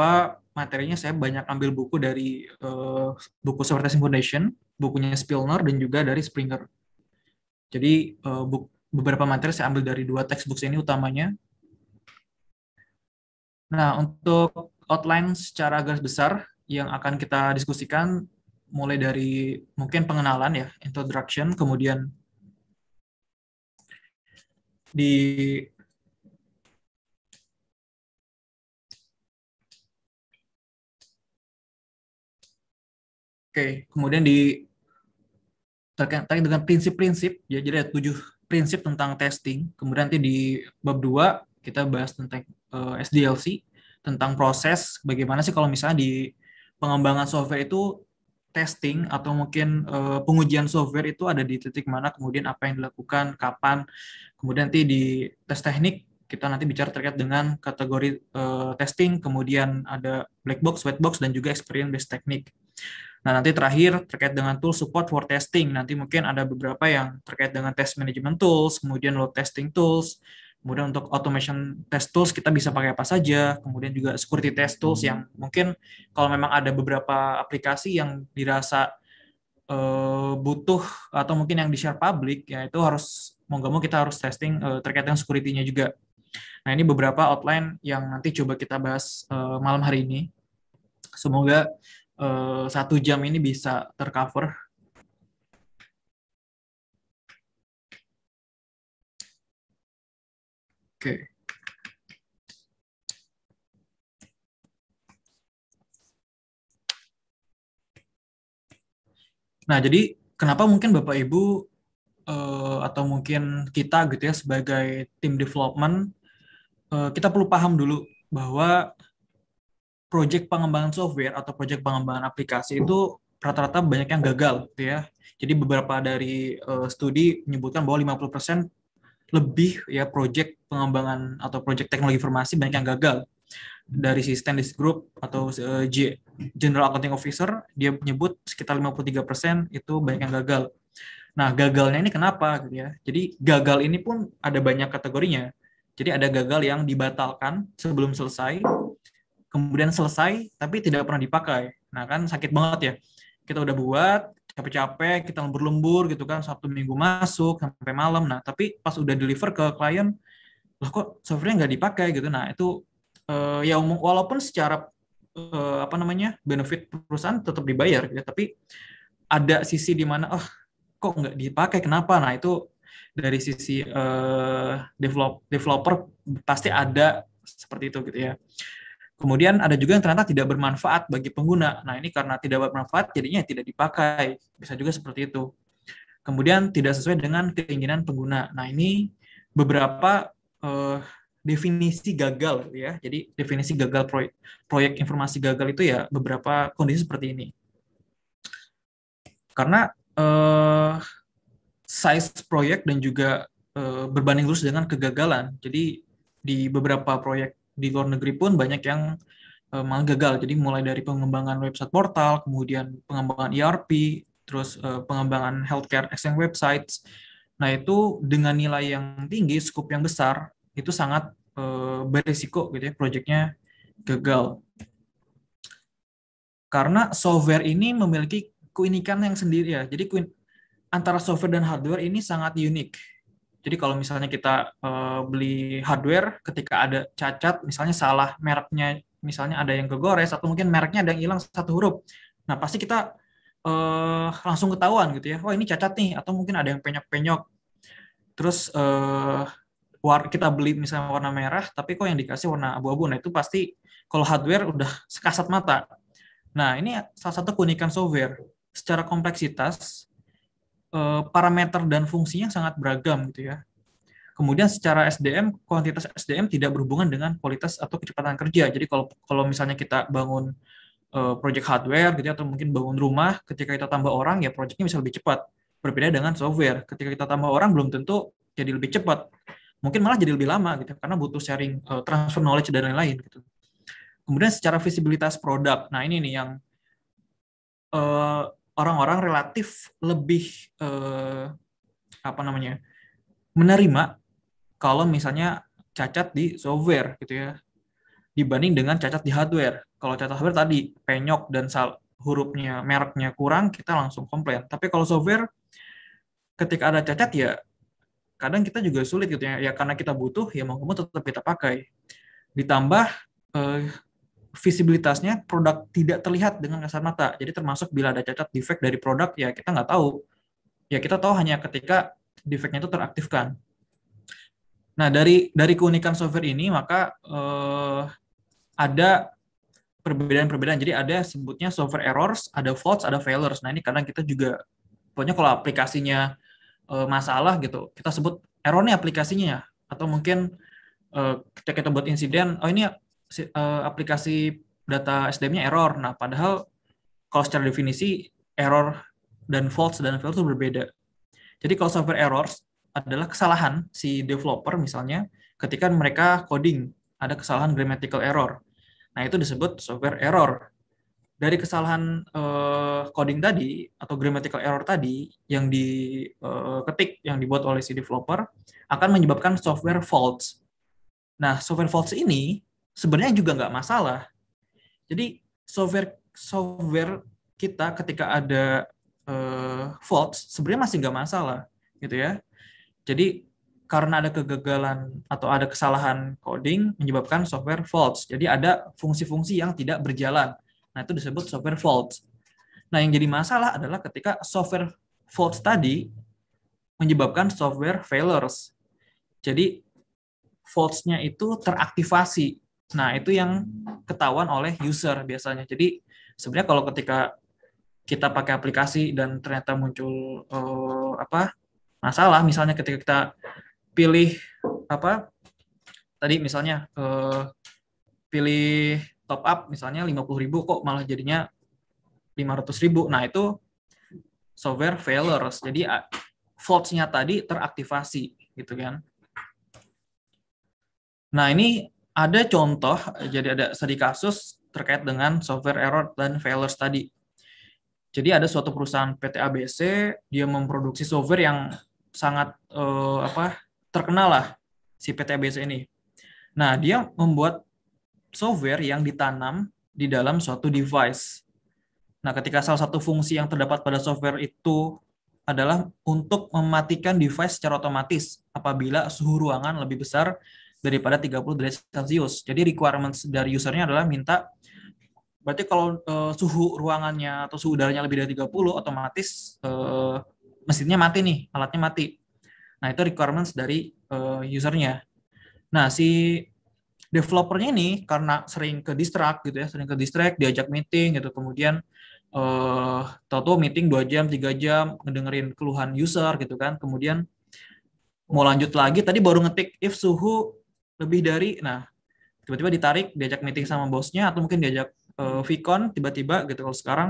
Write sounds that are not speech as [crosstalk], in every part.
beberapa materinya saya banyak ambil buku dari uh, buku Socrates Foundation, bukunya Spillner dan juga dari Springer. Jadi uh, eh, buku, beberapa materi saya ambil dari dua textbook ini utamanya. Nah, untuk outline secara garis besar yang akan kita diskusikan mulai dari mungkin pengenalan ya, introduction, kemudian di Oke, kemudian di terkait dengan prinsip-prinsip, ya jadi ada tujuh prinsip tentang testing. Kemudian nanti di bab 2 kita bahas tentang uh, eh, SDLC, tentang proses bagaimana sih kalau misalnya di pengembangan software itu testing atau mungkin uh, pengujian software itu ada di titik mana, kemudian apa yang dilakukan, kapan. Kemudian nanti di tes teknik kita nanti bicara terkait dengan kategori uh, testing, kemudian ada black box, white box, dan juga experience based technique. Nah, nanti terakhir terkait dengan tool support for testing. Nanti mungkin ada beberapa yang terkait dengan test management tools, kemudian load testing tools, kemudian untuk automation test tools kita bisa pakai apa saja, kemudian juga security test tools yang mungkin kalau memang ada beberapa aplikasi yang dirasa uh, butuh atau mungkin yang di-share public, ya itu harus mau nggak mau kita harus testing uh, terkait dengan security-nya juga. Nah, ini beberapa outline yang nanti coba kita bahas uh, malam hari ini. Semoga Eh, satu jam ini bisa tercover? Oke. Okay. Nah, jadi kenapa mungkin Bapak Ibu uh, atau mungkin kita gitu ya sebagai tim development uh, kita perlu paham dulu bahwa project pengembangan software atau project pengembangan aplikasi itu rata-rata banyak yang gagal gitu ya. Jadi beberapa dari uh, studi menyebutkan bahwa 50% lebih ya project pengembangan atau project teknologi informasi banyak yang gagal. Dari si Standish Group atau uh, General Accounting Officer, dia menyebut sekitar 53% itu banyak yang gagal. Nah, gagalnya ini kenapa gitu ya? Jadi gagal ini pun ada banyak kategorinya. Jadi ada gagal yang dibatalkan sebelum selesai, kemudian selesai tapi tidak pernah dipakai. Nah kan sakit banget ya. Kita udah buat capek-capek, kita lembur-lembur gitu kan, satu Minggu masuk sampai malam. Nah tapi pas udah deliver ke klien, lah kok softwarenya nggak dipakai gitu. Nah itu uh, ya walaupun secara uh, apa namanya benefit perusahaan tetap dibayar gitu tapi ada sisi di mana oh kok nggak dipakai kenapa? Nah itu dari sisi uh, develop, developer pasti ada seperti itu gitu ya. Kemudian ada juga yang ternyata tidak bermanfaat bagi pengguna. Nah, ini karena tidak bermanfaat jadinya tidak dipakai. Bisa juga seperti itu. Kemudian tidak sesuai dengan keinginan pengguna. Nah, ini beberapa uh, definisi gagal ya. Jadi definisi gagal proyek proyek informasi gagal itu ya beberapa kondisi seperti ini. Karena uh, size proyek dan juga uh, berbanding lurus dengan kegagalan. Jadi di beberapa proyek di luar negeri pun banyak yang uh, malah gagal. Jadi mulai dari pengembangan website portal, kemudian pengembangan ERP, terus uh, pengembangan healthcare exchange websites. Nah itu dengan nilai yang tinggi, skup yang besar, itu sangat uh, beresiko gitu ya, proyeknya gagal. Karena software ini memiliki keunikan yang sendiri ya. Jadi antara software dan hardware ini sangat unik jadi kalau misalnya kita uh, beli hardware ketika ada cacat, misalnya salah mereknya, misalnya ada yang kegores atau mungkin mereknya ada yang hilang satu huruf. Nah, pasti kita uh, langsung ketahuan gitu ya. Wah, oh, ini cacat nih atau mungkin ada yang penyok-penyok. Terus uh, war kita beli misalnya warna merah tapi kok yang dikasih warna abu-abu. Nah, itu pasti kalau hardware udah sekasat mata. Nah, ini salah satu keunikan software. Secara kompleksitas Eh, parameter dan fungsinya sangat beragam gitu ya. Kemudian secara SDM, kuantitas SDM tidak berhubungan dengan kualitas atau kecepatan kerja. Jadi kalau kalau misalnya kita bangun uh, project hardware gitu ya, atau mungkin bangun rumah ketika kita tambah orang ya projectnya bisa lebih cepat berbeda dengan software ketika kita tambah orang belum tentu jadi lebih cepat mungkin malah jadi lebih lama gitu ya, karena butuh sharing uh, transfer knowledge dan lain-lain gitu kemudian secara visibilitas produk nah ini nih yang uh, orang-orang relatif lebih eh, apa namanya menerima kalau misalnya cacat di software gitu ya dibanding dengan cacat di hardware. Kalau cacat hardware tadi penyok dan sal hurufnya mereknya kurang kita langsung komplain. Tapi kalau software ketika ada cacat ya kadang kita juga sulit gitu ya. Ya karena kita butuh ya mau mau tetap kita pakai. Ditambah eh, visibilitasnya produk tidak terlihat dengan kasar mata. Jadi termasuk bila ada cacat defect dari produk ya kita nggak tahu. Ya kita tahu hanya ketika defectnya itu teraktifkan. Nah dari dari keunikan software ini maka eh, ada perbedaan-perbedaan. Jadi ada sebutnya software errors, ada faults, ada failures. Nah ini kadang kita juga pokoknya kalau aplikasinya eh, masalah gitu kita sebut error nih aplikasinya ya. atau mungkin kita eh, ketika kita buat insiden oh ini uh, aplikasi data SDM-nya error. Nah, padahal kalau secara definisi error dan false dan fail itu berbeda. Jadi kalau software errors adalah kesalahan si developer misalnya ketika mereka coding ada kesalahan grammatical error. Nah, itu disebut software error. Dari kesalahan uh, coding tadi atau grammatical error tadi yang diketik eh, uh, yang dibuat oleh si developer akan menyebabkan software faults. Nah, software faults ini sebenarnya juga nggak masalah. Jadi software software kita ketika ada uh, faults sebenarnya masih nggak masalah gitu ya. Jadi karena ada kegagalan atau ada kesalahan coding menyebabkan software faults. Jadi ada fungsi-fungsi yang tidak berjalan. Nah, itu disebut software faults. Nah, yang jadi masalah adalah ketika software faults tadi menyebabkan software failures. Jadi faults-nya itu teraktivasi. Nah, itu yang ketahuan oleh user biasanya. Jadi sebenarnya kalau ketika kita pakai aplikasi dan ternyata muncul eh, apa masalah misalnya ketika kita pilih apa tadi misalnya eh, pilih top up misalnya 50.000 kok malah jadinya 500.000. Nah, itu software failure. Jadi faults-nya tadi teraktivasi gitu kan. Nah, ini ada contoh, eh, jadi ada studi kasus terkait dengan software error dan failure tadi. Jadi ada suatu perusahaan PT ABC, dia memproduksi software yang sangat eh, apa terkenal lah si PT ABC ini. Nah, dia membuat software yang ditanam di dalam suatu device. Nah, ketika salah satu fungsi yang terdapat pada software itu adalah untuk mematikan device secara otomatis apabila suhu ruangan lebih besar daripada 30 derajat Celcius. Jadi requirements dari usernya adalah minta berarti kalau uh, suhu ruangannya atau suhu udaranya lebih dari 30 otomatis uh, mesinnya mati nih, alatnya mati. Nah, itu requirements dari uh, usernya. Nah, si developernya ini karena sering ke distract gitu ya, sering ke distract, diajak meeting gitu, kemudian eh tahu meeting 2 jam, 3 jam ngedengerin keluhan user gitu kan. Kemudian mau lanjut lagi tadi baru ngetik if suhu lebih dari nah tiba-tiba ditarik diajak meeting sama bosnya atau mungkin diajak uh, vicon tiba-tiba gitu kalau sekarang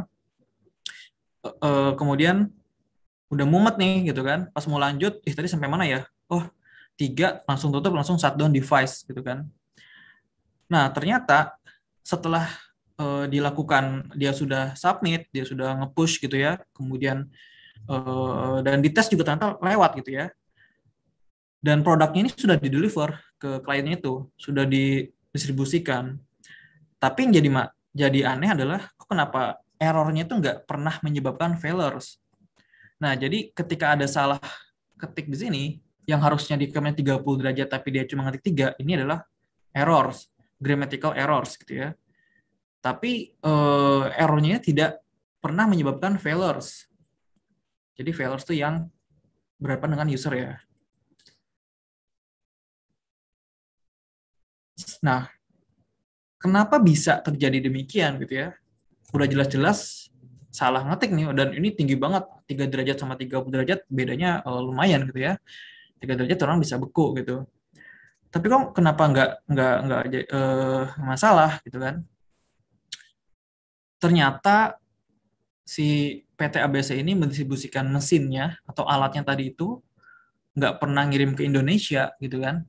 uh, uh, kemudian udah mumet nih gitu kan pas mau lanjut ih tadi sampai mana ya oh tiga langsung tutup langsung shutdown device gitu kan nah ternyata setelah uh, dilakukan dia sudah submit dia sudah ngepush gitu ya kemudian uh, dan dites juga ternyata lewat gitu ya dan produknya ini sudah di deliver ke kliennya itu sudah didistribusikan. Tapi yang jadi jadi aneh adalah kok kenapa errornya itu nggak pernah menyebabkan failures. Nah, jadi ketika ada salah ketik di sini, yang harusnya tiga 30 derajat tapi dia cuma ngetik 3, ini adalah errors, grammatical errors gitu ya. Tapi eh, errornya tidak pernah menyebabkan failures. Jadi failures itu yang berhadapan dengan user ya. Nah, kenapa bisa terjadi demikian gitu ya? Udah jelas-jelas salah ngetik nih dan ini tinggi banget 3 derajat sama 30 derajat bedanya uh, lumayan gitu ya 3 derajat orang bisa beku gitu tapi kok kenapa nggak nggak nggak uh, masalah gitu kan ternyata si PT ABC ini mendistribusikan mesinnya atau alatnya tadi itu nggak pernah ngirim ke Indonesia gitu kan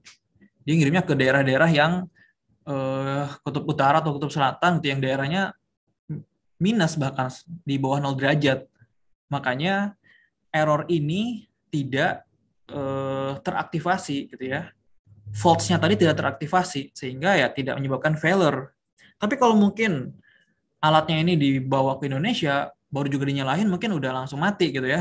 dia ngirimnya ke daerah-daerah yang eh, kutub utara atau kutub selatan gitu yang daerahnya minus bahkan di bawah 0 derajat. Makanya error ini tidak eh, teraktivasi gitu ya. faults tadi tidak teraktivasi sehingga ya tidak menyebabkan failure. Tapi kalau mungkin alatnya ini dibawa ke Indonesia baru juga dinyalain mungkin udah langsung mati gitu ya.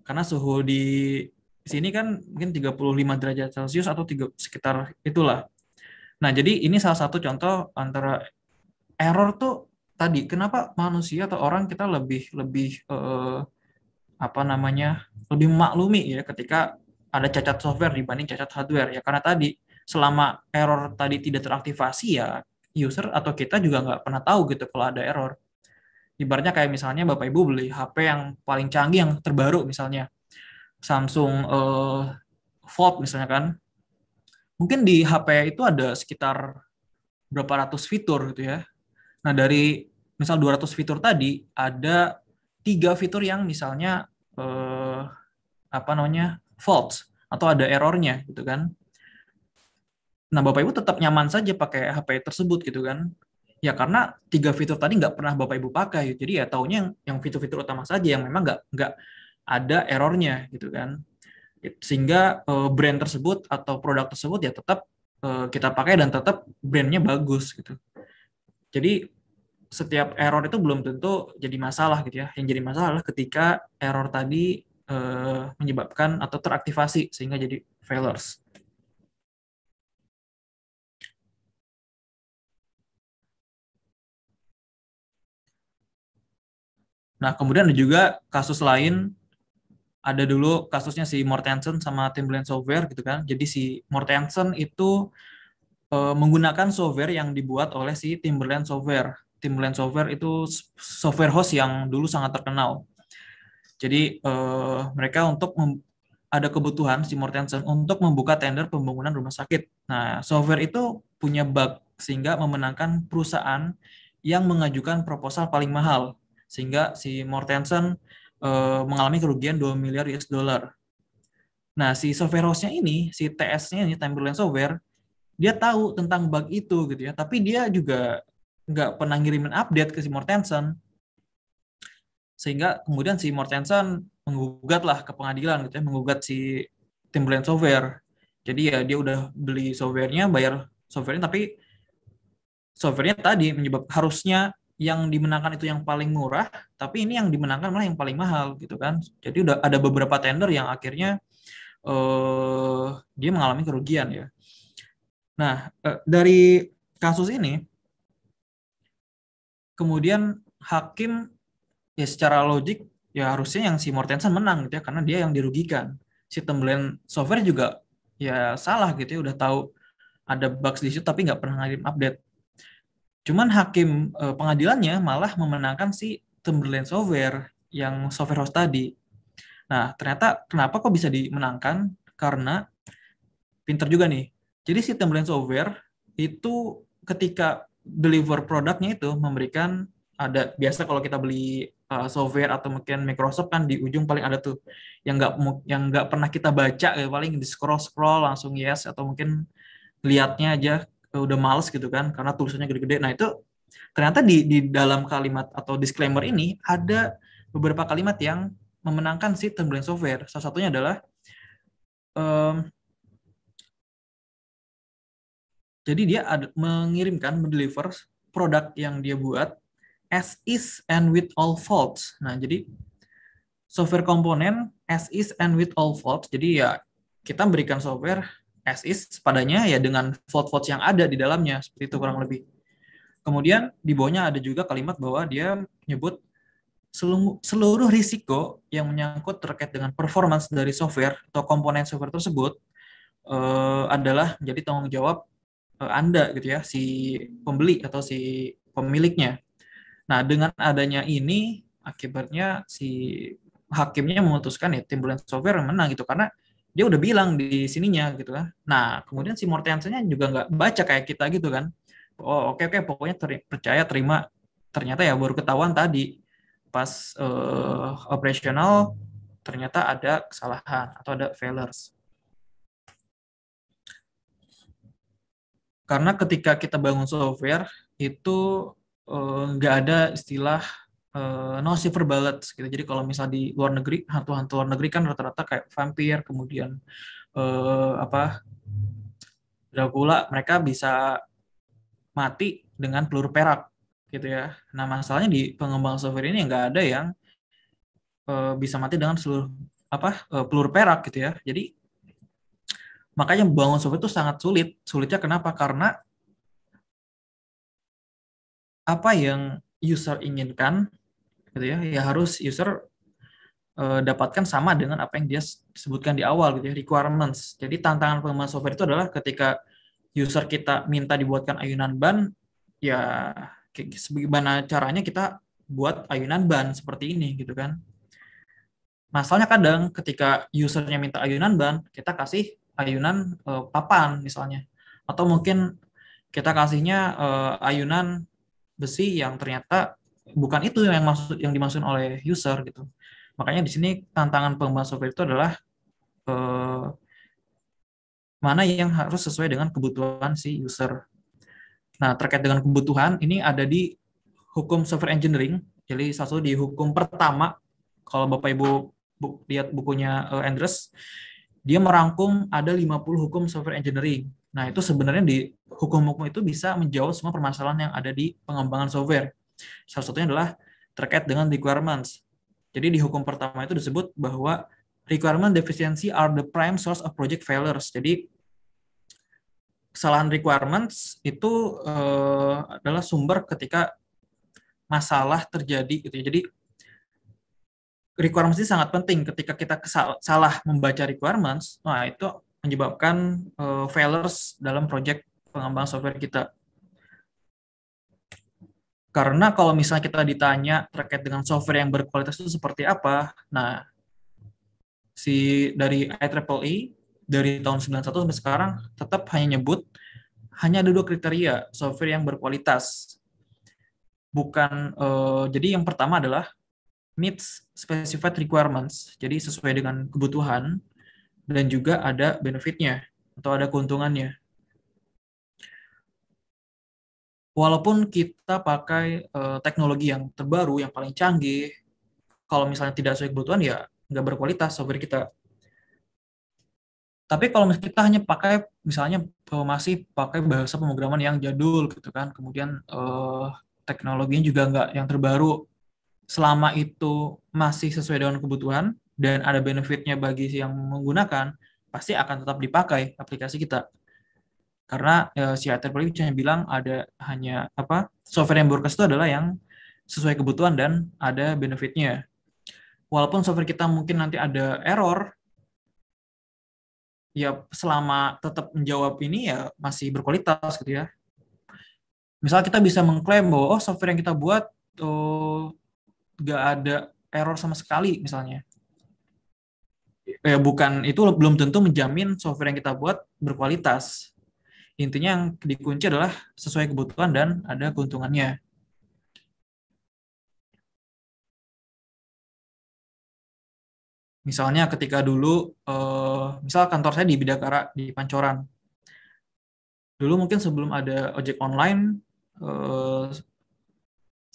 Karena suhu di sini kan mungkin 35 derajat Celcius atau tiga, sekitar itulah. Nah, jadi ini salah satu contoh antara error tuh tadi kenapa manusia atau orang kita lebih lebih eh, apa namanya? lebih maklumi ya ketika ada cacat software dibanding cacat hardware ya karena tadi selama error tadi tidak teraktivasi ya user atau kita juga nggak pernah tahu gitu kalau ada error. Ibaratnya kayak misalnya Bapak Ibu beli HP yang paling canggih yang terbaru misalnya Samsung eh, Fold misalnya kan mungkin di HP itu ada sekitar berapa ratus fitur gitu ya. Nah, dari misal 200 fitur tadi ada tiga fitur yang misalnya eh, apa namanya? faults atau ada errornya gitu kan. Nah, Bapak Ibu tetap nyaman saja pakai HP tersebut gitu kan. Ya karena tiga fitur tadi nggak pernah Bapak Ibu pakai, gitu. jadi ya taunya yang yang fitur-fitur utama saja yang memang nggak nggak ada errornya gitu kan sehingga eh, brand tersebut atau produk tersebut ya tetap eh, kita pakai dan tetap brandnya bagus gitu jadi setiap error itu belum tentu jadi masalah gitu ya yang jadi masalah ketika error tadi eh, menyebabkan atau teraktivasi sehingga jadi failures Nah, kemudian ada juga kasus lain ada dulu kasusnya si Mortensen sama Timberland Software gitu kan. Jadi si Mortensen itu e, menggunakan software yang dibuat oleh si Timberland Software. Timberland Software itu software host yang dulu sangat terkenal. Jadi e, mereka untuk ada kebutuhan si Mortensen untuk membuka tender pembangunan rumah sakit. Nah, software itu punya bug sehingga memenangkan perusahaan yang mengajukan proposal paling mahal. Sehingga si Mortensen Eh, mengalami kerugian 2 miliar US dollar. Nah, si software nya ini, si TS-nya ini, Timberland Software, dia tahu tentang bug itu gitu ya, tapi dia juga nggak pernah ngirimin update ke si Mortensen. Sehingga kemudian si Mortensen menggugat lah ke pengadilan gitu ya, menggugat si Timberland Software. Jadi ya dia udah beli softwarenya, bayar softwarenya, tapi softwarenya tadi menyebab harusnya yang dimenangkan itu yang paling murah, tapi ini yang dimenangkan malah yang paling mahal gitu kan. Jadi udah ada beberapa tender yang akhirnya eh, dia mengalami kerugian ya. Nah eh, dari kasus ini kemudian hakim ya secara logik ya harusnya yang si Mortensen menang gitu ya karena dia yang dirugikan. Si Tembelen Software juga ya salah gitu ya udah tahu ada bugs di situ tapi nggak pernah ngirim update. Cuman hakim e, pengadilannya malah memenangkan si Timberland Software yang software host tadi. Nah, ternyata kenapa kok bisa dimenangkan? Karena pinter juga nih. Jadi si Timberland Software itu ketika deliver produknya itu memberikan ada biasa kalau kita beli uh, software atau mungkin Microsoft kan di ujung paling ada tuh yang nggak yang nggak pernah kita baca ya paling di scroll scroll langsung yes atau mungkin liatnya aja udah males gitu kan karena tulisannya gede-gede. Nah itu ternyata di di dalam kalimat atau disclaimer ini ada beberapa kalimat yang memenangkan si Tumbling Software. Salah satunya adalah um, jadi dia ad, mengirimkan mendeliver produk yang dia buat as is and with all faults. Nah, jadi software komponen as is and with all faults. Jadi ya kita berikan software as is padanya ya dengan vote-vote yang ada di dalamnya seperti itu kurang lebih. Kemudian di bawahnya ada juga kalimat bahwa dia menyebut seluruh, risiko yang menyangkut terkait dengan performance dari software atau komponen software tersebut uh, adalah menjadi tanggung jawab uh, Anda gitu ya si pembeli atau si pemiliknya. Nah, dengan adanya ini akibatnya si hakimnya memutuskan ya timbulan software yang menang gitu karena dia udah bilang di sininya gitu kan. Nah, kemudian si Mortensen-nya juga nggak baca kayak kita gitu kan. Oh, oke okay, oke, okay, pokoknya teri percaya terima. Ternyata ya baru ketahuan tadi pas uh, operasional ternyata ada kesalahan atau ada failures. Karena ketika kita bangun software itu eh, nggak uh, ada istilah uh, no silver gitu. Jadi kalau misalnya di luar negeri hantu-hantu luar negeri kan rata-rata kayak vampir kemudian uh, apa Dracula mereka bisa mati dengan peluru perak gitu ya. Nah masalahnya di pengembang software ini nggak ada yang uh, bisa mati dengan seluruh apa uh, peluru perak gitu ya. Jadi makanya bangun software itu sangat sulit. Sulitnya kenapa? Karena apa yang user inginkan gitu ya ya harus user uh, dapatkan sama dengan apa yang dia sebutkan di awal gitu ya requirements jadi tantangan pengembangan software itu adalah ketika user kita minta dibuatkan ayunan ban ya sebagaimana caranya kita buat ayunan ban seperti ini gitu kan masalahnya kadang ketika usernya minta ayunan ban kita kasih ayunan uh, papan misalnya atau mungkin kita kasihnya uh, ayunan besi yang ternyata bukan itu yang maksud yang dimaksud oleh user gitu. Makanya di sini tantangan pengembangan software itu adalah eh, mana yang harus sesuai dengan kebutuhan si user. Nah, terkait dengan kebutuhan ini ada di hukum software engineering. Jadi satu di hukum pertama kalau Bapak Ibu bu, lihat bukunya uh, eh, Andres, dia merangkum ada 50 hukum software engineering. Nah, itu sebenarnya di hukum-hukum itu bisa menjawab semua permasalahan yang ada di pengembangan software. Salah satunya adalah terkait dengan requirements. Jadi di hukum pertama itu disebut bahwa requirement deficiency are the prime source of project failures. Jadi kesalahan requirements itu uh, adalah sumber ketika masalah terjadi gitu. Ya. Jadi requirements ini sangat penting ketika kita kesal, salah membaca requirements, nah itu menyebabkan uh, failures dalam project pengembang software kita. Karena kalau misalnya kita ditanya terkait dengan software yang berkualitas itu seperti apa, nah si dari IEEE e dari tahun 91 sampai sekarang tetap hanya nyebut hanya ada dua kriteria software yang berkualitas. Bukan eh, jadi yang pertama adalah meets specified requirements. Jadi sesuai dengan kebutuhan dan juga ada benefitnya atau ada keuntungannya. walaupun kita pakai uh, teknologi yang terbaru, yang paling canggih, kalau misalnya tidak sesuai kebutuhan ya nggak berkualitas software kita. Tapi kalau misalnya kita hanya pakai misalnya eh, masih pakai bahasa pemrograman yang jadul gitu kan, kemudian uh, teknologinya juga nggak yang terbaru, selama itu masih sesuai dengan kebutuhan dan ada benefitnya bagi yang menggunakan, pasti akan tetap dipakai aplikasi kita karena uh, si Arthur hanya bilang ada hanya apa software yang broadcast itu adalah yang sesuai kebutuhan dan ada benefitnya. Walaupun software kita mungkin nanti ada error, ya selama tetap menjawab ini ya masih berkualitas gitu ya. Misal kita bisa mengklaim bahwa oh software yang kita buat tuh oh, gak ada error sama sekali misalnya. Ya bukan itu belum tentu menjamin software yang kita buat berkualitas Intinya yang dikunci adalah sesuai kebutuhan dan ada keuntungannya. Misalnya ketika dulu, eh, misal kantor saya di Bidakara, di Pancoran. Dulu mungkin sebelum ada ojek online, eh,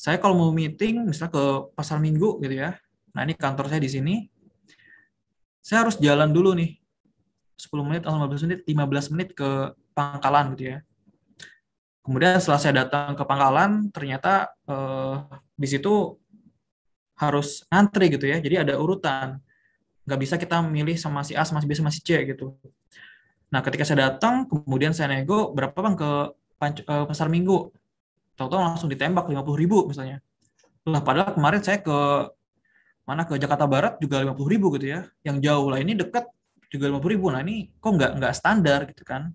saya kalau mau meeting, misalnya ke pasar minggu gitu ya, nah ini kantor saya di sini, saya harus jalan dulu nih, 10 menit atau 15 menit, 15 menit ke pangkalan gitu ya. Kemudian setelah saya datang ke pangkalan, ternyata eh, di situ harus ngantri gitu ya. Jadi ada urutan. Nggak bisa kita milih sama si A, sama si B, sama si C gitu. Nah, ketika saya datang, kemudian saya nego berapa bang ke eh, pasar minggu. Tahu-tahu langsung ditembak 50 ribu misalnya. Lah, padahal kemarin saya ke mana ke Jakarta Barat juga 50 ribu gitu ya. Yang jauh lah ini dekat juga 50 ribu. Nah ini kok nggak nggak standar gitu kan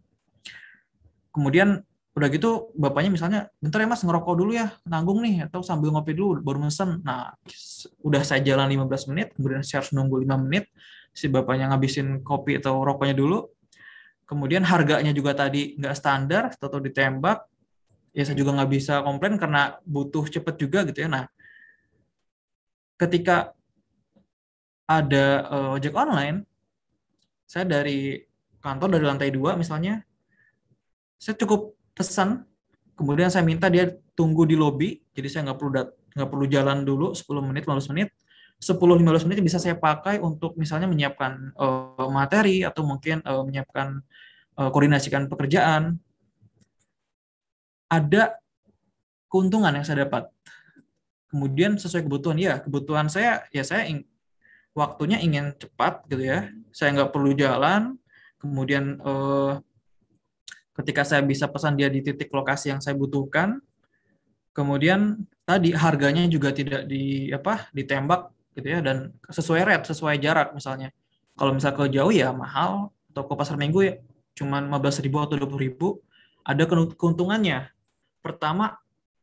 kemudian udah gitu bapaknya misalnya bentar ya mas ngerokok dulu ya nanggung nih atau sambil ngopi dulu baru mesen nah udah saya jalan 15 menit kemudian saya harus nunggu 5 menit si bapaknya ngabisin kopi atau rokoknya dulu kemudian harganya juga tadi nggak standar atau ditembak ya saya juga nggak bisa komplain karena butuh cepet juga gitu ya nah ketika ada eh, ojek online saya dari kantor dari lantai dua misalnya saya cukup pesan kemudian saya minta dia tunggu di lobi jadi saya nggak perlu nggak perlu jalan dulu 10 menit 15 menit 10 15 menit bisa saya pakai untuk misalnya menyiapkan uh, materi atau mungkin uh, menyiapkan uh, koordinasikan pekerjaan ada keuntungan yang saya dapat kemudian sesuai kebutuhan ya kebutuhan saya ya saya ing, waktunya ingin cepat gitu ya saya nggak perlu jalan kemudian uh, ketika saya bisa pesan dia di titik lokasi yang saya butuhkan kemudian tadi harganya juga tidak di apa ditembak gitu ya dan sesuai red sesuai jarak misalnya kalau misal ke jauh ya mahal atau ke pasar minggu ya cuma 15 ribu atau 20 ribu ada keuntungannya pertama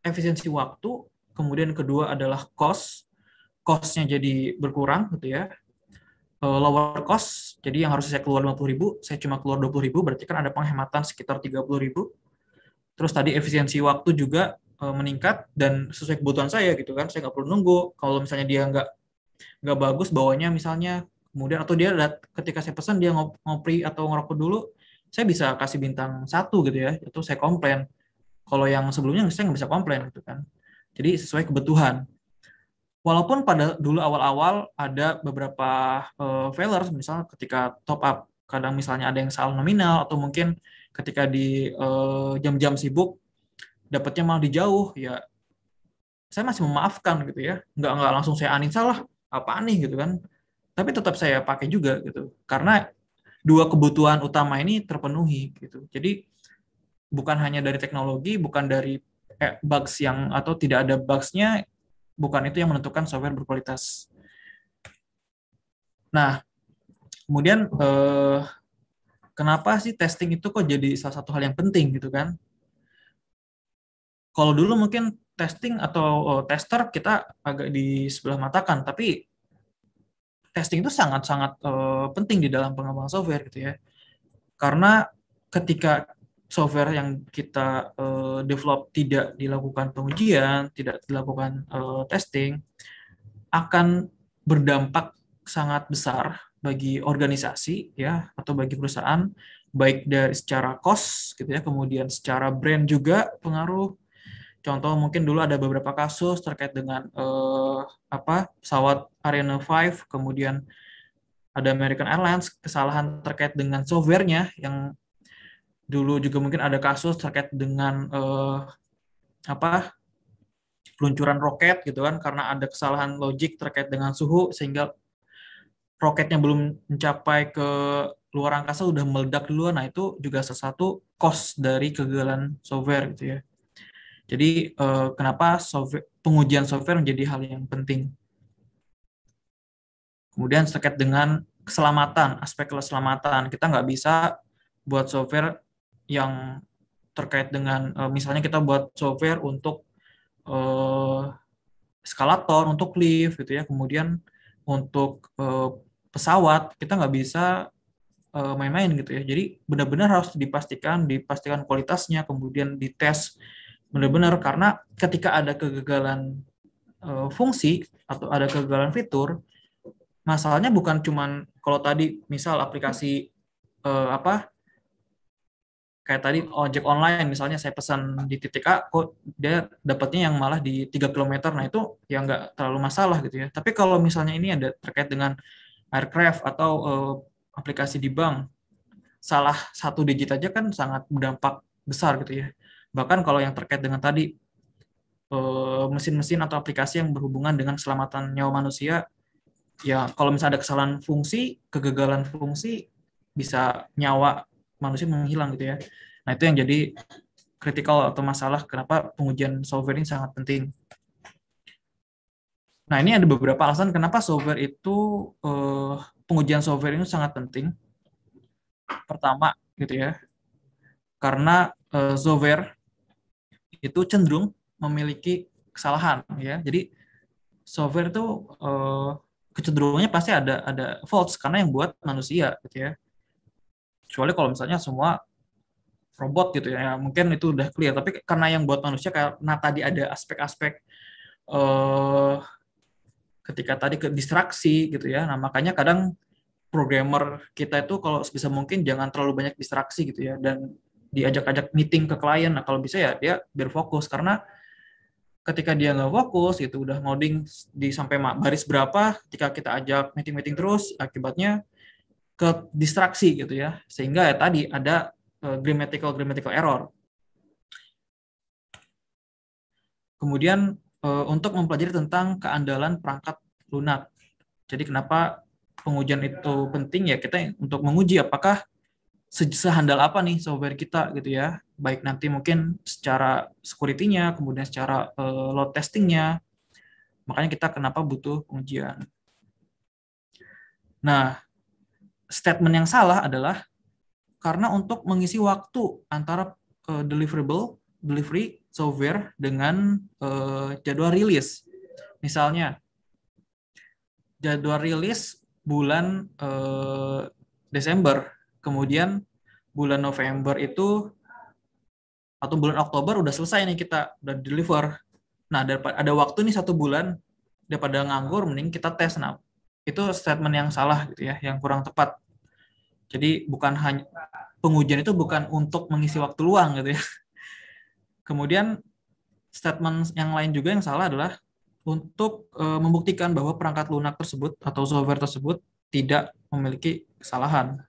efisiensi waktu kemudian kedua adalah cost costnya jadi berkurang gitu ya Eh, lower cost, jadi yang harus saya keluar 50 ribu, saya cuma keluar 20 ribu, berarti kan ada penghematan sekitar 30 ribu. Terus tadi efisiensi waktu juga eh, meningkat dan sesuai kebutuhan saya gitu kan, saya nggak perlu nunggu. Kalau misalnya dia nggak nggak bagus bawanya misalnya, kemudian atau dia ketika saya pesan dia ngopri atau ngerokok dulu, saya bisa kasih bintang satu gitu ya, itu saya komplain. Kalau yang sebelumnya saya nggak bisa komplain gitu kan. Jadi sesuai kebutuhan. Walaupun pada dulu awal-awal ada beberapa uh, eh, failures, misalnya ketika top up, kadang misalnya ada yang salah nominal atau mungkin ketika di eh, jam-jam uh, sibuk dapatnya malah di jauh, ya saya masih memaafkan gitu ya, nggak nggak langsung saya anin salah apa aneh gitu kan, tapi tetap saya pakai juga gitu, karena dua kebutuhan utama ini terpenuhi gitu. Jadi bukan hanya dari teknologi, bukan dari eh, bugs yang atau tidak ada bugsnya bukan itu yang menentukan software berkualitas. Nah, kemudian eh, kenapa sih testing itu kok jadi salah satu hal yang penting gitu kan? Kalau dulu mungkin testing atau oh, tester kita agak di sebelah matakan, tapi testing itu sangat-sangat eh, penting di dalam pengembangan software gitu ya. Karena ketika software yang kita uh, develop tidak dilakukan pengujian, tidak dilakukan uh, testing, akan berdampak sangat besar bagi organisasi ya atau bagi perusahaan baik dari secara kos, gitu ya, kemudian secara brand juga pengaruh. Contoh mungkin dulu ada beberapa kasus terkait dengan eh, apa pesawat Ariane 5, kemudian ada American Airlines kesalahan terkait dengan softwarenya yang dulu juga mungkin ada kasus terkait dengan eh, apa peluncuran roket gitu kan karena ada kesalahan logik terkait dengan suhu sehingga roketnya belum mencapai ke luar angkasa udah meledak duluan nah itu juga salah satu cost dari kegagalan software gitu ya jadi eh, kenapa software, pengujian software menjadi hal yang penting kemudian terkait dengan keselamatan aspek keselamatan kita nggak bisa buat software yang terkait dengan uh, misalnya kita buat software untuk uh, eh, eskalator, untuk lift gitu ya, kemudian untuk uh, pesawat kita nggak bisa uh, main-main gitu ya. Jadi benar-benar harus dipastikan, dipastikan kualitasnya, kemudian dites benar-benar karena ketika ada kegagalan uh, fungsi atau ada kegagalan fitur, masalahnya bukan cuman kalau tadi misal aplikasi uh, apa kayak tadi ojek online misalnya saya pesan di titik A kok dia dapatnya yang malah di 3 km nah itu ya nggak terlalu masalah gitu ya tapi kalau misalnya ini ada terkait dengan aircraft atau uh, aplikasi di bank salah satu digit aja kan sangat berdampak besar gitu ya bahkan kalau yang terkait dengan tadi eh, mesin-mesin atau aplikasi yang berhubungan dengan keselamatan nyawa manusia ya kalau misalnya ada kesalahan fungsi kegagalan fungsi bisa nyawa manusia menghilang gitu ya. Nah itu yang jadi kritikal atau masalah kenapa pengujian software ini sangat penting. Nah ini ada beberapa alasan kenapa software itu eh, pengujian software ini sangat penting. Pertama gitu ya, karena eh, software itu cenderung memiliki kesalahan ya. Jadi software itu eh, kecenderungannya pasti ada ada faults karena yang buat manusia gitu ya kecuali kalau misalnya semua robot gitu ya, ya mungkin itu udah clear tapi karena yang buat manusia karena tadi ada aspek-aspek eh, ketika tadi ke distraksi gitu ya nah makanya kadang programmer kita itu kalau bisa mungkin jangan terlalu banyak distraksi gitu ya dan diajak-ajak meeting ke klien nah kalau bisa ya dia biar fokus karena ketika dia nggak fokus itu udah ngoding di sampai baris berapa ketika kita ajak meeting meeting terus akibatnya ke distraksi gitu ya sehingga ya tadi ada e, grammatical grammatical error kemudian e, untuk mempelajari tentang keandalan perangkat lunak jadi kenapa pengujian itu penting ya kita untuk menguji apakah sehandal apa nih software kita gitu ya baik nanti mungkin secara securitynya kemudian secara e, load testingnya makanya kita kenapa butuh pengujian nah statement yang salah adalah karena untuk mengisi waktu antara uh, deliverable, delivery software dengan uh, jadwal rilis. Misalnya jadwal rilis bulan uh, Desember, kemudian bulan November itu atau bulan Oktober udah selesai nih kita udah deliver. Nah, ada waktu nih satu bulan daripada nganggur mending kita tes nah itu statement yang salah gitu ya, yang kurang tepat. Jadi bukan hanya pengujian itu bukan untuk mengisi waktu luang gitu ya. [laughs] Kemudian statement yang lain juga yang salah adalah untuk e, membuktikan bahwa perangkat lunak tersebut atau software tersebut tidak memiliki kesalahan.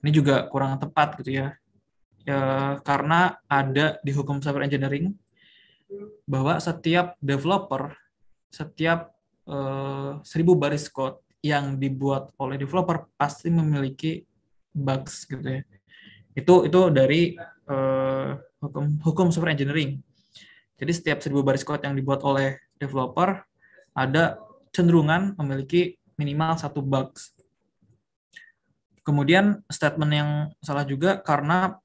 Ini juga kurang tepat gitu ya. E, karena ada di hukum software engineering bahwa setiap developer, setiap Eh, seribu baris code yang dibuat oleh developer pasti memiliki bugs gitu ya. Itu itu dari uh, hukum hukum software engineering. Jadi setiap seribu baris code yang dibuat oleh developer ada cenderungan memiliki minimal satu bugs. Kemudian statement yang salah juga karena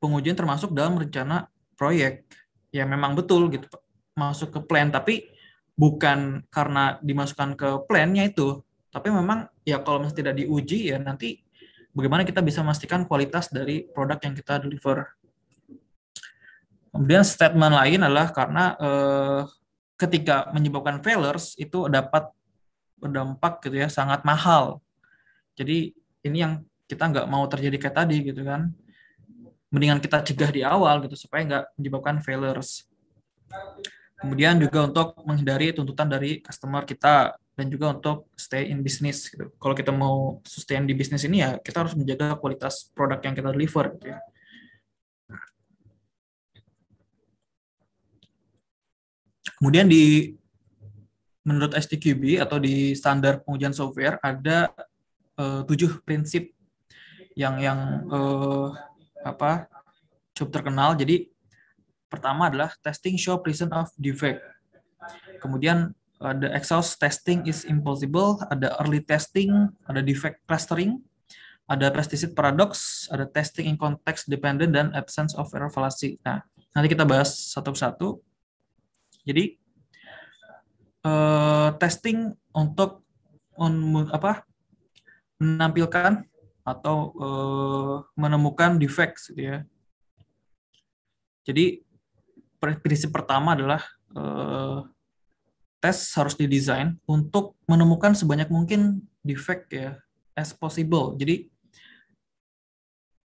pengujian termasuk dalam rencana proyek. Ya memang betul gitu masuk ke plan tapi bukan karena dimasukkan ke plannya itu, tapi memang ya kalau misalnya tidak diuji ya nanti bagaimana kita bisa memastikan kualitas dari produk yang kita deliver. Kemudian statement lain adalah karena eh, ketika menyebabkan failures itu dapat berdampak gitu ya sangat mahal. Jadi ini yang kita nggak mau terjadi kayak tadi gitu kan. Mendingan kita cegah di awal gitu supaya nggak menyebabkan failures. Kemudian juga untuk menghindari tuntutan dari customer kita dan juga untuk stay in business gitu. Kalau kita mau sustain di bisnis ini ya kita harus menjaga kualitas produk yang kita deliver gitu ya. Kemudian di menurut STQB atau di standar pengujian software ada uh, tujuh prinsip yang yang uh, apa cukup terkenal. Jadi Pertama adalah testing show presence of defect. Kemudian uh, the exhaust testing is impossible, ada early testing, ada defect clustering, ada pesticide paradox, ada testing in context dependent dan absence of error fallacy. Nah, nanti kita bahas satu persatu. Jadi uh, testing untuk on, apa menampilkan atau uh, menemukan defects gitu ya. Jadi prinsip pertama adalah uh, tes harus didesain untuk menemukan sebanyak mungkin defect ya as possible. Jadi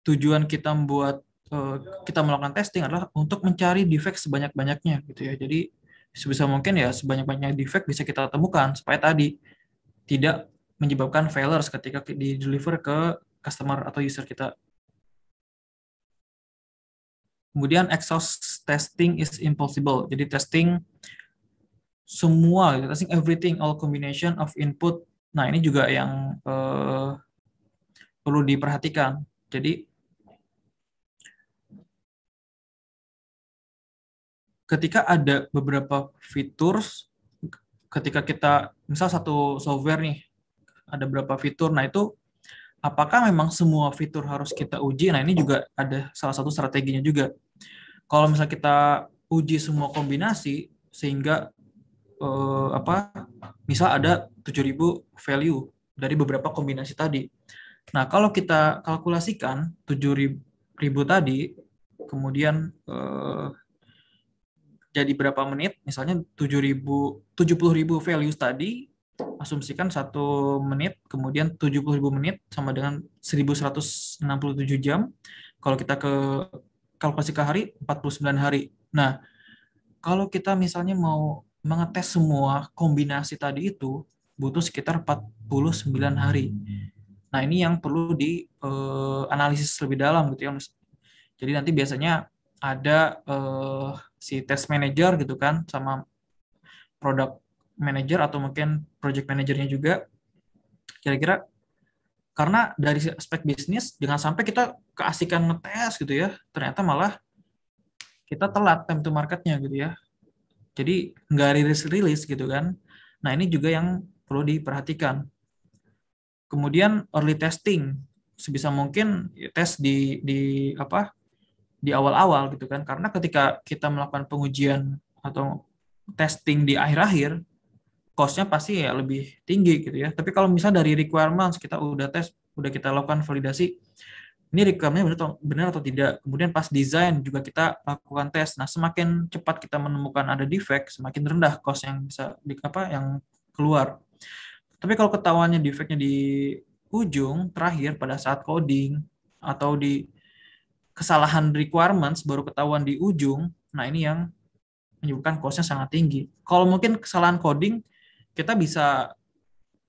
tujuan kita membuat uh, kita melakukan testing adalah untuk mencari defect sebanyak-banyaknya gitu ya. Jadi sebisa mungkin ya sebanyak-banyaknya defect bisa kita temukan supaya tadi tidak menyebabkan failures ketika di deliver ke customer atau user kita Kemudian exhaust testing is impossible. Jadi testing semua, gitu, testing everything, all combination of input. Nah ini juga yang uh, perlu diperhatikan. Jadi ketika ada beberapa fitur, ketika kita misal satu software nih ada beberapa fitur, nah itu apakah memang semua fitur harus kita uji? Nah, ini juga ada salah satu strateginya juga. Kalau misalnya kita uji semua kombinasi sehingga eh, apa? Misal ada 7000 value dari beberapa kombinasi tadi. Nah, kalau kita kalkulasikan 7000 tadi kemudian eh, jadi berapa menit? Misalnya 7000 70000 value tadi asumsikan satu menit, kemudian 70.000 menit sama dengan 1.167 jam. Kalau kita ke kalkulasi ke hari, 49 hari. Nah, kalau kita misalnya mau mengetes semua kombinasi tadi itu, butuh sekitar 49 hari. Nah, ini yang perlu di uh, analisis lebih dalam gitu ya. Jadi nanti biasanya ada uh, si test manager gitu kan sama product manager atau mungkin project manajernya juga kira-kira karena dari aspek bisnis jangan sampai kita keasikan ngetes gitu ya ternyata malah kita telat time to marketnya gitu ya jadi nggak rilis rilis gitu kan nah ini juga yang perlu diperhatikan kemudian early testing sebisa mungkin tes di di apa di awal-awal gitu kan karena ketika kita melakukan pengujian atau testing di akhir-akhir costnya pasti ya lebih tinggi gitu ya. Tapi kalau misalnya dari requirements kita udah tes, udah kita lakukan validasi, ini requirement benar atau, benar atau tidak. Kemudian pas desain juga kita lakukan tes. Nah, semakin cepat kita menemukan ada defect, semakin rendah cost yang bisa di, apa yang keluar. Tapi kalau ketahuannya defectnya di ujung terakhir pada saat coding atau di kesalahan requirements baru ketahuan di ujung, nah ini yang menyebabkan cost-nya sangat tinggi. Kalau mungkin kesalahan coding kita bisa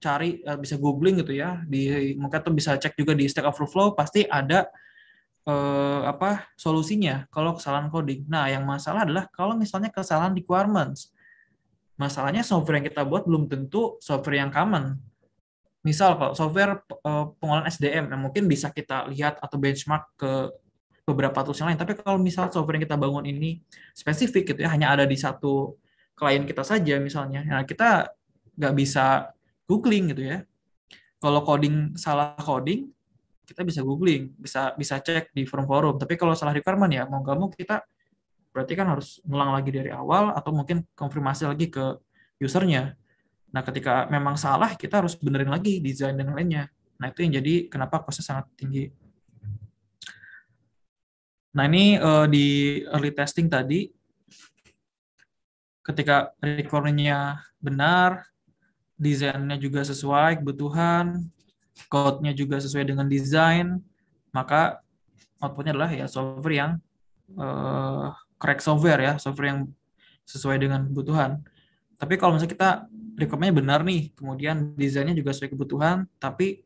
cari eh, bisa googling gitu ya di mungkin tuh bisa cek juga di Stack Overflow pasti ada eh, apa solusinya kalau kesalahan coding. Nah, yang masalah adalah kalau misalnya kesalahan requirements. Masalahnya software yang kita buat belum tentu software yang common. Misal kalau software eh, pengolahan SDM nah mungkin bisa kita lihat atau benchmark ke beberapa tools yang lain. Tapi kalau misal software yang kita bangun ini spesifik gitu ya hanya ada di satu klien kita saja misalnya. Nah, kita nggak bisa googling gitu ya. Kalau coding salah coding, kita bisa googling, bisa bisa cek di forum-forum. Tapi kalau salah requirement ya mau nggak mau kita berarti kan harus ngulang lagi dari awal atau mungkin konfirmasi lagi ke usernya. Nah, ketika memang salah kita harus benerin lagi desain dan lainnya. Nah, itu yang jadi kenapa kosnya sangat tinggi. Nah, ini uh, di early testing tadi ketika rekornya benar, desainnya juga sesuai kebutuhan, code-nya juga sesuai dengan desain, maka outputnya adalah ya software yang uh, correct software ya, software yang sesuai dengan kebutuhan. Tapi kalau misalnya kita requirement benar nih, kemudian desainnya juga sesuai kebutuhan, tapi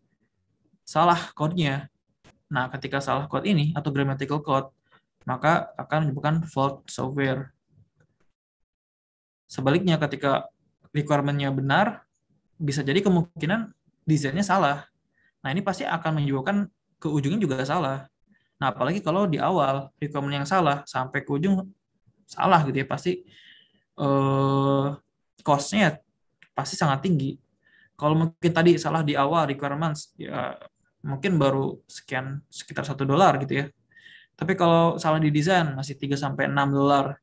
salah code-nya. Nah, ketika salah code ini atau grammatical code, maka akan menyebabkan fault software. Sebaliknya ketika requirement-nya benar, bisa jadi kemungkinan desainnya salah. Nah, ini pasti akan menyebabkan ke ujungnya juga salah. Nah, apalagi kalau di awal requirement yang salah sampai ke ujung salah gitu ya, pasti eh cost-nya pasti sangat tinggi. Kalau mungkin tadi salah di awal requirements ya mungkin baru sekian sekitar satu dolar gitu ya. Tapi kalau salah di desain masih 3 sampai 6 dolar.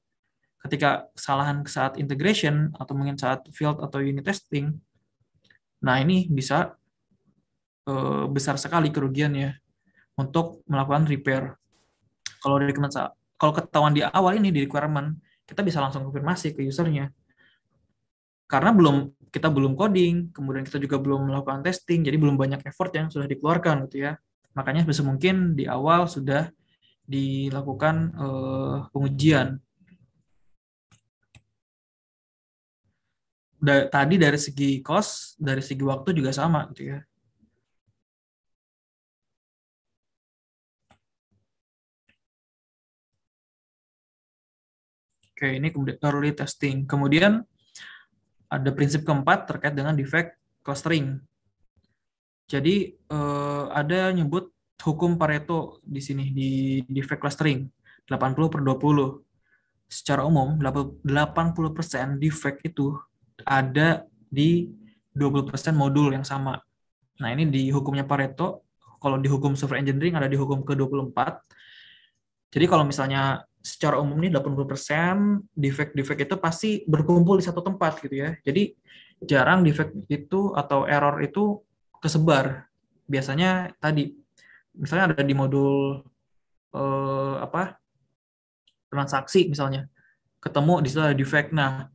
Ketika kesalahan saat integration atau mungkin saat field atau unit testing Nah, ini bisa eh, besar sekali kerugiannya untuk melakukan repair. Kalau requirement kalau ketahuan di awal ini di requirement, kita bisa langsung konfirmasi ke usernya. Karena belum kita belum coding, kemudian kita juga belum melakukan testing, jadi belum banyak effort yang sudah dikeluarkan gitu ya. Makanya sebisa mungkin di awal sudah dilakukan eh, pengujian da tadi dari segi cost, dari segi waktu juga sama gitu ya. Oke, ini kemudian early testing. Kemudian ada prinsip keempat terkait dengan defect clustering. Jadi eh, ada nyebut hukum Pareto di sini di defect clustering 80 per 20. Secara umum 80% defect itu ada di 20% modul yang sama. Nah, ini di hukumnya Pareto, kalau di hukum software engineering ada di hukum ke-24. Jadi kalau misalnya secara umum ini 80% defect-defect itu pasti berkumpul di satu tempat gitu ya. Jadi jarang defect itu atau error itu kesebar. Biasanya tadi misalnya ada di modul eh, apa? transaksi misalnya. Ketemu di sana defect. Nah,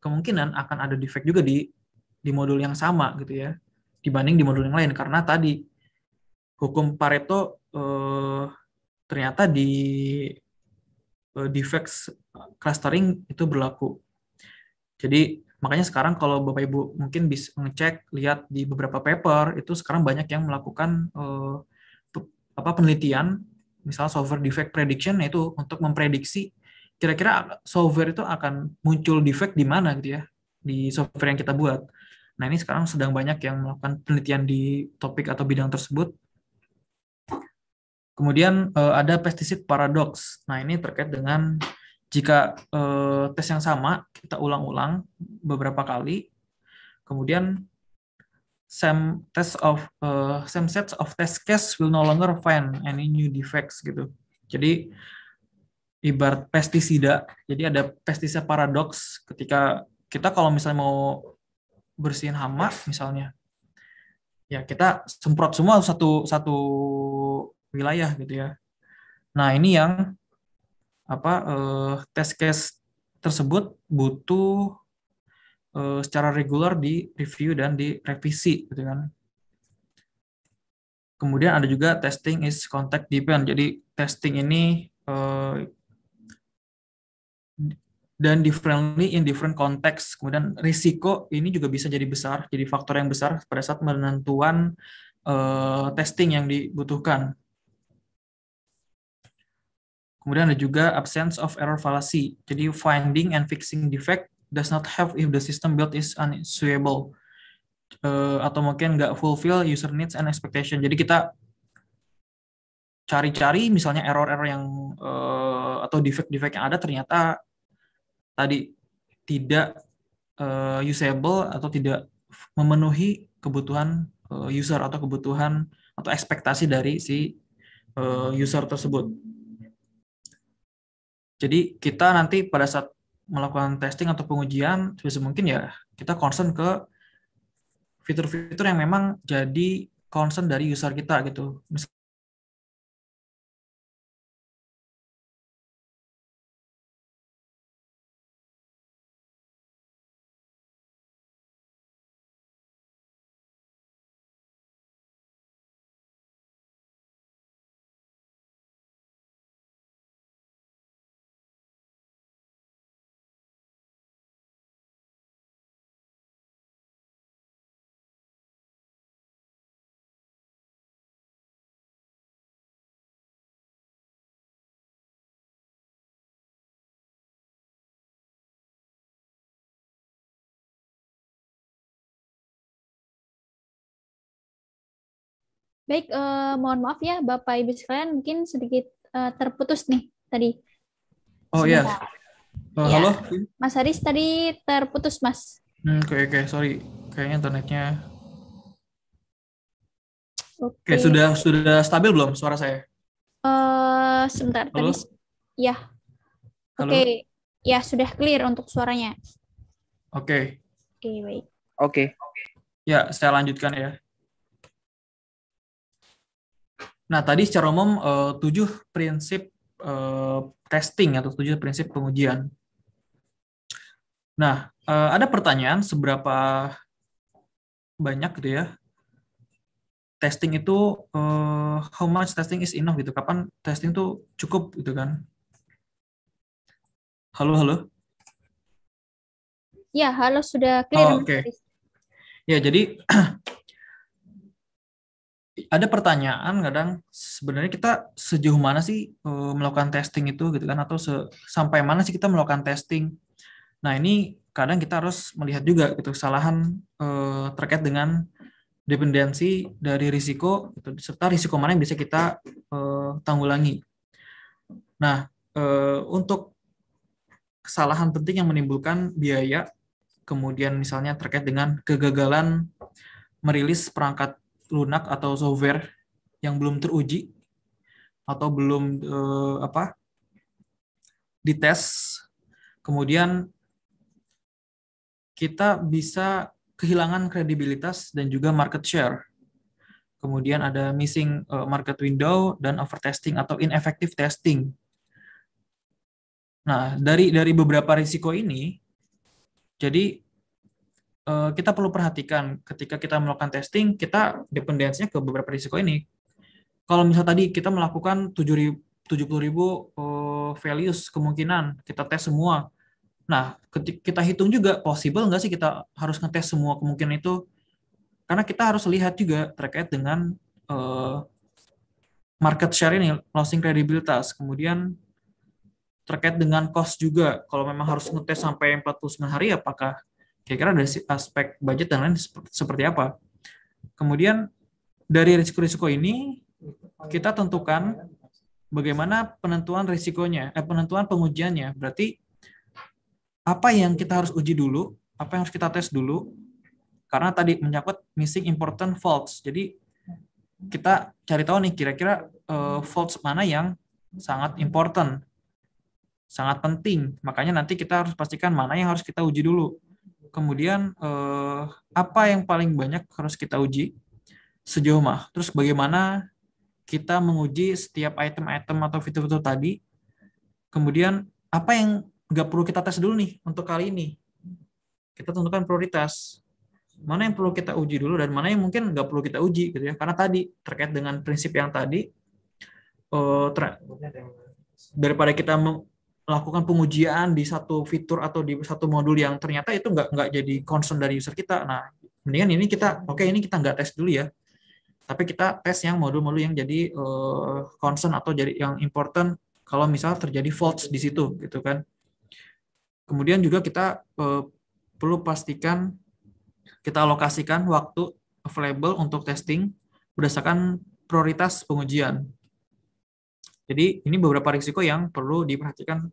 kemungkinan akan ada defect juga di di modul yang sama gitu ya dibanding di modul yang lain karena tadi hukum Pareto eh, ternyata di eh, defects clustering itu berlaku. Jadi makanya sekarang kalau Bapak Ibu mungkin bisa ngecek lihat di beberapa paper itu sekarang banyak yang melakukan eh, apa penelitian misalnya software defect prediction itu untuk memprediksi kira-kira software itu akan muncul defect di mana gitu ya di software yang kita buat. Nah ini sekarang sedang banyak yang melakukan penelitian di topik atau bidang tersebut. Kemudian eh, ada pesticid paradox. Nah ini terkait dengan jika eh, tes yang sama kita ulang-ulang beberapa kali, kemudian same test of uh, eh, same sets of test case will no longer find any new defects gitu. Jadi ibarat pestisida. Jadi ada pestisida paradoks ketika kita kalau misalnya mau bersihin hama misalnya, ya kita semprot semua satu satu wilayah gitu ya. Nah ini yang apa eh, tes case tersebut butuh eh, secara reguler di review dan di revisi gitu kan. Kemudian ada juga testing is contact depend. Jadi testing ini eh, dan differently in different context. Kemudian risiko ini juga bisa jadi besar, jadi faktor yang besar pada saat menentukan uh, eh, testing yang dibutuhkan. Kemudian ada juga absence of error fallacy. Jadi finding and fixing defect does not have if the system built is unsuitable. Uh, atau mungkin nggak fulfill user needs and expectation. Jadi kita cari-cari misalnya error-error yang uh, atau defect-defect yang ada ternyata tadi tidak uh, usable atau tidak memenuhi kebutuhan uh, user atau kebutuhan atau ekspektasi dari si uh, user tersebut. Jadi kita nanti pada saat melakukan testing atau pengujian sebisa mungkin ya kita concern ke fitur-fitur yang memang jadi concern dari user kita gitu. Baik, eh, mohon maaf ya Bapak Ibu sekalian, mungkin sedikit eh, terputus nih tadi. Oh iya. ya. Halo. Mas Haris tadi terputus, Mas. Oke, hmm, oke, okay, okay, sorry. Kayaknya internetnya. Oke, okay. okay, sudah sudah stabil belum suara saya? Eh, uh, sebentar Halo? tadi. Ya. Oke. Okay. Ya, sudah clear untuk suaranya. Oke. Okay. Oke, okay, baik. Oke. Okay. Ya, saya lanjutkan ya. Nah, tadi secara umum uh, tujuh prinsip uh, testing atau tujuh prinsip pengujian. Nah, uh, ada pertanyaan seberapa banyak gitu ya testing itu uh, how much testing is enough gitu. Kapan testing itu cukup gitu kan? Halo, halo. Ya, halo sudah clear. Oh, Oke. Okay. Ya, jadi [clears throat] ada pertanyaan kadang sebenarnya kita sejauh mana sih uh, melakukan testing itu gitu kan atau se sampai mana sih kita melakukan testing. Nah, ini kadang kita harus melihat juga gitu kesalahan uh, terkait dengan dependensi dari risiko gitu, serta risiko mana yang bisa kita uh, tanggulangi. Nah, uh, untuk kesalahan penting yang menimbulkan biaya kemudian misalnya terkait dengan kegagalan merilis perangkat lunak atau software yang belum teruji atau belum uh, apa dites kemudian kita bisa kehilangan kredibilitas dan juga market share kemudian ada missing uh, market window dan over testing atau ineffective testing nah dari dari beberapa risiko ini jadi Eh, kita perlu perhatikan ketika kita melakukan testing, kita dependensinya ke beberapa risiko ini. Kalau misal tadi kita melakukan ribu uh, values kemungkinan kita tes semua. Nah, ketika kita hitung juga possible nggak sih kita harus ngetes semua kemungkinan itu? Karena kita harus lihat juga terkait dengan eh, market share ini, losing kredibilitas, kemudian terkait dengan cost juga. Kalau memang harus ngetes sampai 49 hari, apakah kira-kira dari aspek budget dan lain seperti apa. Kemudian dari risiko-risiko ini kita tentukan bagaimana penentuan risikonya, eh, penentuan pengujiannya. Berarti apa yang kita harus uji dulu, apa yang harus kita tes dulu, karena tadi menyangkut missing important faults. Jadi kita cari tahu nih kira-kira uh, faults mana yang sangat important, sangat penting. Makanya nanti kita harus pastikan mana yang harus kita uji dulu kemudian eh, apa yang paling banyak harus kita uji sejauh mah. Terus bagaimana kita menguji setiap item-item atau fitur-fitur tadi. Kemudian apa yang nggak perlu kita tes dulu nih untuk kali ini. Kita tentukan prioritas. Mana yang perlu kita uji dulu dan mana yang mungkin nggak perlu kita uji gitu ya. Karena tadi terkait dengan prinsip yang tadi eh, daripada kita melakukan pengujian di satu fitur atau di satu modul yang ternyata itu nggak nggak jadi concern dari user kita. Nah, mendingan ini kita oke okay, ini kita nggak tes dulu ya. Tapi kita tes yang modul-modul yang jadi uh, concern atau jadi yang important kalau misal terjadi faults di situ gitu kan. Kemudian juga kita uh, perlu pastikan kita alokasikan waktu available untuk testing berdasarkan prioritas pengujian. Jadi ini beberapa risiko yang perlu diperhatikan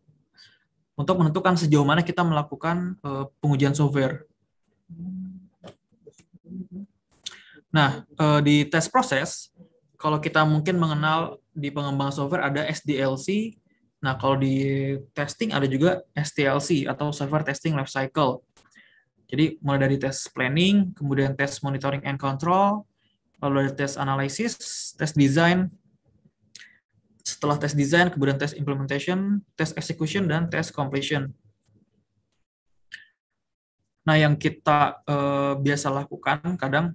untuk menentukan sejauh mana kita melakukan eh, pengujian software. Nah, eh, di tes proses, kalau kita mungkin mengenal di pengembang software ada SDLC, nah kalau di testing ada juga STLC atau Software Testing Life Cycle. Jadi mulai dari tes planning, kemudian tes monitoring and control, lalu dari tes analysis, tes design, setelah tes design, kemudian tes implementation, tes execution, dan tes completion. Nah, yang kita uh, biasa lakukan kadang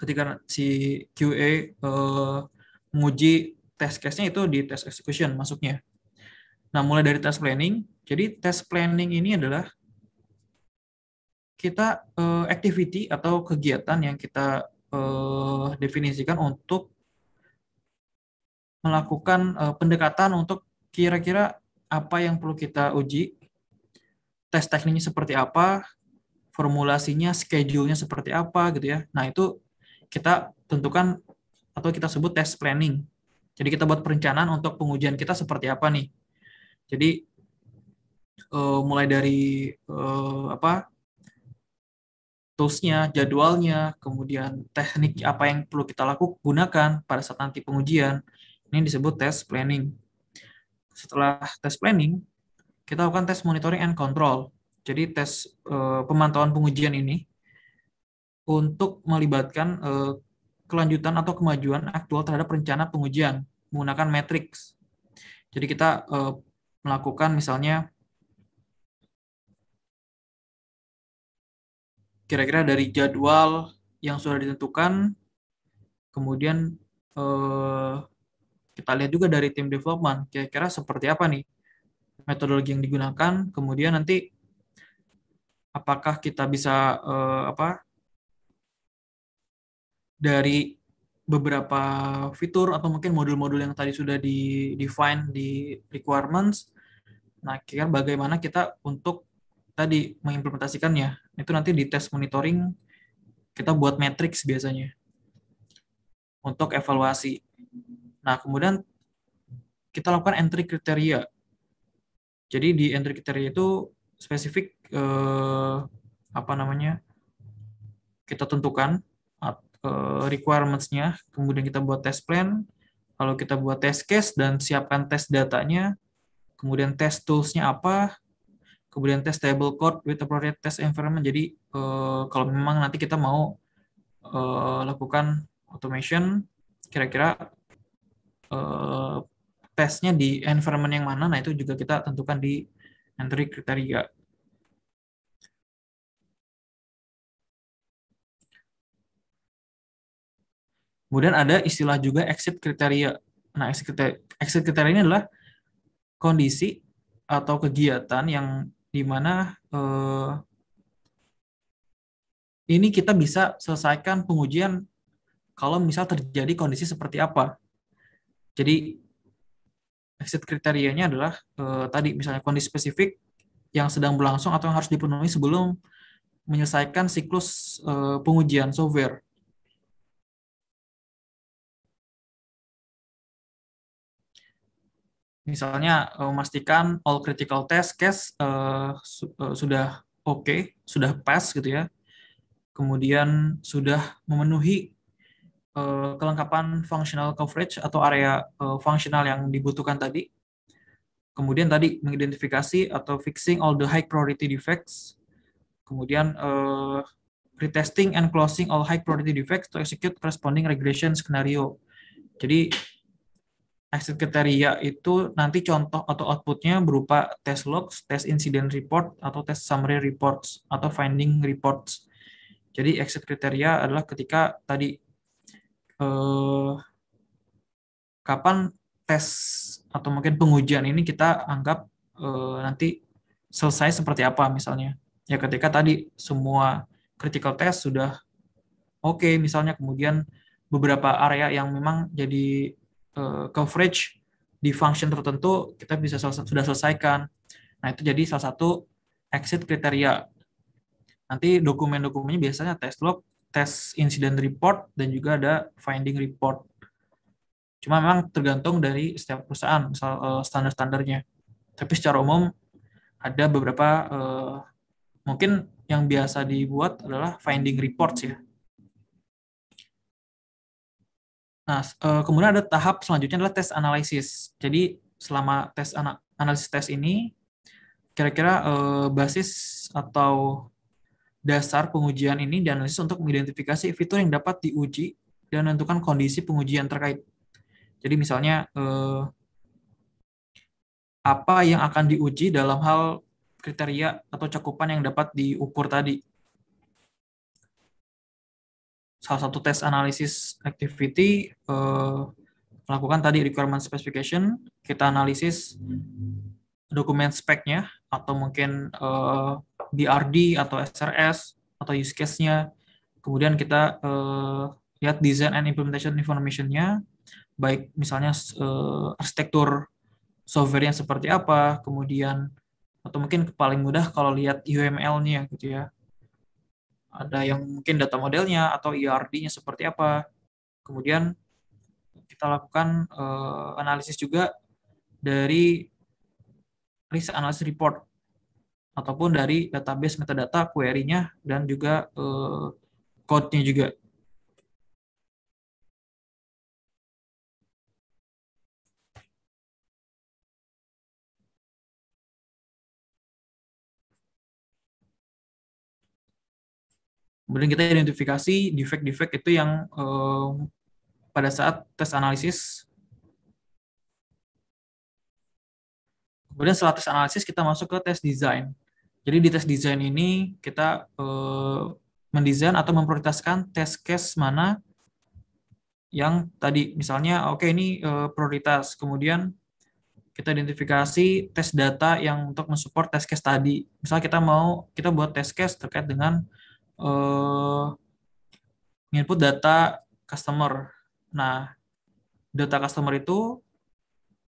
ketika si QA uh, eh, menguji test case-nya itu di test execution masuknya. Nah, mulai dari test planning. Jadi, test planning ini adalah kita uh, activity atau kegiatan yang kita uh, definisikan untuk melakukan uh, pendekatan untuk kira-kira apa yang perlu kita uji, tes tekniknya seperti apa, formulasinya, schedule-nya seperti apa gitu ya. Nah, itu kita tentukan atau kita sebut test planning. Jadi kita buat perencanaan untuk pengujian kita seperti apa nih. Jadi uh, mulai dari uh, apa toolsnya, jadwalnya, kemudian teknik apa yang perlu kita lakukan gunakan pada saat nanti pengujian, ini disebut test planning. Setelah test planning, kita lakukan test monitoring and control. Jadi tes eh, pemantauan pengujian ini untuk melibatkan eh, kelanjutan atau kemajuan aktual terhadap rencana pengujian menggunakan matrix. Jadi kita eh, melakukan misalnya kira-kira dari jadwal yang sudah ditentukan, kemudian eh, kita lihat juga dari tim development kira-kira seperti apa nih metodologi yang digunakan kemudian nanti apakah kita bisa uh, apa dari beberapa fitur atau mungkin modul-modul yang tadi sudah di define di requirements nah kira bagaimana kita untuk tadi mengimplementasikannya itu nanti di test monitoring kita buat matrix biasanya untuk evaluasi Nah, kemudian kita lakukan entry kriteria. Jadi di entry kriteria itu spesifik eh, apa namanya? kita tentukan eh, requirements-nya, kemudian kita buat test plan, lalu kita buat test case dan siapkan test datanya, kemudian test tools-nya apa, kemudian test table code with appropriate test environment. Jadi eh, kalau memang nanti kita mau eh, lakukan automation, kira-kira Eh, tesnya di environment yang mana, nah itu juga kita tentukan di entry kriteria. Kemudian ada istilah juga exit kriteria. Nah, exit kriteria, exit kriteria ini adalah kondisi atau kegiatan yang dimana eh, ini kita bisa selesaikan pengujian kalau misal terjadi kondisi seperti apa. Jadi exit kriterianya adalah eh, tadi misalnya kondisi spesifik yang sedang berlangsung atau yang harus dipenuhi sebelum menyelesaikan siklus eh, pengujian software. Misalnya eh, memastikan all critical test case uh, su uh, sudah oke, okay, sudah pass gitu ya. Kemudian sudah memenuhi Eh, kelengkapan functional coverage atau area eh, functional yang dibutuhkan tadi. Kemudian tadi mengidentifikasi atau fixing all the high priority defects. Kemudian uh, retesting and closing all high priority defects to execute corresponding regression scenario. Jadi exit kriteria itu nanti contoh atau outputnya berupa test logs, test incident report, atau test summary reports, atau finding reports. Jadi exit kriteria adalah ketika tadi eh, kapan tes atau mungkin pengujian ini kita anggap eh, nanti selesai seperti apa misalnya. Ya ketika tadi semua critical test sudah oke okay, misalnya kemudian beberapa area yang memang jadi eh, coverage di function tertentu kita bisa sel sudah selesaikan. Nah, itu jadi salah satu exit kriteria. Nanti dokumen-dokumennya biasanya test log tes incident report dan juga ada finding report. Cuma memang tergantung dari setiap perusahaan eh, standar-standarnya. Tapi secara umum ada beberapa eh, mungkin yang biasa dibuat adalah finding reports ya. Nah, eh, kemudian ada tahap selanjutnya adalah tes analisis. Jadi selama tes analisis tes ini kira-kira basis atau dasar pengujian ini dianalisis untuk mengidentifikasi fitur yang dapat diuji dan menentukan kondisi pengujian terkait. Jadi misalnya eh, apa yang akan diuji dalam hal kriteria atau cakupan yang dapat diukur tadi. Salah satu tes analisis activity eh, melakukan tadi requirement specification, kita analisis dokumen speknya atau mungkin uh, eh, BRD atau SRS atau use case-nya. Kemudian kita uh, lihat design and implementation information-nya, baik misalnya uh, arsitektur software-nya seperti apa, kemudian atau mungkin paling mudah kalau lihat UML-nya gitu ya. Ada yang mungkin data modelnya atau ERD-nya seperti apa. Kemudian kita lakukan uh, analisis juga dari risk analysis report ataupun dari database metadata query-nya dan juga uh, code-nya juga. Kemudian kita identifikasi defect-defect itu yang eh, pada saat tes analisis Kemudian setelah tes analisis kita masuk ke tes desain. Jadi di tes desain ini kita eh, mendesain atau memprioritaskan tes case mana yang tadi misalnya oke okay, ini eh, prioritas. Kemudian kita identifikasi tes data yang untuk mensupport tes case tadi. Misalnya kita mau kita buat tes case terkait dengan eh, input data customer. Nah, data customer itu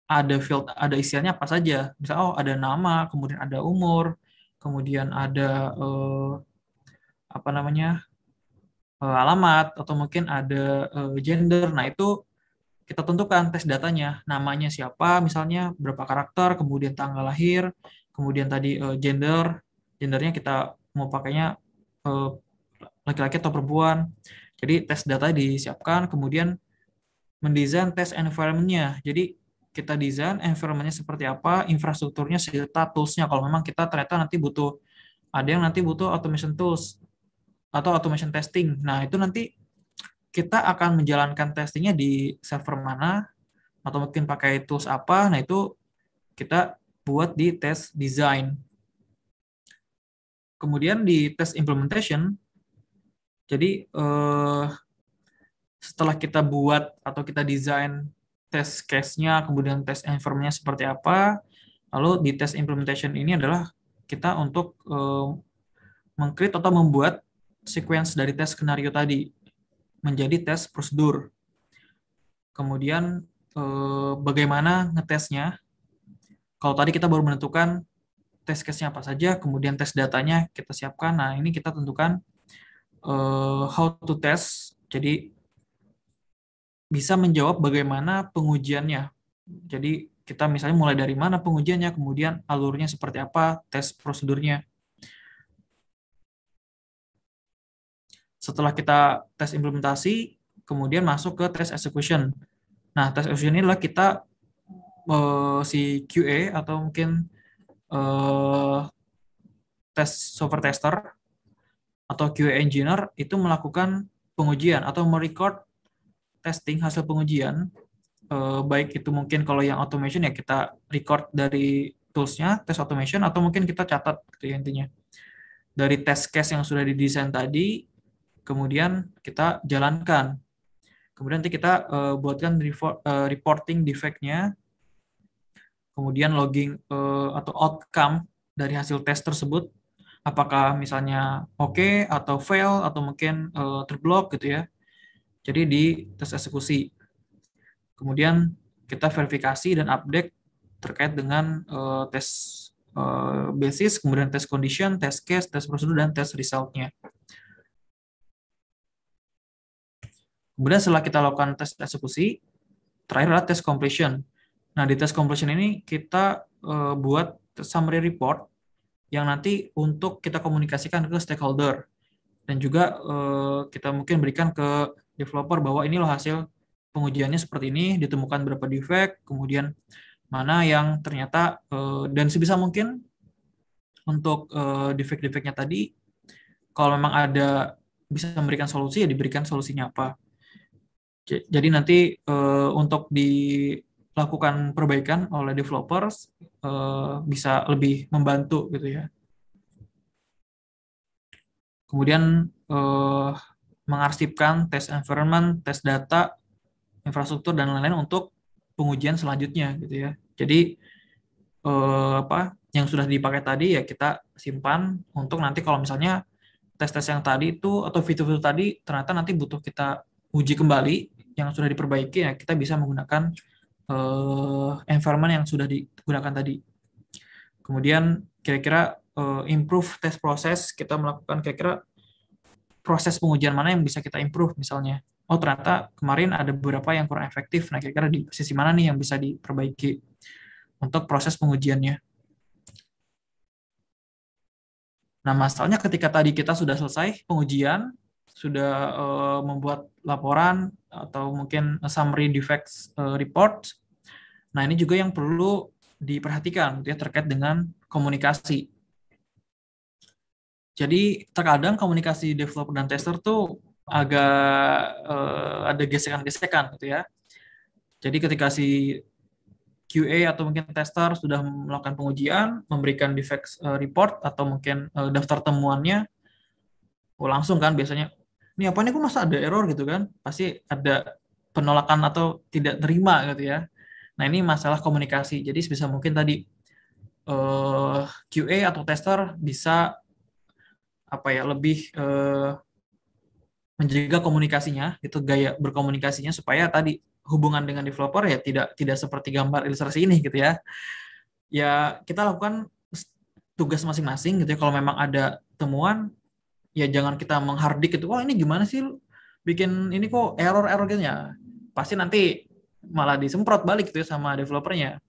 ada field ada isiannya apa saja misal oh ada nama kemudian ada umur kemudian ada eh, apa namanya eh, alamat atau mungkin ada eh, gender nah itu kita tentukan tes datanya namanya siapa misalnya berapa karakter kemudian tanggal lahir kemudian tadi eh, gender gendernya kita mau pakainya laki eh, laki-laki atau perempuan jadi tes data disiapkan kemudian mendesain tes environmentnya jadi kita desain environmentnya seperti apa, infrastrukturnya, serta toolsnya. Kalau memang kita ternyata nanti butuh ada yang nanti butuh automation tools atau automation testing. Nah itu nanti kita akan menjalankan testingnya di server mana atau mungkin pakai tools apa. Nah itu kita buat di test design. Kemudian di test implementation, jadi eh, setelah kita buat atau kita desain tes case-nya, kemudian tes environment-nya seperti apa. Lalu di tes implementation ini adalah kita untuk eh, mengcreate atau membuat sequence dari tes skenario tadi menjadi tes prosedur. Kemudian eh, bagaimana ngetesnya? Kalau tadi kita baru menentukan tes case-nya apa saja, kemudian tes datanya kita siapkan. Nah, ini kita tentukan eh, how to test. Jadi bisa menjawab bagaimana pengujiannya. Jadi kita misalnya mulai dari mana pengujiannya, kemudian alurnya seperti apa, tes prosedurnya. Setelah kita tes implementasi, kemudian masuk ke tes execution. Nah, tes execution ini adalah kita uh, si QA atau mungkin uh, tes software tester atau QA engineer itu melakukan pengujian atau merecord testing hasil pengujian eh, baik itu mungkin kalau yang automation ya kita record dari toolsnya test automation atau mungkin kita catat gitu ya intinya dari test case yang sudah didesain tadi kemudian kita jalankan kemudian nanti kita eh, buatkan report, eh, reporting defectnya kemudian logging eh, atau outcome dari hasil tes tersebut apakah misalnya oke okay, atau fail atau mungkin uh, terblok gitu ya jadi di tes eksekusi. Kemudian kita verifikasi dan update terkait dengan uh, tes uh, basis, kemudian tes condition, tes case, tes prosedur, dan tes resultnya. Kemudian setelah kita lakukan tes eksekusi, terakhir adalah tes completion. Nah, di tes completion ini kita uh, buat summary report yang nanti untuk kita komunikasikan ke stakeholder dan juga kita mungkin berikan ke developer bahwa ini loh hasil pengujiannya seperti ini, ditemukan berapa defect, kemudian mana yang ternyata eh, dan sebisa mungkin untuk eh, defect-defectnya tadi, kalau memang ada bisa memberikan solusi ya diberikan solusinya apa. Jadi nanti eh, untuk dilakukan perbaikan oleh developers bisa lebih membantu gitu ya. Kemudian mengarsipkan tes environment, tes data, infrastruktur dan lain-lain untuk pengujian selanjutnya gitu ya. Jadi eh, apa yang sudah dipakai tadi ya kita simpan untuk nanti kalau misalnya tes-tes yang tadi itu atau fitur-fitur tadi ternyata nanti butuh kita uji kembali yang sudah diperbaiki ya kita bisa menggunakan eh, environment yang sudah digunakan tadi. Kemudian kira-kira eh, improve test proses kita melakukan kira-kira proses pengujian mana yang bisa kita improve misalnya. Oh ternyata kemarin ada beberapa yang kurang efektif. Nah kira-kira di sisi mana nih yang bisa diperbaiki untuk proses pengujiannya. Nah masalahnya ketika tadi kita sudah selesai pengujian, sudah uh, membuat laporan atau mungkin summary defects uh, report. Nah ini juga yang perlu diperhatikan gitu ya terkait dengan komunikasi jadi terkadang komunikasi developer dan tester tuh agak uh, ada gesekan-gesekan gitu ya. Jadi ketika si QA atau mungkin tester sudah melakukan pengujian, memberikan defect eh, report atau mungkin uh, daftar temuannya, oh, langsung kan biasanya, ini apa nih kok masa ada error gitu kan? Pasti ada penolakan atau tidak terima gitu ya. Nah ini masalah komunikasi. Jadi sebisa mungkin tadi uh, QA atau tester bisa apa ya lebih uh, menjaga komunikasinya itu gaya berkomunikasinya supaya tadi hubungan dengan developer ya tidak tidak seperti gambar ilustrasi ini gitu ya ya kita lakukan tugas masing-masing gitu ya kalau memang ada temuan ya jangan kita menghardik gitu oh ini gimana sih bikin ini kok error error gitu ya pasti nanti malah disemprot balik gitu ya sama developernya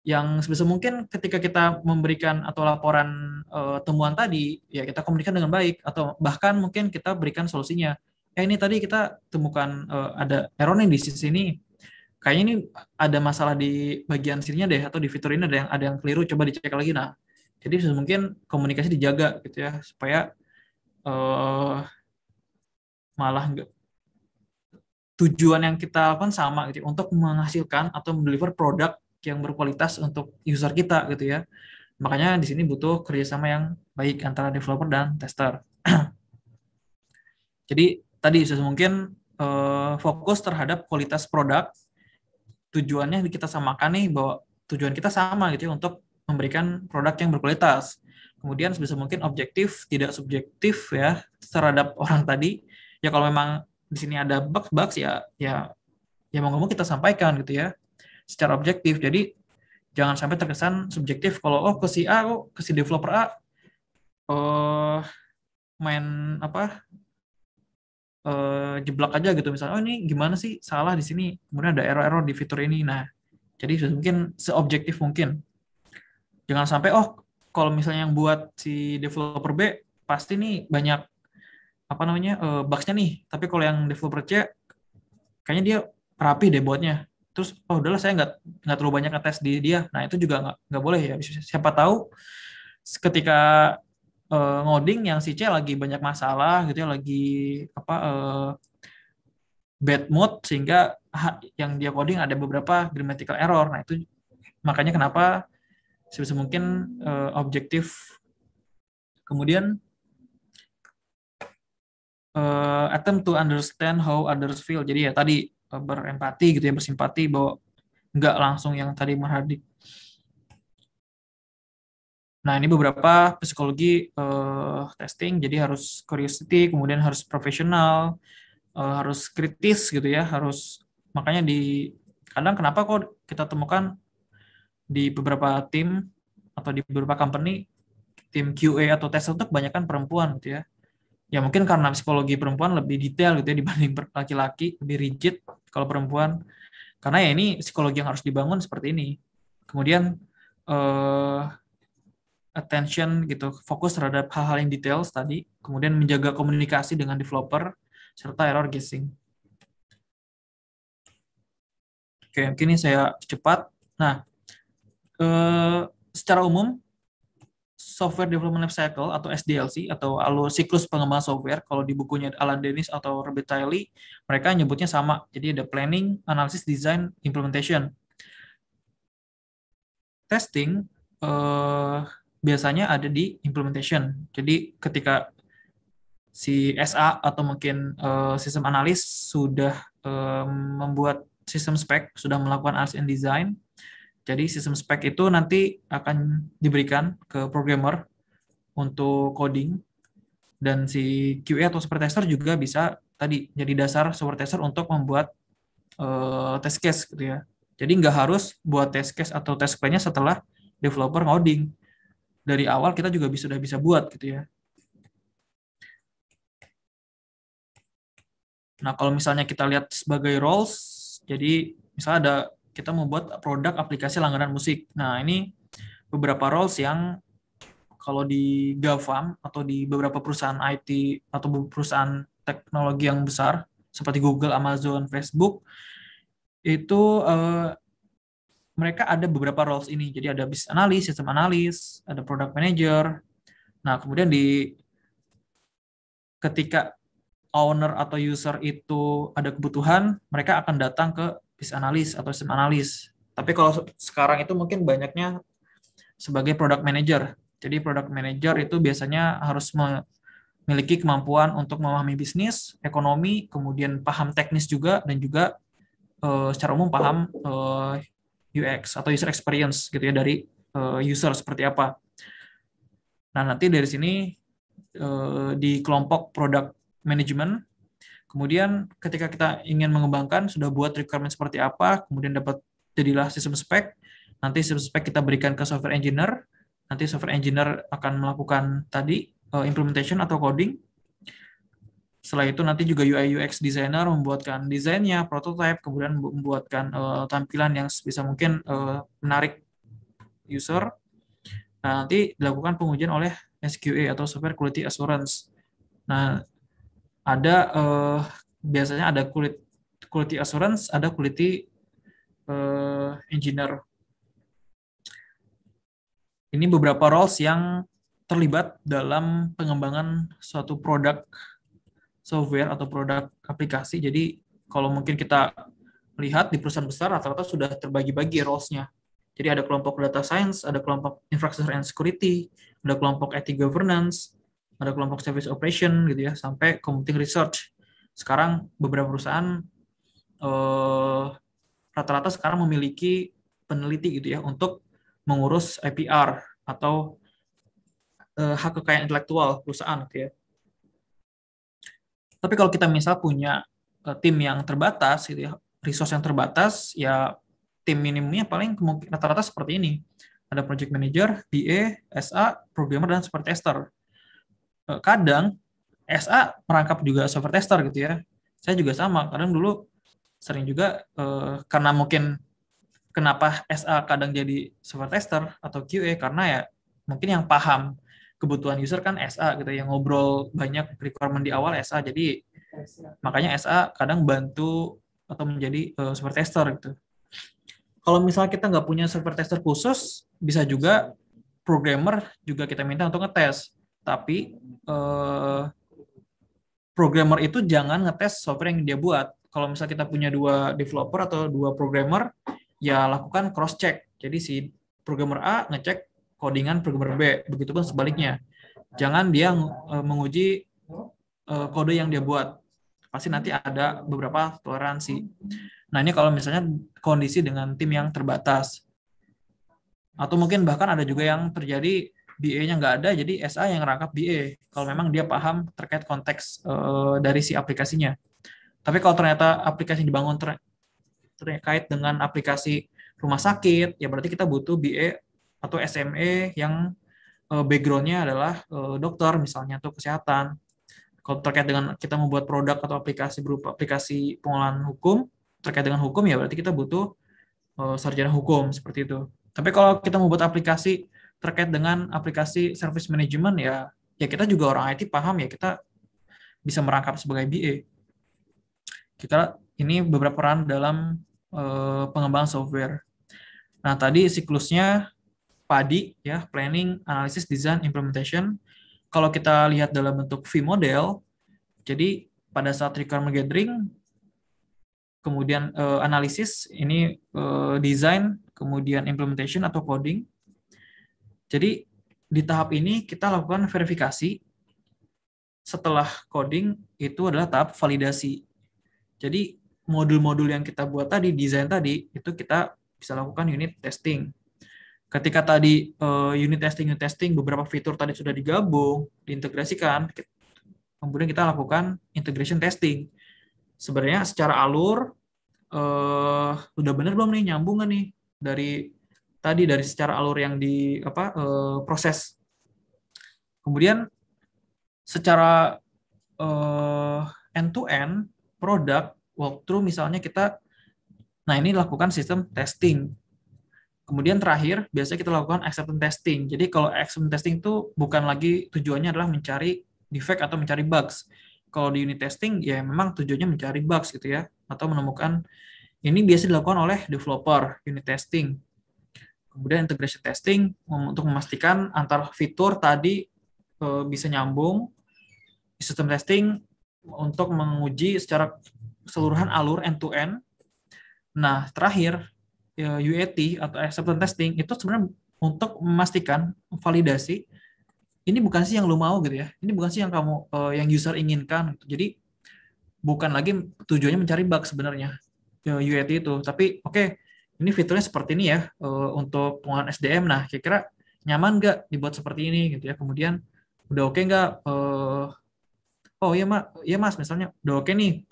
yang sebisa mungkin ketika kita memberikan atau laporan uh, temuan tadi ya kita komunikasikan dengan baik atau bahkan mungkin kita berikan solusinya eh ini tadi kita temukan uh, ada error nih di sisi ini kayaknya ini ada masalah di bagian sininya deh atau di fitur ini ada yang ada yang keliru coba dicek lagi nah jadi bisa mungkin komunikasi dijaga gitu ya supaya uh, malah enggak tujuan yang kita lakukan sama gitu ya, untuk menghasilkan atau mendeliver produk yang berkualitas untuk user kita gitu ya. Makanya di sini butuh kerjasama yang baik antara developer dan tester. [clears throat] Jadi tadi mungkin eh, fokus terhadap kualitas produk. Tujuannya kita samakan nih bahwa tujuan kita sama gitu ya untuk memberikan produk yang berkualitas. Kemudian sebisa mungkin objektif, tidak subjektif ya terhadap orang tadi. Ya kalau memang di sini ada bug-bug ya ya ya mau nggak mau kita sampaikan gitu ya secara objektif. Jadi jangan sampai terkesan subjektif kalau oh ke si A, oh ke si developer A uh, main apa uh, jeblak aja gitu misalnya oh ini gimana sih salah di sini kemudian ada error-error di fitur ini nah jadi mungkin seobjektif mungkin jangan sampai oh kalau misalnya yang buat si developer B pasti nih banyak apa namanya uh, bugsnya nih tapi kalau yang developer C kayaknya dia rapi deh buatnya terus oh udahlah saya nggak nggak terlalu banyak ngetes di dia nah itu juga nggak nggak boleh ya siapa tahu ketika uh, ngoding yang si C lagi banyak masalah gitu ya lagi apa uh, bad mood sehingga yang dia coding ada beberapa grammatical error nah itu makanya kenapa sebisa mungkin uh, objektif kemudian uh, attempt to understand how others feel jadi ya tadi Eh, berempati gitu ya bersimpati bahwa nggak langsung yang tadi menghardik. Nah ini beberapa psikologi uh, testing jadi harus curiosity kemudian harus profesional uh, harus kritis gitu ya harus makanya di kadang kenapa kok kita temukan di beberapa tim atau di beberapa company tim QA atau tester itu kebanyakan perempuan gitu ya ya mungkin karena psikologi perempuan lebih detail gitu ya dibanding laki-laki lebih rigid kalau perempuan karena ya ini psikologi yang harus dibangun seperti ini kemudian uh, attention gitu fokus terhadap hal-hal yang detail tadi kemudian menjaga komunikasi dengan developer serta error guessing oke mungkin ini saya cepat nah uh, secara umum Software Development Life Cycle atau SDLC atau alur siklus pengembangan software. Kalau di bukunya Alan Dennis atau Robert Tiley, mereka nyebutnya sama. Jadi ada planning, analysis, design, implementation. Testing eh, biasanya ada di implementation. Jadi ketika si SA atau mungkin eh, sistem analis sudah eh, membuat sistem spek, sudah melakukan analysis and design, jadi sistem spek itu nanti akan diberikan ke programmer untuk coding dan si QA atau software tester juga bisa tadi jadi dasar software tester untuk membuat uh, test case gitu ya. Jadi nggak harus buat test case atau test plan-nya setelah developer coding Dari awal kita juga bisa, sudah bisa buat gitu ya. Nah, kalau misalnya kita lihat sebagai roles, jadi misalnya ada kita membuat produk aplikasi langganan musik. Nah, ini beberapa roles yang kalau di GAFAM atau di beberapa perusahaan IT atau perusahaan teknologi yang besar seperti Google, Amazon, Facebook itu eh, mereka ada beberapa roles ini. Jadi ada business analis, sistem analis, ada product manager. Nah, kemudian di ketika owner atau user itu ada kebutuhan, mereka akan datang ke bis analis atau sistem analis. Tapi kalau sekarang itu mungkin banyaknya sebagai product manager. Jadi product manager itu biasanya harus memiliki kemampuan untuk memahami bisnis, ekonomi, kemudian paham teknis juga dan juga uh, secara umum paham uh, eh, UX atau user experience gitu ya dari uh, user seperti apa. Nah, nanti dari sini di kelompok product management Kemudian ketika kita ingin mengembangkan, sudah buat requirement seperti apa, kemudian dapat jadilah sistem spek. Nanti sistem spek kita berikan ke software engineer. Nanti software engineer akan melakukan tadi eh, implementation atau coding. Setelah itu nanti juga UI UX designer membuatkan desainnya, prototype, kemudian membuatkan uh, tampilan yang bisa mungkin uh, menarik user. Nah, nanti dilakukan pengujian oleh SQA e atau Software Quality Assurance. Nah, ada uh, biasanya ada kulit quality assurance, ada quality uh, engineer. Ini beberapa roles yang terlibat dalam pengembangan suatu produk software atau produk aplikasi. Jadi kalau mungkin kita lihat di perusahaan besar rata-rata sudah terbagi-bagi roles-nya. Jadi ada kelompok data science, ada kelompok infrastructure and security, ada kelompok IT governance, ada kelompok service operation gitu ya, sampai computing research. Sekarang beberapa perusahaan eh, rata-rata sekarang memiliki peneliti gitu ya untuk mengurus IPR atau eh, hak kekayaan intelektual perusahaan gitu ya. Tapi kalau kita misal punya eh, tim yang terbatas gitu ya, resource yang terbatas ya tim minimumnya paling rata-rata seperti ini. Ada project manager, DA, SA, programmer dan super tester. Eh, kadang SA merangkap juga software tester gitu ya. Saya juga sama. Kadang dulu sering juga eh, karena mungkin kenapa SA kadang jadi software tester atau QA karena ya mungkin yang paham kebutuhan user kan SA gitu yang ngobrol banyak requirement di awal SA jadi makanya SA kadang bantu atau menjadi uh, tester gitu. Kalau misalnya kita nggak punya super tester khusus, bisa juga programmer juga kita minta untuk ngetes tapi eh, programmer itu jangan ngetes software yang dia buat. Kalau misalnya kita punya dua developer atau dua programmer, ya lakukan cross check. Jadi si programmer A ngecek codingan programmer B, begitu pun sebaliknya. Jangan dia eh, menguji eh, kode yang dia buat. Pasti nanti ada beberapa toleransi. Nah, ini kalau misalnya kondisi dengan tim yang terbatas. Atau mungkin bahkan ada juga yang terjadi BA-nya nggak ada, jadi SA yang rangkap BA. Kalau memang dia paham terkait konteks uh, dari si aplikasinya. Tapi kalau ternyata aplikasi yang dibangun ter terkait dengan aplikasi rumah sakit, ya berarti kita butuh BA atau SME yang uh, background-nya adalah uh, dokter misalnya atau kesehatan. Kalau terkait dengan kita membuat produk atau aplikasi berupa aplikasi pengolahan hukum, terkait dengan hukum ya berarti kita butuh sarjana hukum seperti itu. Tapi kalau kita membuat aplikasi terkait dengan aplikasi service management ya ya kita juga orang IT paham ya kita bisa merangkap sebagai BA. Kita ini beberapa peran dalam eh, pengembangan software. Nah, tadi siklusnya padi ya, planning, analisis, design, implementation. Kalau kita lihat dalam bentuk V model, jadi pada saat requirement gathering kemudian eh, analisis ini eh, design, kemudian implementation atau coding. Jadi di tahap ini kita lakukan verifikasi. Setelah coding itu adalah tahap validasi. Jadi modul-modul yang kita buat tadi, desain tadi, itu kita bisa lakukan unit testing. Ketika tadi eh, unit testing, unit testing, beberapa fitur tadi sudah digabung, diintegrasikan, kemudian kita lakukan integration testing. Sebenarnya secara alur, sudah eh, benar belum nih, nyambung nih dari tadi dari secara alur yang di apa e, proses. Kemudian secara e, eh, end to end produk walkthrough misalnya kita nah ini lakukan sistem testing. Kemudian terakhir biasanya kita lakukan acceptance testing. Jadi kalau acceptance testing itu bukan lagi tujuannya adalah mencari defect atau mencari bugs. Kalau di unit testing ya memang tujuannya mencari bugs gitu ya atau menemukan ini biasa dilakukan oleh developer unit testing Kemudian integration testing untuk memastikan antara fitur tadi eh, bisa nyambung. sistem testing untuk menguji secara keseluruhan alur end to end. Nah, terakhir ya, e, UAT atau acceptance testing itu sebenarnya untuk memastikan validasi ini bukan sih yang lo mau gitu ya. Ini bukan sih yang kamu eh, yang user inginkan. Gitu. Jadi bukan lagi tujuannya mencari bug sebenarnya ya, UAT e itu, tapi oke okay, ini fiturnya seperti ini ya eh, untuk pengelolaan SDM. Nah, kira-kira nyaman nggak dibuat seperti ini gitu ya. Kemudian udah oke okay nggak? Eh, oh iya mas, iya mas, misalnya udah oke okay nih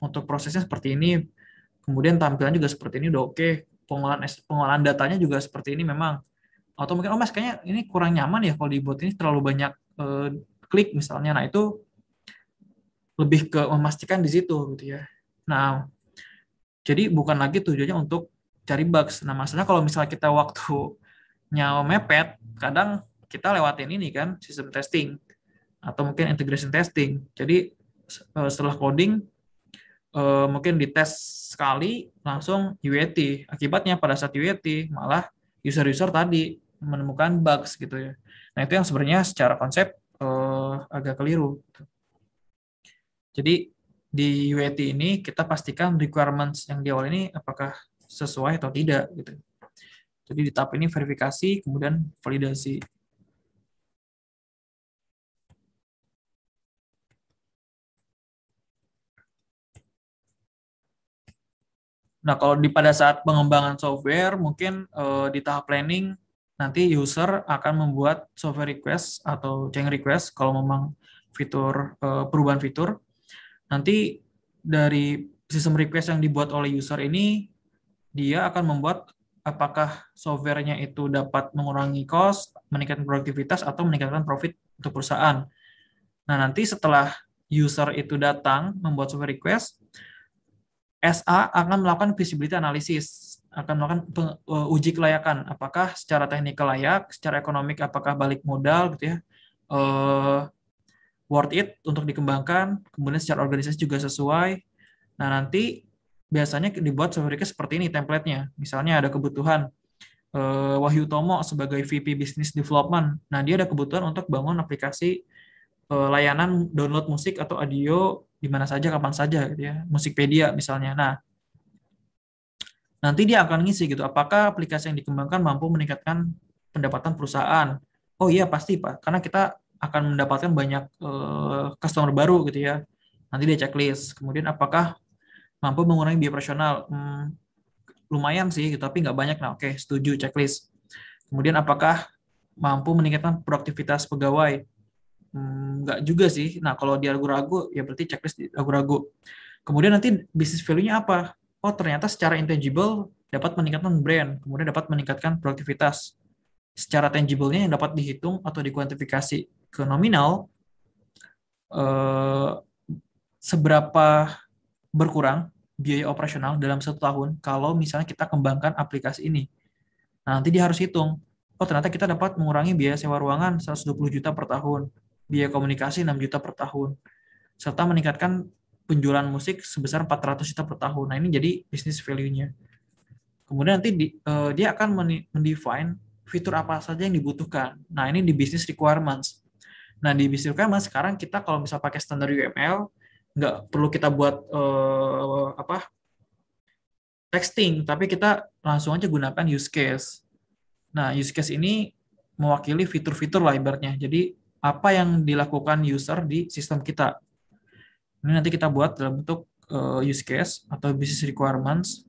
untuk prosesnya seperti ini. Kemudian tampilan juga seperti ini udah oke. Okay. Pengelolaan pengelolaan datanya juga seperti ini memang. Atau mungkin oh mas kayaknya ini kurang nyaman ya kalau dibuat ini terlalu banyak uh, klik misalnya. Nah itu lebih ke memastikan di situ gitu ya. Nah jadi bukan lagi tujuannya untuk cari bugs. Nah, maksudnya kalau misalnya kita waktu nyawa mepet, kadang kita lewatin ini kan, sistem testing atau mungkin integration testing. Jadi eh, setelah coding eh, mungkin dites sekali langsung UAT. Akibatnya pada saat UAT malah user-user tadi menemukan bugs gitu ya. Nah, itu yang sebenarnya secara konsep eh, agak keliru. Gitu. Jadi di UAT ini kita pastikan requirements yang di awal ini apakah sesuai atau tidak gitu. Jadi di tahap ini verifikasi kemudian validasi. Nah, kalau di pada saat pengembangan software mungkin eh, di tahap planning nanti user akan membuat software request atau change request kalau memang fitur eh, perubahan fitur. Nanti dari sistem request yang dibuat oleh user ini dia akan membuat apakah softwarenya itu dapat mengurangi cost, meningkatkan produktivitas, atau meningkatkan profit untuk perusahaan. Nah, nanti setelah user itu datang membuat software request, SA akan melakukan visibility analysis, akan melakukan e, uji kelayakan, apakah secara teknik layak, secara ekonomik apakah balik modal gitu ya, e, worth it untuk dikembangkan, kemudian secara organisasi juga sesuai. Nah nanti biasanya dibuat sebenarnya seperti ini templatenya Misalnya ada kebutuhan eh, Wahyu Tomo sebagai VP Business Development. Nah, dia ada kebutuhan untuk bangun aplikasi eh, layanan download musik atau audio di mana saja kapan saja gitu ya. Musikpedia misalnya. Nah, nanti dia akan ngisi gitu apakah aplikasi yang dikembangkan mampu meningkatkan pendapatan perusahaan. Oh iya pasti Pak, karena kita akan mendapatkan banyak eh, customer baru gitu ya. Nanti dia checklist. Kemudian apakah mampu mengurangi biaya operasional hmm, lumayan sih gitu, tapi nggak banyak nah oke setuju checklist kemudian apakah mampu meningkatkan produktivitas pegawai hmm, juga sih nah kalau dia ragu-ragu ya berarti checklist ragu-ragu kemudian nanti bisnis value-nya apa oh ternyata secara intangible dapat meningkatkan brand kemudian dapat meningkatkan produktivitas secara tangible-nya yang dapat dihitung atau dikuantifikasi ke nominal eh, seberapa berkurang biaya operasional dalam satu tahun kalau misalnya kita kembangkan aplikasi ini. Nah, nanti dia harus hitung, oh ternyata kita dapat mengurangi biaya sewa ruangan 120 juta per tahun, biaya komunikasi 6 juta per tahun, serta meningkatkan penjualan musik sebesar 400 juta per tahun. Nah, ini jadi bisnis value-nya. Kemudian nanti di, uh, dia akan mendefine fitur apa saja yang dibutuhkan. Nah, ini di business requirements. Nah, di bisnis requirements sekarang kita kalau bisa pakai standar UML, nggak perlu kita buat uh, apa texting, tapi kita langsung aja gunakan use case. Nah, use case ini mewakili fitur-fitur lah ibaratnya. Jadi apa yang dilakukan user di sistem kita. Ini nanti kita buat dalam bentuk uh, use case atau business requirements.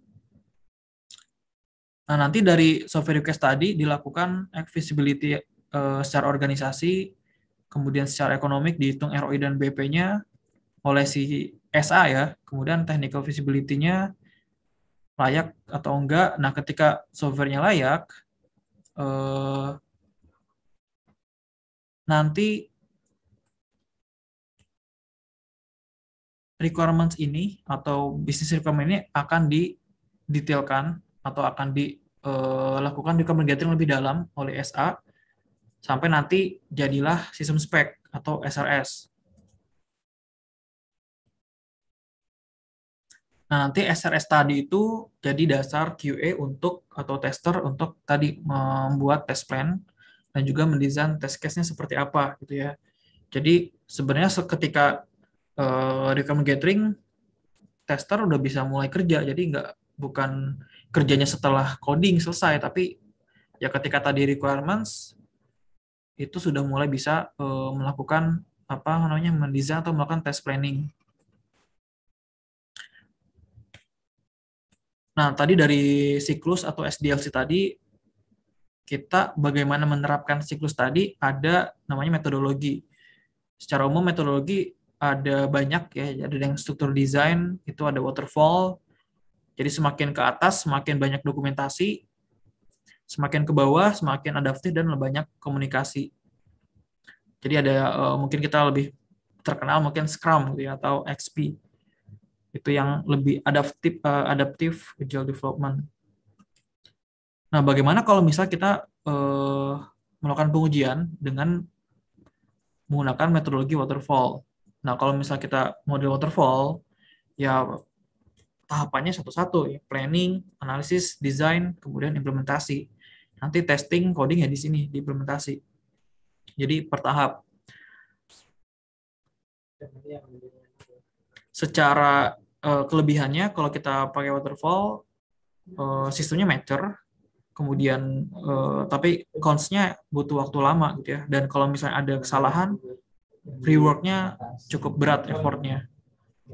Nah, nanti dari software request tadi dilakukan visibility uh, eh, secara organisasi, kemudian secara ekonomik dihitung ROI dan BP-nya, oleh si SA ya. Kemudian technical visibility nya layak atau enggak. Nah, ketika software-nya layak, eh, nanti requirements ini atau business requirement ini akan didetailkan atau akan dilakukan di eh, gathering lebih dalam oleh SA sampai nanti jadilah sistem spek atau SRS. nanti SRS tadi itu jadi dasar QA untuk atau tester untuk tadi membuat test plan dan juga mendesain test case-nya seperti apa gitu ya. Jadi sebenarnya ketika uh, requirement gathering tester udah bisa mulai kerja. Jadi nggak bukan kerjanya setelah coding selesai tapi ya ketika tadi requirements itu sudah mulai bisa uh, melakukan apa namanya mendesain atau melakukan test planning Nah, tadi dari siklus atau SDLC tadi, kita bagaimana menerapkan siklus tadi ada namanya metodologi. Secara umum metodologi ada banyak ya, ada yang struktur desain, itu ada waterfall. Jadi semakin ke atas, semakin banyak dokumentasi, semakin ke bawah, semakin adaptif dan lebih banyak komunikasi. Jadi ada eh, mungkin kita lebih terkenal mungkin Scrum gitu ya, atau XP itu yang lebih adaptif uh, adaptif agile development. Nah, bagaimana kalau misalnya kita uh, melakukan pengujian dengan menggunakan metodologi waterfall? Nah, kalau misalnya kita model waterfall, ya tahapannya satu-satu, ya, planning, analisis, design, kemudian implementasi. Nanti testing, coding ya di sini, di implementasi. Jadi per tahap. Secara Eh, kelebihannya kalau kita pakai waterfall uh, sistemnya meter kemudian uh, tapi cons-nya butuh waktu lama gitu ya dan kalau misalnya ada kesalahan reworknya cukup berat effortnya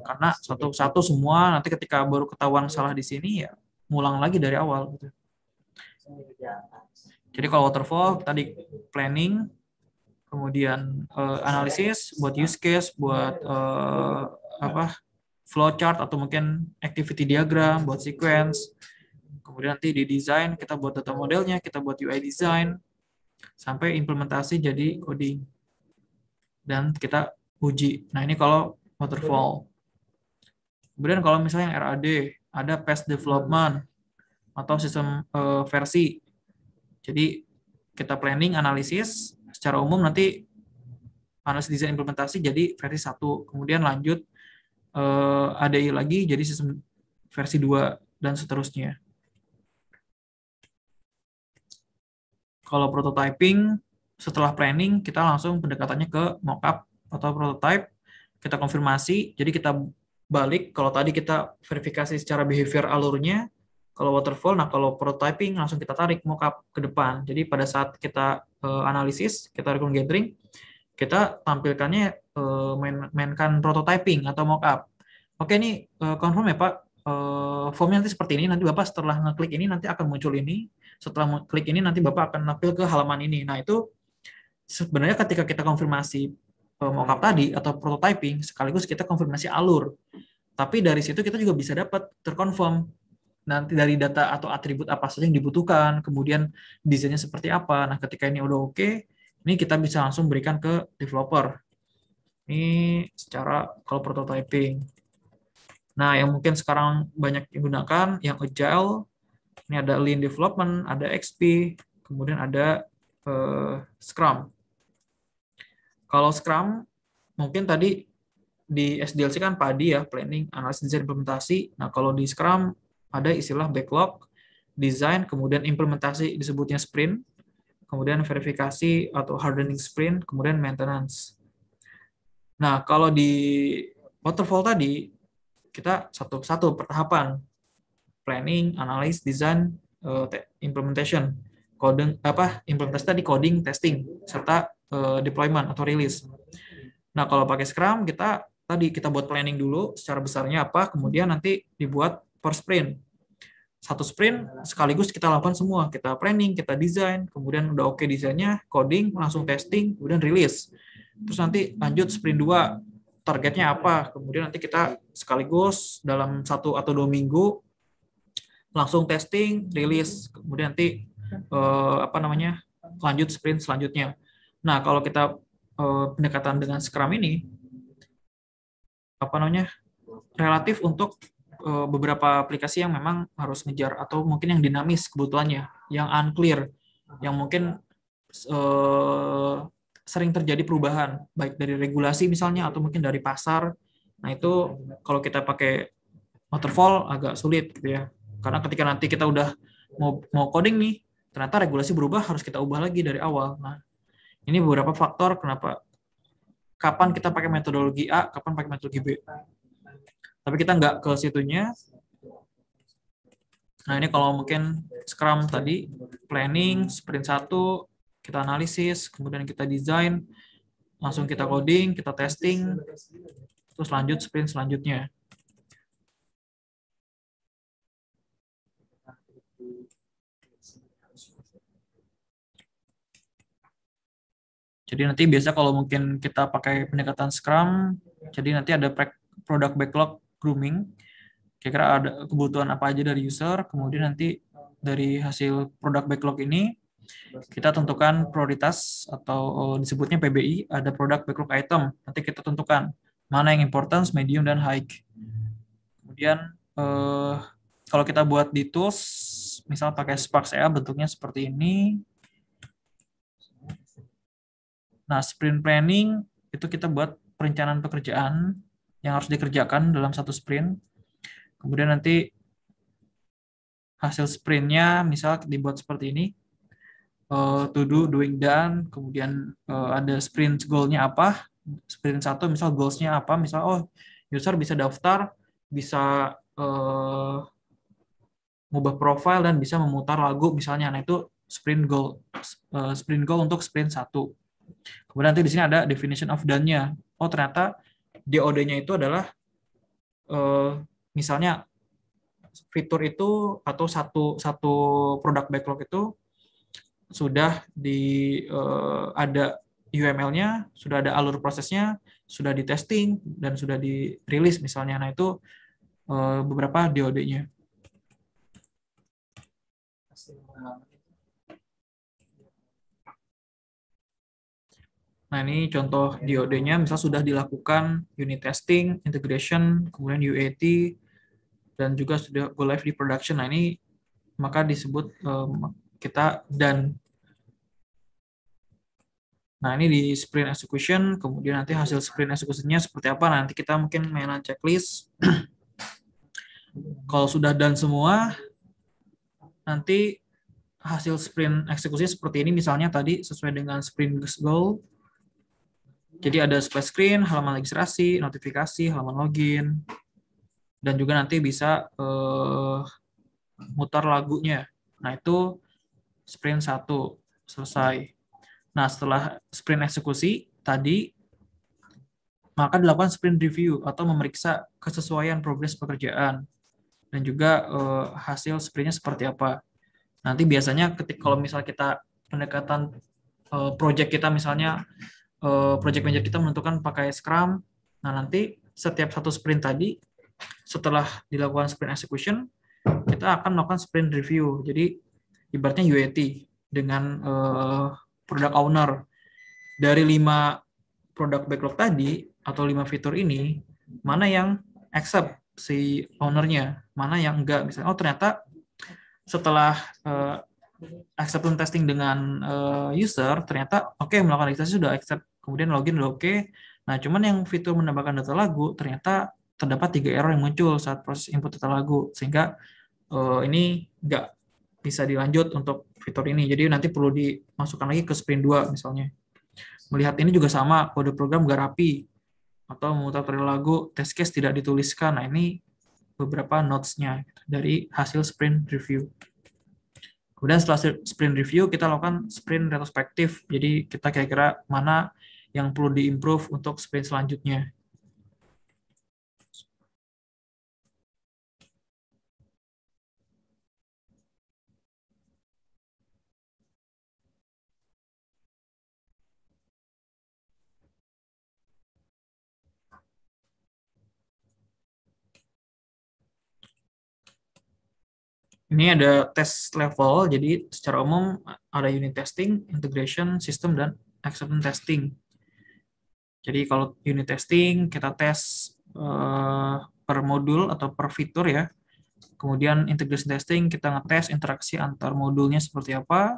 karena satu-satu semua nanti ketika baru ketahuan salah di sini ya mulang lagi dari awal gitu. Jadi kalau waterfall tadi planning, kemudian uh, analisis buat use case, buat uh, apa flowchart atau mungkin activity diagram, buat sequence. Kemudian nanti di design kita buat data modelnya, kita buat UI design sampai implementasi jadi coding. Dan kita uji. Nah, ini kalau waterfall. Kemudian kalau misalnya yang RAD, ada past development atau sistem uh, versi. Jadi kita planning, analisis, secara umum nanti analisis desain implementasi jadi versi satu Kemudian lanjut uh, eh, ADI lagi jadi sistem versi 2 dan seterusnya. Kalau prototyping, setelah planning kita langsung pendekatannya ke mockup atau prototype, kita konfirmasi, jadi kita balik kalau tadi kita verifikasi secara behavior alurnya, kalau waterfall, nah kalau prototyping langsung kita tarik mockup ke depan. Jadi pada saat kita uh, analisis, kita record gathering, kita tampilkannya uh, main, mainkan prototyping atau mockup. Oke ini uh, eh, confirm ya Pak, uh, formnya nanti seperti ini, nanti Bapak setelah ngeklik ini nanti akan muncul ini, setelah klik ini nanti Bapak akan nampil ke halaman ini. Nah itu sebenarnya ketika kita konfirmasi uh, mockup tadi atau prototyping, sekaligus kita konfirmasi alur. Tapi dari situ kita juga bisa dapat terkonfirm nanti dari data atau atribut apa saja yang dibutuhkan, kemudian desainnya seperti apa. Nah ketika ini udah oke, okay, ini kita bisa langsung berikan ke developer. Ini secara kalau prototyping. Nah, yang mungkin sekarang banyak digunakan, yang agile, ini ada lean development, ada XP, kemudian ada eh, Scrum. Kalau Scrum, mungkin tadi di SDLC kan padi ya, planning, analisis, dan implementasi. Nah, kalau di Scrum ada istilah backlog, design, kemudian implementasi disebutnya sprint kemudian verifikasi atau hardening sprint, kemudian maintenance. Nah, kalau di waterfall tadi, kita satu-satu pertahapan, planning, analyze, design, eh, implementation, coding, apa, implementasi tadi coding, testing, serta eh, deployment atau release. Nah, kalau pakai Scrum, kita tadi kita buat planning dulu secara besarnya apa, kemudian nanti dibuat per sprint satu sprint sekaligus kita lakukan semua. Kita planning, kita desain, kemudian udah oke okay desainnya, coding, langsung testing, kemudian rilis. Terus nanti lanjut sprint 2, targetnya apa? Kemudian nanti kita sekaligus dalam satu atau dua minggu langsung testing, rilis, kemudian nanti eh, apa namanya? lanjut sprint selanjutnya. Nah, kalau kita eh, pendekatan dengan Scrum ini apa namanya? relatif untuk uh, beberapa aplikasi yang memang harus ngejar atau mungkin yang dinamis kebutuhannya, yang unclear, yang mungkin uh, sering terjadi perubahan baik dari regulasi misalnya atau mungkin dari pasar. Nah, itu kalau kita pakai waterfall agak sulit gitu ya. Karena ketika nanti kita udah mau mau coding nih, ternyata regulasi berubah harus kita ubah lagi dari awal. Nah, ini beberapa faktor kenapa kapan kita pakai metodologi A, kapan pakai metodologi B tapi kita nggak ke situnya nah ini kalau mungkin scrum tadi planning sprint satu kita analisis kemudian kita design, langsung kita coding kita testing terus lanjut sprint selanjutnya Jadi nanti biasa kalau mungkin kita pakai pendekatan Scrum, jadi nanti ada product backlog grooming kira-kira ada kebutuhan apa aja dari user kemudian nanti dari hasil produk backlog ini kita tentukan prioritas atau eh, disebutnya PBI ada produk backlog item nanti kita tentukan mana yang importance medium dan high kemudian eh, kalau kita buat di tools misal pakai Spark ya bentuknya seperti ini nah sprint planning itu kita buat perencanaan pekerjaan yang harus dikerjakan dalam satu sprint. Kemudian nanti hasil sprintnya misal dibuat seperti ini. Uh, to do, doing, done, kemudian uh, ada sprint goal-nya apa, sprint satu misal goals-nya apa, misal oh user bisa daftar, bisa uh, eh, mengubah profile dan bisa memutar lagu misalnya. Nah, itu sprint goal sprint goal untuk sprint satu Kemudian nanti di sini ada definition of done-nya. Oh, ternyata DOD-nya itu adalah eh, misalnya fitur itu atau satu satu produk backlog itu sudah di eh, ada UML-nya, sudah ada alur prosesnya, sudah di testing dan sudah dirilis misalnya. Nah, itu eh, beberapa DOD-nya. Nah, ini contoh diodenya misal sudah dilakukan unit testing, integration, kemudian UAT, dan juga sudah go live di production. Nah, ini maka disebut um, kita dan Nah, ini di sprint execution, kemudian nanti hasil sprint execution-nya seperti apa, nah, nanti kita mungkin mainan checklist. [clears throat] Kalau sudah dan semua, nanti hasil sprint eksekusi seperti ini, misalnya tadi sesuai dengan sprint goal, jadi ada splash screen, halaman registrasi, notifikasi, halaman login, dan juga nanti bisa uh, mutar lagunya. Nah itu sprint 1, selesai. Nah setelah sprint eksekusi tadi, maka dilakukan sprint review atau memeriksa kesesuaian progres pekerjaan dan juga uh, hasil sprintnya seperti apa. Nanti biasanya ketika kalau misal kita pendekatan uh, project kita misalnya Eh, project manager kita menentukan pakai Scrum. Nah, nanti setiap satu sprint tadi setelah dilakukan sprint execution, kita akan melakukan sprint review. Jadi ibaratnya UAT dengan uh, product owner. Dari lima product backlog tadi atau lima fitur ini, mana yang accept si ownernya, mana yang enggak. Misalnya, oh ternyata setelah uh, acceptance testing dengan uh, user ternyata oke okay, melakukan registrasi sudah accept kemudian login udah oke okay. nah cuman yang fitur menambahkan data lagu ternyata terdapat tiga error yang muncul saat proses input data lagu sehingga uh, ini nggak bisa dilanjut untuk fitur ini jadi nanti perlu dimasukkan lagi ke sprint 2 misalnya melihat ini juga sama kode program nggak rapi atau memutar periode lagu test case tidak dituliskan nah ini beberapa notes-nya dari hasil sprint review. Kemudian setelah sprint review kita lakukan sprint retrospektif. Jadi kita kira-kira mana yang perlu diimprove untuk sprint selanjutnya. Ini ada tes level, jadi secara umum ada unit testing, integration, system, dan acceptance testing. Jadi kalau unit testing, kita tes uh, per modul atau per fitur ya. Kemudian integration testing, kita ngetes interaksi antar modulnya seperti apa.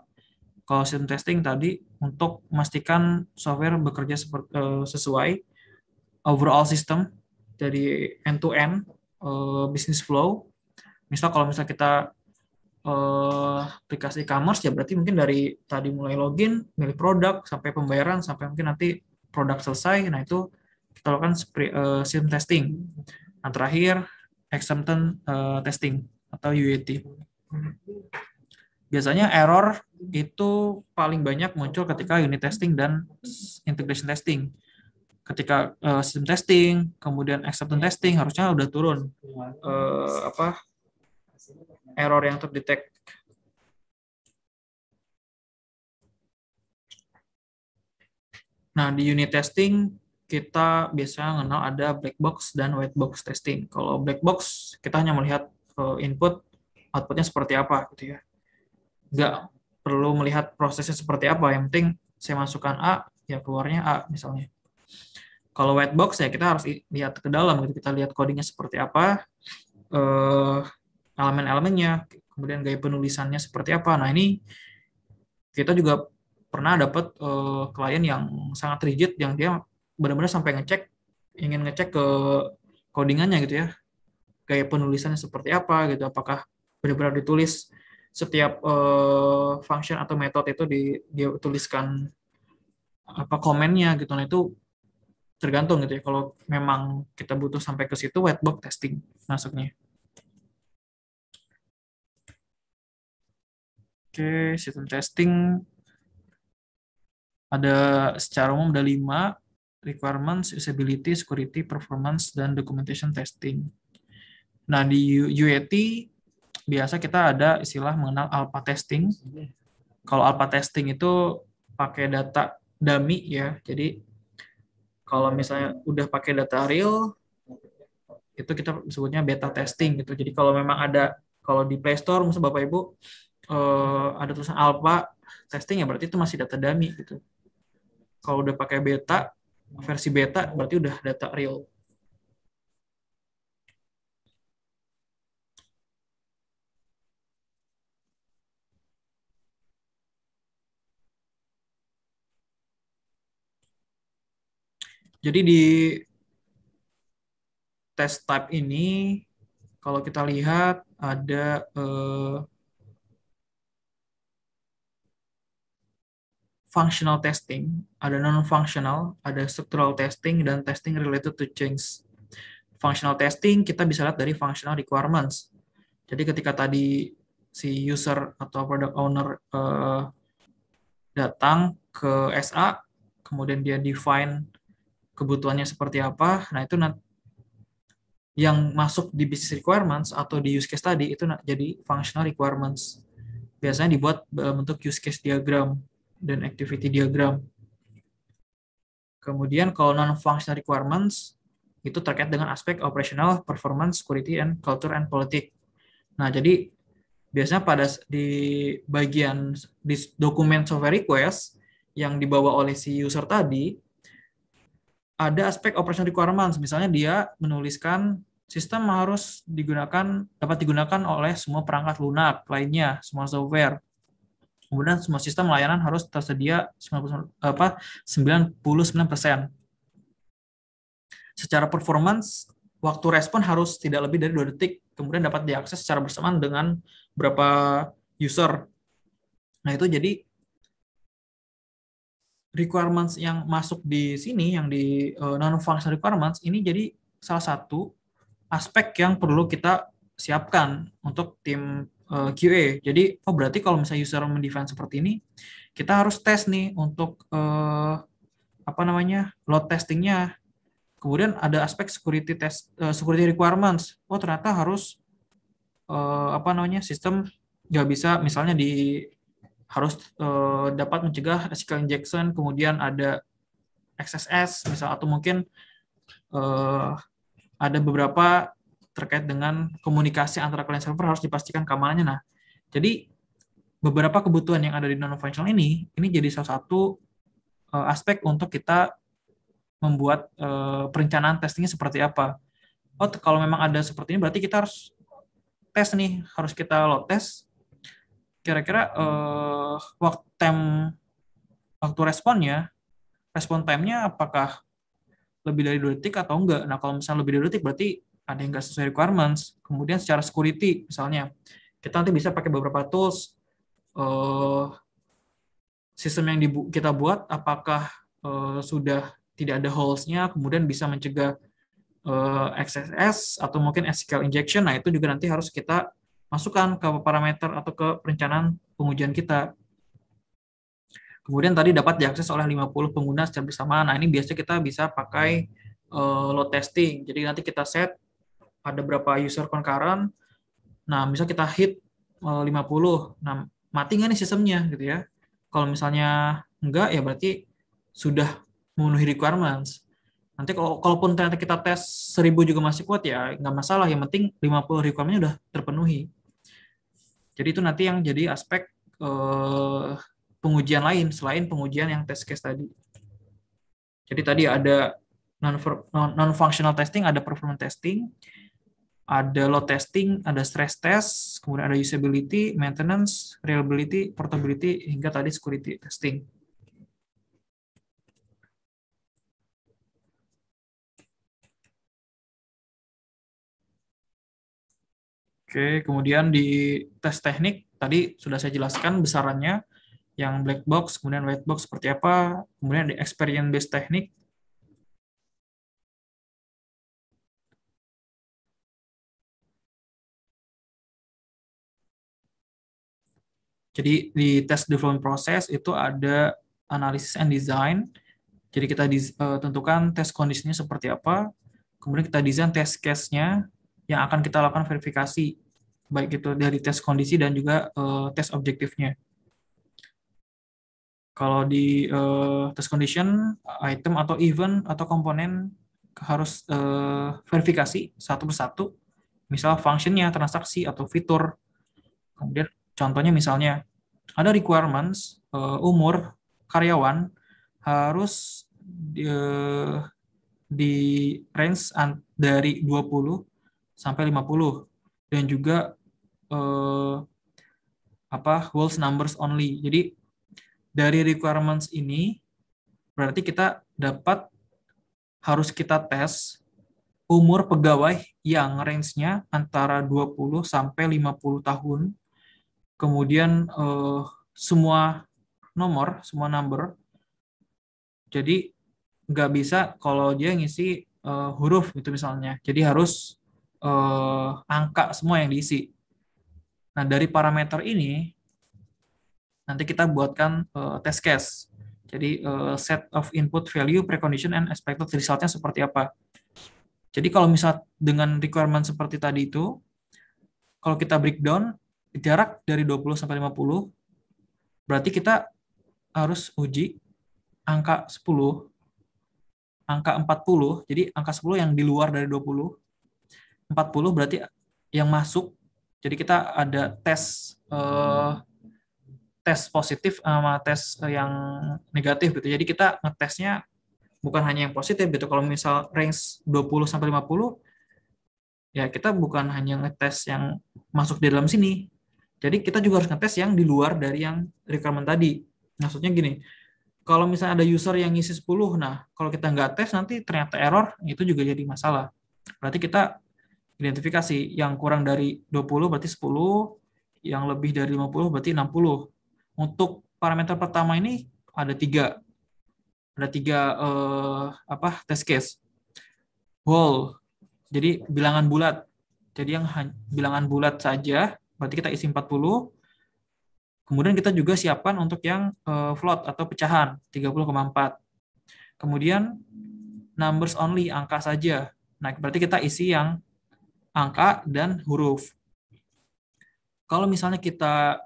Kalau system testing tadi, untuk memastikan software bekerja seperti, uh, eh, sesuai overall system dari end-to-end -end, uh, business flow misal kalau misalnya kita Eh, aplikasi e-commerce ya berarti mungkin dari tadi mulai login, milih produk sampai pembayaran sampai mungkin nanti produk selesai. Nah, itu kita lakukan eh, system testing. Nah, terakhir acceptance uh, testing atau UAT. Biasanya error itu paling banyak muncul ketika unit testing dan integration testing. Ketika uh, eh, sistem testing, kemudian acceptance iya. testing harusnya udah turun uh, apa error yang terdetek. Nah, di unit testing kita biasanya mengenal ada black box dan white box testing. Kalau black box, kita hanya melihat eh, input, outputnya seperti apa gitu ya. Nggak perlu melihat prosesnya seperti apa, yang penting saya masukkan A, ya keluarnya A misalnya. Kalau white box ya kita harus lihat ke dalam, gitu. kita lihat codingnya seperti apa, eh, elemen-elemennya, kemudian gaya penulisannya seperti apa. Nah ini kita juga pernah dapat uh, eh, klien yang sangat rigid, yang dia benar-benar sampai ngecek, ingin ngecek ke codingannya gitu ya, gaya penulisannya seperti apa gitu, apakah benar-benar ditulis setiap uh, function atau method itu di, dia tuliskan apa komennya gitu. Nah itu tergantung gitu ya. Kalau memang kita butuh sampai ke situ, whitebox testing masuknya. Oke, sistem testing ada secara umum ada lima requirements, usability, security, performance, dan documentation testing. Nah, di UAT e biasa kita ada istilah mengenal alpha testing. Kalau alpha testing itu pakai data dummy ya. Jadi kalau misalnya udah pakai data real itu kita sebutnya beta testing gitu. Jadi kalau memang ada kalau di Play Store mungkin Bapak Ibu uh, ada tulisan alpha testing ya berarti itu masih data dummy gitu. Kalau udah pakai beta, versi beta berarti udah data real. Jadi di test type ini kalau kita lihat ada eh, functional testing, ada non-functional, ada structural testing, dan testing related to change. Functional testing kita bisa lihat dari functional requirements. Jadi ketika tadi si user atau product owner uh, datang ke SA, kemudian dia define kebutuhannya seperti apa, nah itu yang masuk di business requirements atau di use case tadi itu jadi functional requirements. Biasanya dibuat eh, bentuk use case diagram dan activity diagram. Kemudian kalau non-functional requirements itu terkait dengan aspek operational, performance, security, and culture and politik. Nah, jadi biasanya pada di bagian di dokumen software request yang dibawa oleh si user tadi ada aspek operational requirements. Misalnya dia menuliskan sistem harus digunakan dapat digunakan oleh semua perangkat lunak lainnya, semua software. Kemudian semua sistem layanan harus tersedia 99 persen. Secara performance, waktu respon harus tidak lebih dari 2 detik, kemudian dapat diakses secara bersamaan dengan berapa user. Nah, itu jadi requirements yang masuk di sini, yang di eh, non-functional requirements, ini jadi salah satu aspek yang perlu kita siapkan untuk tim uh, eh, QA. Jadi oh berarti kalau misalnya user mendefine seperti ini, kita harus tes nih untuk uh, apa namanya load testingnya. Kemudian ada aspek security test, uh, security requirements. Oh ternyata harus uh, apa namanya sistem nggak bisa misalnya di harus uh, dapat mencegah SQL injection, kemudian ada XSS misal atau mungkin uh, ada beberapa terkait dengan komunikasi antara client server harus dipastikan keamanannya. Nah, jadi beberapa kebutuhan yang ada di non-functional ini, ini jadi salah satu uh, aspek untuk kita membuat uh, perencanaan testingnya seperti apa. Oh, kalau memang ada seperti ini, berarti kita harus tes nih, harus kita load test. Kira-kira uh, waktu time, waktu responnya, respon time-nya apakah lebih dari dua detik atau enggak. Nah, kalau misalnya lebih dari dua detik berarti ada yang nggak sesuai requirements, kemudian secara security misalnya, kita nanti bisa pakai beberapa tools, uh, sistem yang dibu kita buat apakah uh, sudah tidak ada holes-nya, kemudian bisa mencegah uh, eh, XSS atau mungkin SQL injection, nah itu juga nanti harus kita masukkan ke parameter atau ke perencanaan pengujian kita. Kemudian tadi dapat diakses oleh 50 pengguna secara bersamaan. Nah, ini biasanya kita bisa pakai uh, load testing. Jadi nanti kita set ada berapa user concurrent. Nah, misal kita hit 50, eh, nah mati nggak nih sistemnya gitu ya. Kalau misalnya enggak ya berarti sudah memenuhi requirements. Nanti kalau kalaupun ternyata kita tes 1000 juga masih kuat ya nggak masalah, yang penting 50 requirement udah terpenuhi. Jadi itu nanti yang jadi aspek eh, pengujian lain selain pengujian yang test case tadi. Jadi tadi ada non functional testing, ada performance testing, ada load testing, ada stress test, kemudian ada usability, maintenance, reliability, portability, hingga tadi security testing. Oke, kemudian di tes teknik tadi sudah saya jelaskan besarannya yang black box, kemudian white box seperti apa, kemudian di experience based teknik Jadi di test development process itu ada analisis and design. Jadi kita eh, tentukan test kondisinya seperti apa, kemudian kita desain test case-nya yang akan kita lakukan verifikasi baik itu dari tes kondisi dan juga uh, eh, tes objektifnya. Kalau di uh, test condition, item atau event atau komponen harus uh, verifikasi satu persatu. Misal function-nya, transaksi atau fitur. Kemudian Contohnya misalnya ada requirements uh, umur karyawan harus di, uh, eh, di range dari 20 sampai 50 dan juga uh, apa walls numbers only. Jadi dari requirements ini berarti kita dapat harus kita tes umur pegawai yang range-nya antara 20 sampai 50 tahun kemudian uh, semua nomor, semua number. Jadi nggak bisa kalau dia ngisi uh, huruf gitu misalnya. Jadi harus uh, angka semua yang diisi. Nah dari parameter ini nanti kita buatkan uh, test case. Jadi uh, set of input value, precondition, and expected resultnya seperti apa. Jadi kalau misal dengan requirement seperti tadi itu, kalau kita breakdown, jarak dari 20 sampai 50 berarti kita harus uji angka 10 angka 40 jadi angka 10 yang di luar dari 20 40 berarti yang masuk jadi kita ada tes eh, tes positif sama tes yang negatif gitu jadi kita ngetesnya bukan hanya yang positif gitu kalau misal range 20 sampai 50 ya kita bukan hanya ngetes yang masuk di dalam sini jadi kita juga harus ngetes yang di luar dari yang requirement tadi. Maksudnya gini, kalau misalnya ada user yang ngisi 10, nah kalau kita nggak tes nanti ternyata error, itu juga jadi masalah. Berarti kita identifikasi yang kurang dari 20 berarti 10, yang lebih dari 50 berarti 60. Untuk parameter pertama ini ada tiga, ada tiga eh, apa test case. Whole, jadi bilangan bulat. Jadi yang bilangan bulat saja Berarti kita isi 40. Kemudian kita juga siapkan untuk yang eh, float atau pecahan 30,4. Kemudian numbers only, angka saja. Nah, berarti kita isi yang angka dan huruf. Kalau misalnya kita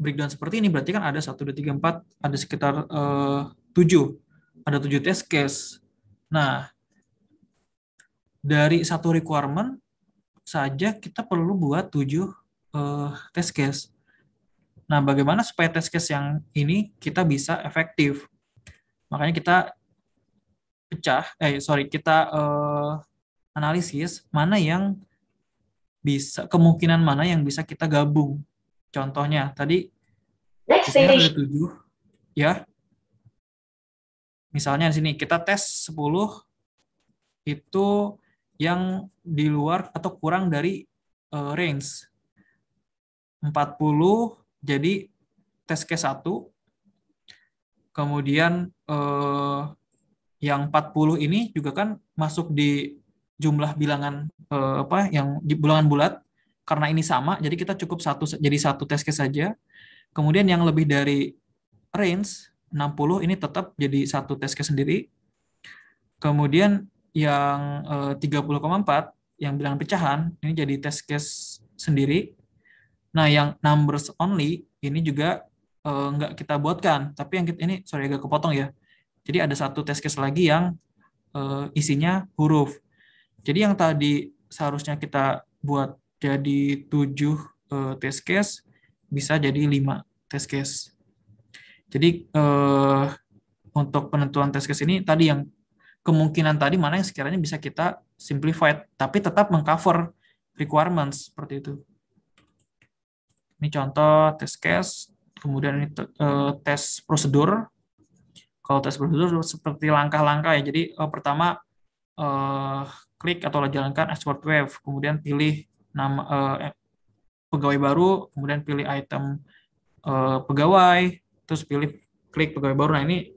breakdown seperti ini, berarti kan ada 1, 2, 3, 4, ada sekitar eh, 7. Ada 7 test case. Nah, dari satu requirement saja kita perlu buat 7 uh, test case. Nah, bagaimana supaya test case yang ini kita bisa efektif? Makanya kita pecah, eh sorry, kita uh, analisis mana yang bisa kemungkinan mana yang bisa kita gabung. Contohnya tadi ada tujuh, ya. Misalnya di sini kita tes 10 itu yang di luar atau kurang dari uh, range 40 jadi tes case 1 kemudian eh, yang 40 ini juga kan masuk di jumlah bilangan eh, apa yang di bilangan bulat karena ini sama jadi kita cukup satu jadi satu tes case saja kemudian yang lebih dari range 60 ini tetap jadi satu tes case sendiri kemudian yang eh, 30,4 yang bilangan pecahan ini jadi tes case sendiri Nah, yang numbers only ini juga uh, nggak kita buatkan, tapi yang kita, ini sorry agak kepotong ya. Jadi ada satu test case lagi yang uh, isinya huruf. Jadi yang tadi seharusnya kita buat jadi tujuh uh, test case bisa jadi lima test case. Jadi uh, untuk penentuan test case ini tadi yang kemungkinan tadi mana yang sekiranya bisa kita simplify tapi tetap mengcover requirements seperti itu. Ini contoh test case, kemudian ini eh, tes prosedur. Kalau tes prosedur seperti langkah-langkah ya. Jadi eh, pertama eh, klik atau jalankan export wave, kemudian pilih nama pegawai baru, kemudian pilih item pegawai, terus pilih klik pegawai baru. Nah, ini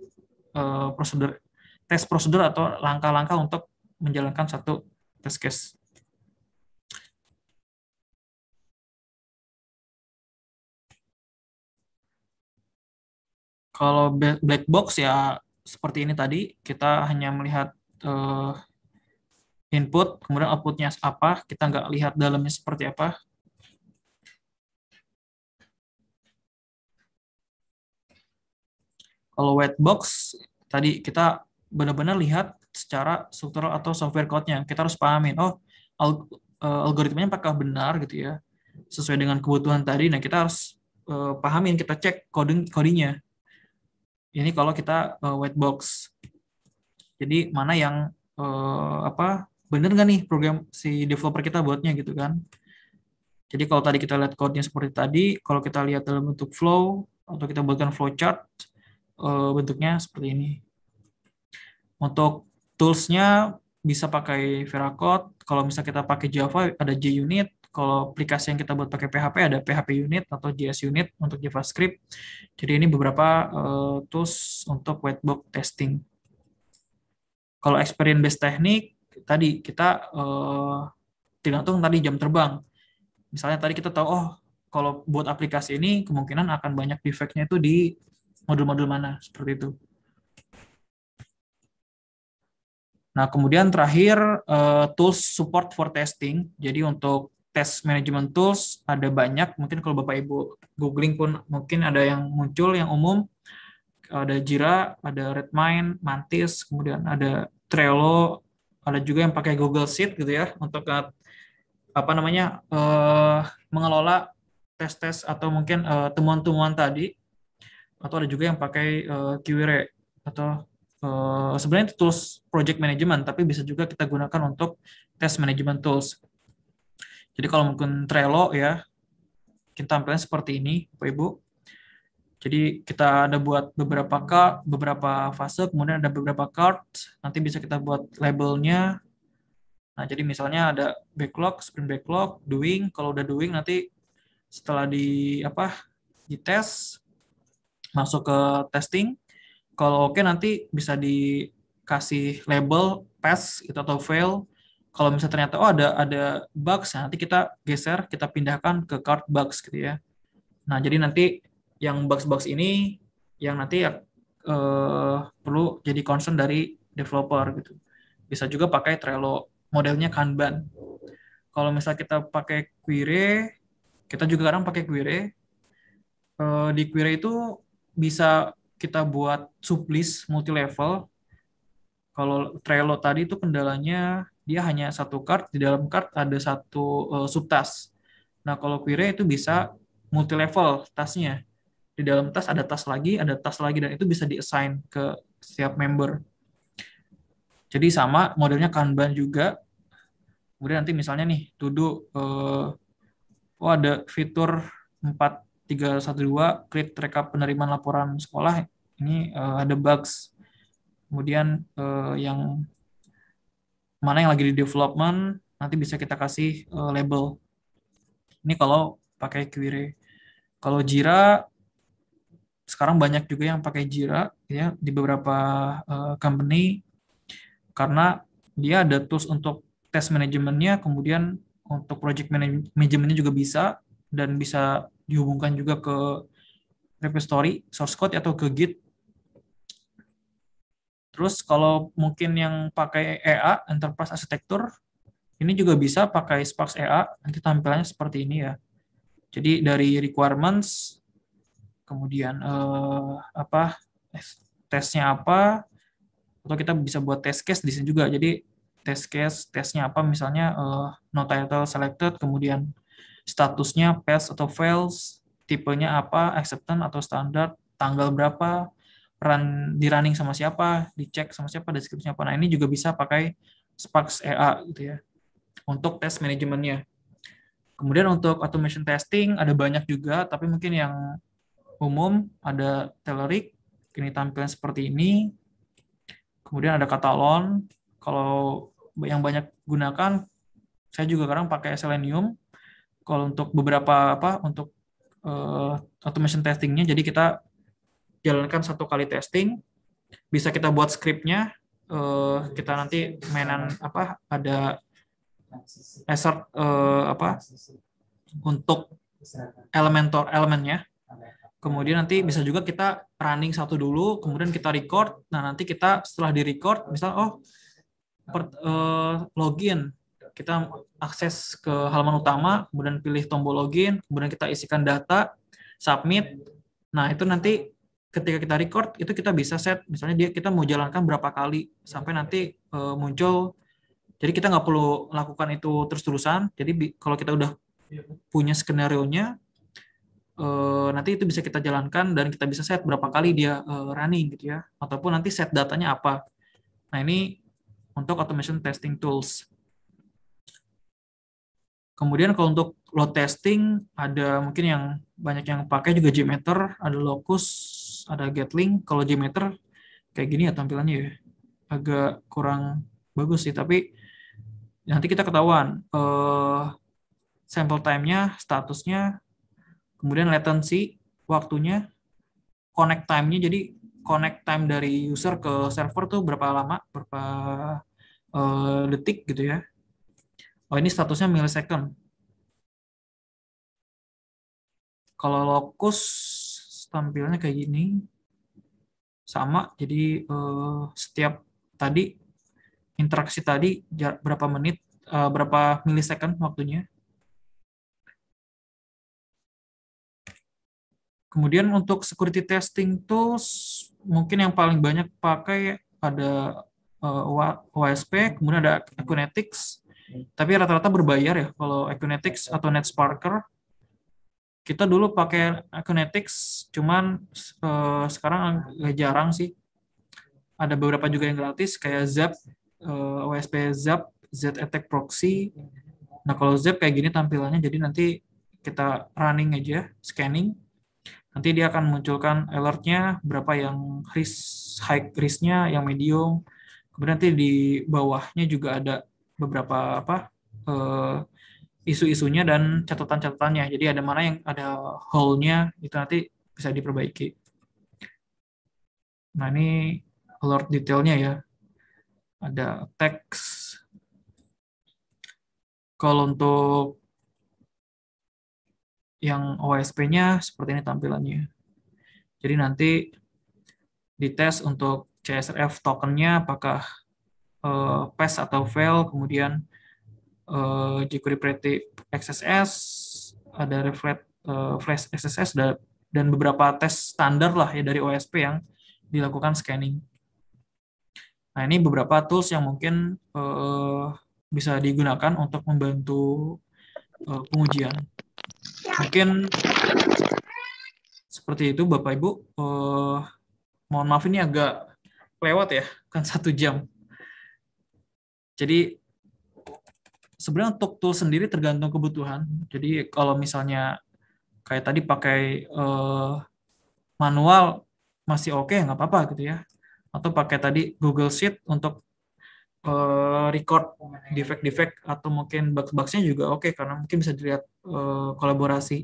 prosedur tes prosedur atau langkah-langkah untuk menjalankan satu test case Kalau black box ya seperti ini tadi kita hanya melihat uh, input, kemudian outputnya apa, kita nggak lihat dalamnya seperti apa. Kalau white box, tadi kita benar-benar lihat secara struktural atau software code-nya. Kita harus pahamin, oh alg eh, algoritmanya apakah benar gitu ya, sesuai dengan kebutuhan tadi. Nah, kita harus uh, pahamin, kita cek coding codingnya ini kalau kita uh, white box. Jadi mana yang uh, apa bener nggak nih program si developer kita buatnya gitu kan? Jadi kalau tadi kita lihat code-nya seperti tadi, kalau kita lihat dalam bentuk flow atau kita buatkan flowchart uh, eh, bentuknya seperti ini. Untuk toolsnya bisa pakai Veracode. Kalau misalnya kita pakai Java ada JUnit kalau aplikasi yang kita buat pakai PHP ada PHP unit atau JS unit untuk JavaScript. Jadi ini beberapa uh, tools untuk whitebox testing. Kalau experience based teknik tadi kita uh, tergantung tadi jam terbang. Misalnya tadi kita tahu oh kalau buat aplikasi ini kemungkinan akan banyak defectnya itu di modul-modul mana seperti itu. Nah, kemudian terakhir uh, tools support for testing. Jadi untuk test management tools ada banyak. Mungkin kalau Bapak Ibu googling pun mungkin ada yang muncul yang umum. Ada Jira, ada Redmine, Mantis, kemudian ada Trello, ada juga yang pakai Google Sheet gitu ya untuk apa namanya uh, mengelola tes-tes atau mungkin uh, temuan-temuan tadi. Atau ada juga yang pakai uh, atau uh, sebenarnya itu tools project management tapi bisa juga kita gunakan untuk test management tools. Jadi kalau mungkin Trello ya, kita tampilnya seperti ini, Bapak Ibu. Jadi kita ada buat beberapa card, beberapa fase, kemudian ada beberapa card, nanti bisa kita buat labelnya. Nah, jadi misalnya ada backlog, sprint backlog, doing, kalau udah doing nanti setelah di apa? di tes masuk ke testing. Kalau oke okay, nanti bisa dikasih label pass itu atau fail kalau misalnya ternyata oh ada ada bugs nah, nanti kita geser kita pindahkan ke card bugs gitu ya nah jadi nanti yang bugs-bugs ini yang nanti ya, eh, perlu jadi concern dari developer gitu bisa juga pakai Trello modelnya Kanban kalau misalnya kita pakai query kita juga kadang pakai query eh, di query itu bisa kita buat sublist multi level kalau Trello tadi itu kendalanya dia hanya satu card di dalam card ada satu uh, subtas nah kalau query itu bisa multi level tasnya di dalam tas ada tas lagi ada tas lagi dan itu bisa diassign ke setiap member jadi sama modelnya kanban juga kemudian nanti misalnya nih to do uh, eh, oh ada fitur 4312 create rekap penerimaan laporan sekolah ini uh, ada bugs kemudian eh, yang mana yang lagi di development nanti bisa kita kasih uh, label ini kalau pakai query, kalau Jira sekarang banyak juga yang pakai Jira ya di beberapa uh, company karena dia ada tools untuk test manajemennya kemudian untuk project manajemennya juga bisa dan bisa dihubungkan juga ke repository source code atau ke Git Terus kalau mungkin yang pakai EA, Enterprise Architecture, ini juga bisa pakai Sparks EA, nanti tampilannya seperti ini ya. Jadi dari requirements, kemudian eh, apa tesnya apa, atau kita bisa buat test case di sini juga. Jadi test case, tesnya apa misalnya eh, no title selected, kemudian statusnya pass atau fails, tipenya apa, acceptance atau standard, tanggal berapa, run di running sama siapa, dicek sama siapa, deskripsinya apa. Nah, ini juga bisa pakai Sparks EA gitu ya untuk test manajemennya. Kemudian untuk automation testing ada banyak juga, tapi mungkin yang umum ada Telerik, ini tampilan seperti ini. Kemudian ada Catalon, kalau yang banyak gunakan saya juga sekarang pakai Selenium. Kalau untuk beberapa apa untuk uh, automation testingnya, jadi kita jalankan satu kali testing, bisa kita buat scriptnya uh, kita nanti mainan apa ada assert uh, eh, apa untuk elementor elemennya. Kemudian nanti bisa juga kita running satu dulu, kemudian kita record. Nah nanti kita setelah di record, misal oh per, uh, login, kita akses ke halaman utama, kemudian pilih tombol login, kemudian kita isikan data, submit. Nah itu nanti ketika kita record itu kita bisa set misalnya dia kita mau jalankan berapa kali sampai nanti uh, muncul jadi kita nggak perlu lakukan itu terus-terusan jadi bi- kalau kita udah punya skenario nya uh, eh, nanti itu bisa kita jalankan dan kita bisa set berapa kali dia uh, running gitu ya ataupun nanti set datanya apa nah ini untuk automation testing tools kemudian kalau untuk load testing ada mungkin yang banyak yang pakai juga Gmeter ada Locus ada get link, Kalau jmeter kayak gini ya tampilannya ya. Agak kurang bagus sih, tapi nanti kita ketahuan uh, sample time-nya, statusnya, kemudian latency, waktunya, connect time-nya. Jadi connect time dari user ke server tuh berapa lama, berapa uh, detik gitu ya. Oh ini statusnya milisecond. Kalau locus tampilnya kayak gini sama jadi uh, setiap tadi interaksi tadi berapa menit uh, berapa milisecond waktunya kemudian untuk security testing tools mungkin yang paling banyak pakai ada uh, eh, OSP kemudian ada Equinetics. Hmm. tapi rata-rata berbayar ya kalau Equinetics atau NetSparker kita dulu pakai Kinetics, cuman uh, sekarang agak jarang sih. Ada beberapa juga yang gratis, kayak Zap, uh, eh, OSP Zap, Z Attack Proxy. Nah, kalau Zap kayak gini tampilannya, jadi nanti kita running aja, scanning. Nanti dia akan munculkan alertnya, berapa yang risk, high risknya, yang medium. Kemudian nanti di bawahnya juga ada beberapa apa, uh, isu-isunya dan catatan-catatannya. Jadi ada mana yang ada hole-nya itu nanti bisa diperbaiki. Nah ini alert detailnya ya. Ada teks. Kalau untuk yang OSP-nya seperti ini tampilannya. Jadi nanti dites untuk CSRF tokennya apakah eh, pass atau fail, kemudian uh, eh, jQuery Pretty XSS, ada Reflect eh, Flash XSS, dan, dan beberapa tes standar lah ya dari OSP yang dilakukan scanning. Nah ini beberapa tools yang mungkin eh, bisa digunakan untuk membantu pengujian. Mungkin seperti itu Bapak Ibu. mohon maaf ini agak lewat ya, kan satu jam. Jadi sebenarnya untuk tool sendiri tergantung kebutuhan. Jadi kalau misalnya kayak tadi pakai uh, manual masih oke okay, nggak apa-apa gitu ya. Atau pakai tadi Google Sheet untuk uh, record defect-defect atau mungkin bug bugsnya juga oke okay, karena mungkin bisa dilihat uh, kolaborasi.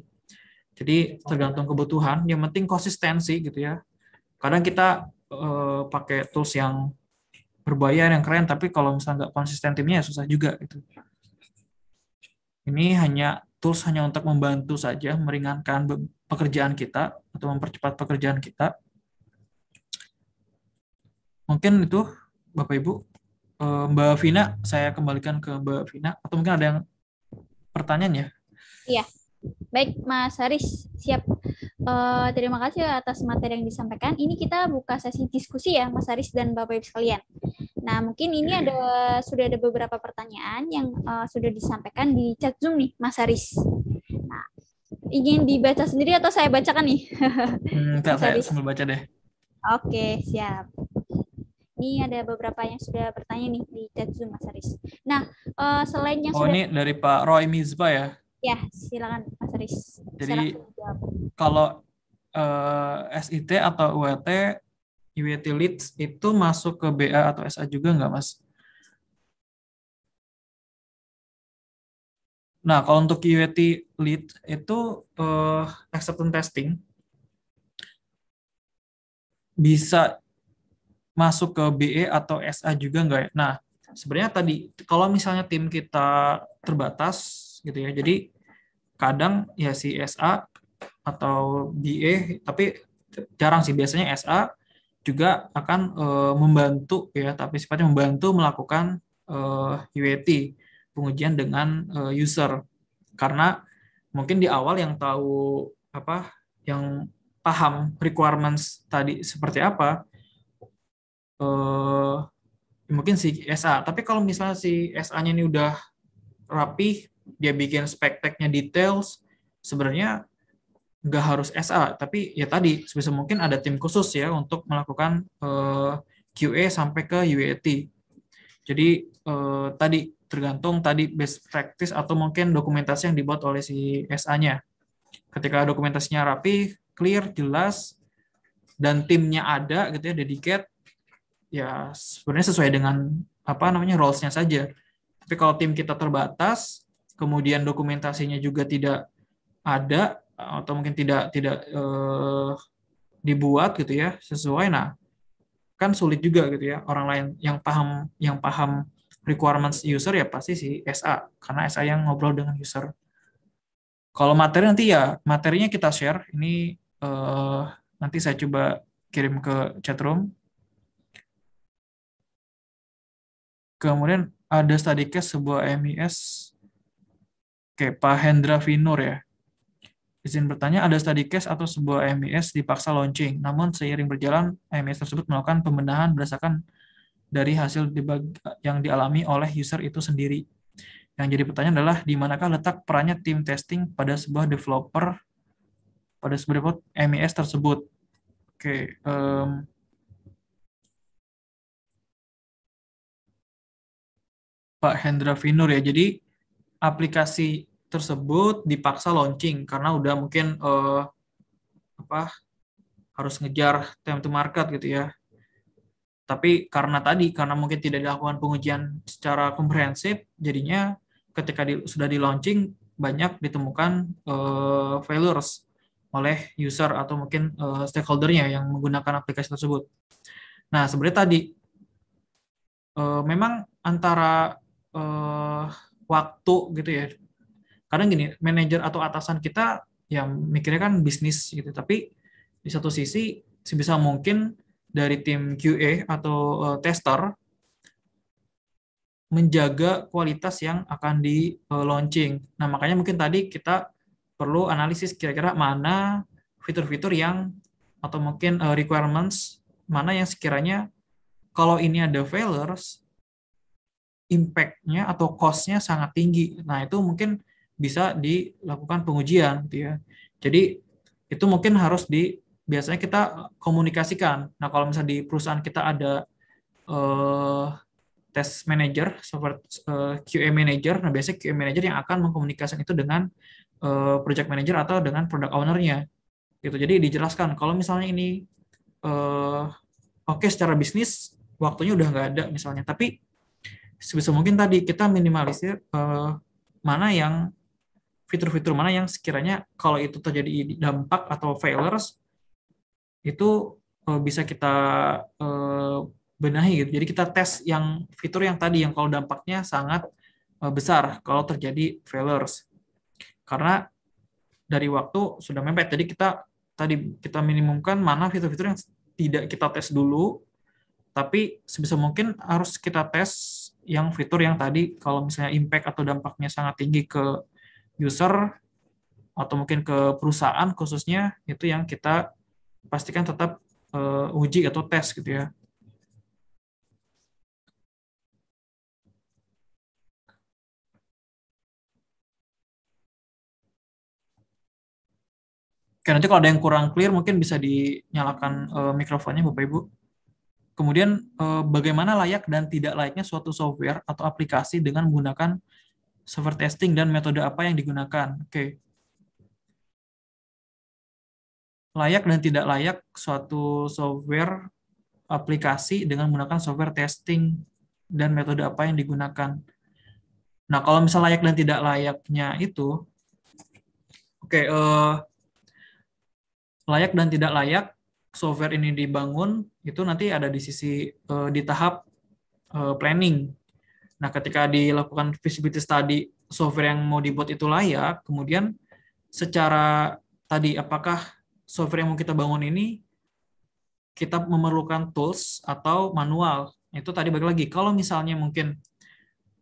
Jadi tergantung kebutuhan. Yang penting konsistensi gitu ya. Kadang kita uh, pakai tools yang berbayar yang keren tapi kalau misalnya nggak konsisten timnya ya susah juga gitu. Ini hanya tools hanya untuk membantu saja meringankan pekerjaan kita atau mempercepat pekerjaan kita. Mungkin itu Bapak Ibu. Eh, Mbak Vina, saya kembalikan ke Mbak Vina atau mungkin ada yang pertanyaan ya? Iya. Baik, Mas Haris, siap. Uh, terima kasih ya atas materi yang disampaikan. Ini kita buka sesi diskusi ya, Mas Haris dan Bapak Ibu sekalian. Nah, mungkin ini iya. ada sudah ada beberapa pertanyaan yang uh, sudah disampaikan di chat Zoom nih, Mas Haris. Nah, ingin dibaca sendiri atau saya bacakan nih? [laughs] Hmm, enggak, saya sambil baca deh. Oke, siap. Ini ada beberapa yang sudah bertanya nih di chat Zoom Mas Haris. Nah, uh, selain yang oh, sudah... ini dari Pak Roy Mizba ya? Ya, silakan Mas Riz. Jadi kalau uh, eh, SIT atau UAT, e UET Leads itu masuk ke BA atau SA juga nggak, Mas? Nah, kalau untuk UET Lead itu uh, acceptance testing bisa masuk ke BE atau SA juga nggak ya? Nah, sebenarnya tadi kalau misalnya tim kita terbatas gitu ya, jadi kadang ya si SA atau BA tapi jarang sih biasanya SA juga akan e, membantu ya tapi sifatnya membantu melakukan e, eh, UAT pengujian dengan e, user karena mungkin di awal yang tahu apa yang paham requirements tadi seperti apa e, mungkin si SA tapi kalau misalnya si SA-nya ini udah rapih dia bikin spek-speknya details sebenarnya nggak harus SA tapi ya tadi sebisa mungkin ada tim khusus ya untuk melakukan eh, QA sampai ke UAT jadi eh, tadi tergantung tadi best practice atau mungkin dokumentasi yang dibuat oleh si SA-nya ketika dokumentasinya rapi clear jelas dan timnya ada gitu ya dedicated ya sebenarnya sesuai dengan apa namanya roles-nya saja tapi kalau tim kita terbatas kemudian dokumentasinya juga tidak ada atau mungkin tidak tidak eh, dibuat gitu ya sesuai nah kan sulit juga gitu ya orang lain yang paham yang paham requirements user ya pasti si SA karena SA yang ngobrol dengan user kalau materi nanti ya materinya kita share ini eh, nanti saya coba kirim ke chatroom kemudian ada study case sebuah MIS Oke, Pak Hendra Vinur ya. Izin bertanya, ada study case atau sebuah MIS dipaksa launching, namun seiring berjalan, MIS tersebut melakukan pembenahan berdasarkan dari hasil yang dialami oleh user itu sendiri. Yang jadi pertanyaan adalah, di manakah letak perannya tim testing pada sebuah developer, pada sebuah developer MIS tersebut? Oke, um, Pak Hendra Vinur ya. Jadi, aplikasi tersebut dipaksa launching karena udah mungkin uh, apa harus ngejar time to market gitu ya. Tapi karena tadi karena mungkin tidak dilakukan pengujian secara komprehensif, jadinya ketika di, sudah di launching banyak ditemukan uh, failures oleh user atau mungkin uh, stakeholdernya yang menggunakan aplikasi tersebut. Nah, sebenarnya tadi uh, memang antara uh, waktu gitu ya kadang gini manajer atau atasan kita ya mikirnya kan bisnis gitu tapi di satu sisi sebisa mungkin dari tim QA atau eh, tester menjaga kualitas yang akan di eh, launching. Nah, makanya mungkin tadi kita perlu analisis kira-kira mana fitur-fitur yang atau mungkin eh, requirements mana yang sekiranya kalau ini ada failures impact atau costnya sangat tinggi. Nah, itu mungkin bisa dilakukan pengujian gitu ya. Jadi itu mungkin harus di biasanya kita komunikasikan. Nah, kalau misalnya di perusahaan kita ada eh, test manager seperti eh, QA manager, nah biasanya QA manager yang akan mengkomunikasikan itu dengan eh, project manager atau dengan product owner-nya. Gitu. Jadi dijelaskan kalau misalnya ini eh, oke okay, secara bisnis waktunya udah nggak ada misalnya, tapi sebisa mungkin tadi kita minimalisir uh, mana yang fitur-fitur mana yang sekiranya kalau itu terjadi dampak atau failures itu uh, bisa kita uh, benahi gitu. Jadi kita tes yang fitur yang tadi yang kalau dampaknya sangat besar kalau terjadi failures. Karena dari waktu sudah mepet. Jadi kita tadi kita minimumkan mana fitur-fitur yang tidak kita tes dulu tapi sebisa mungkin harus kita tes yang fitur yang tadi kalau misalnya impact atau dampaknya sangat tinggi ke user atau mungkin ke perusahaan khususnya itu yang kita pastikan tetap uh, uji atau tes gitu ya. Oke, nanti kalau ada yang kurang clear mungkin bisa dinyalakan uh, mikrofonnya Bapak Ibu. Kemudian eh, bagaimana layak dan tidak layaknya suatu software atau aplikasi dengan menggunakan software testing dan metode apa yang digunakan. Oke. Layak dan tidak layak suatu software aplikasi dengan menggunakan software testing dan metode apa yang digunakan. Nah, kalau misalnya layak dan tidak layaknya itu, oke, okay, uh, eh, layak dan tidak layak software ini dibangun itu nanti ada di sisi uh, di tahap uh, planning. Nah, ketika dilakukan feasibility study software yang mau dibuat itu layak, kemudian secara tadi apakah software yang mau kita bangun ini kita memerlukan tools atau manual. Itu tadi balik lagi kalau misalnya mungkin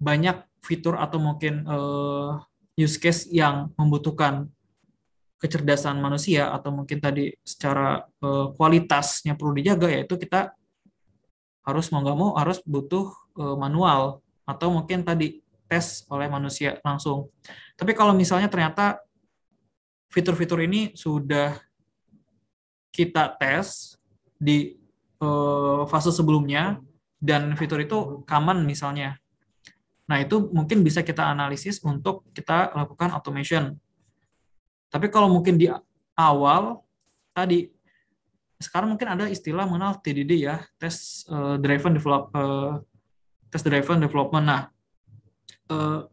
banyak fitur atau mungkin uh, use case yang membutuhkan kecerdasan manusia atau mungkin tadi secara uh, kualitasnya perlu dijaga yaitu kita harus mau nggak mau harus butuh uh, manual atau mungkin tadi tes oleh manusia langsung. Tapi kalau misalnya ternyata fitur-fitur ini sudah kita tes di uh, fase sebelumnya dan fitur itu common misalnya. Nah, itu mungkin bisa kita analisis untuk kita lakukan automation tapi kalau mungkin di awal tadi sekarang mungkin ada istilah mengenal TDD ya, test uh, eh, driven develop uh, eh, test driven development. Nah, uh,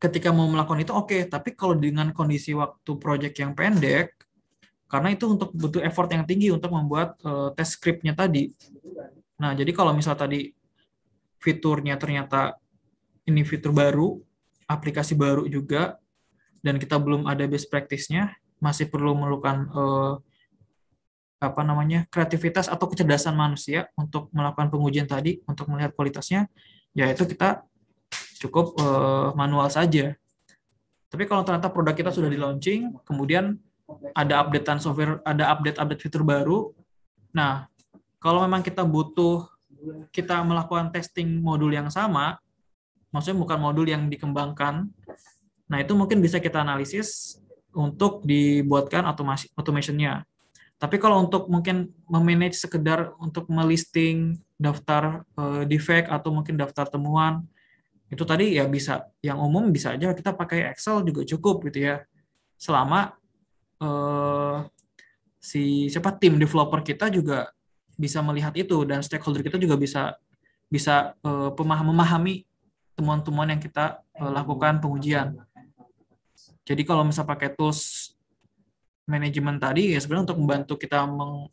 ketika mau melakukan itu oke, okay. tapi kalau dengan kondisi waktu project yang pendek karena itu untuk butuh effort yang tinggi untuk membuat uh, test scriptnya tadi. Nah, jadi kalau misal tadi fiturnya ternyata ini fitur baru, aplikasi baru juga, dan kita belum ada best practice-nya, masih perlu memerlukan eh, apa namanya kreativitas atau kecerdasan manusia untuk melakukan pengujian tadi untuk melihat kualitasnya, yaitu kita cukup eh, manual saja. Tapi kalau ternyata produk kita sudah di launching, kemudian ada updatean software, ada update-update fitur baru. Nah, kalau memang kita butuh kita melakukan testing modul yang sama, maksudnya bukan modul yang dikembangkan Nah, itu mungkin bisa kita analisis untuk dibuatkan automation-nya. Tapi kalau untuk mungkin memanage sekedar untuk melisting daftar eh, defect atau mungkin daftar temuan, itu tadi ya bisa, yang umum bisa aja kita pakai Excel juga cukup gitu ya. Selama uh, si siapa tim developer kita juga bisa melihat itu dan stakeholder kita juga bisa bisa uh, eh, pemaham memahami temuan-temuan yang kita uh, lakukan pengujian. Jadi kalau misal pakai tools manajemen tadi ya sebenarnya untuk membantu kita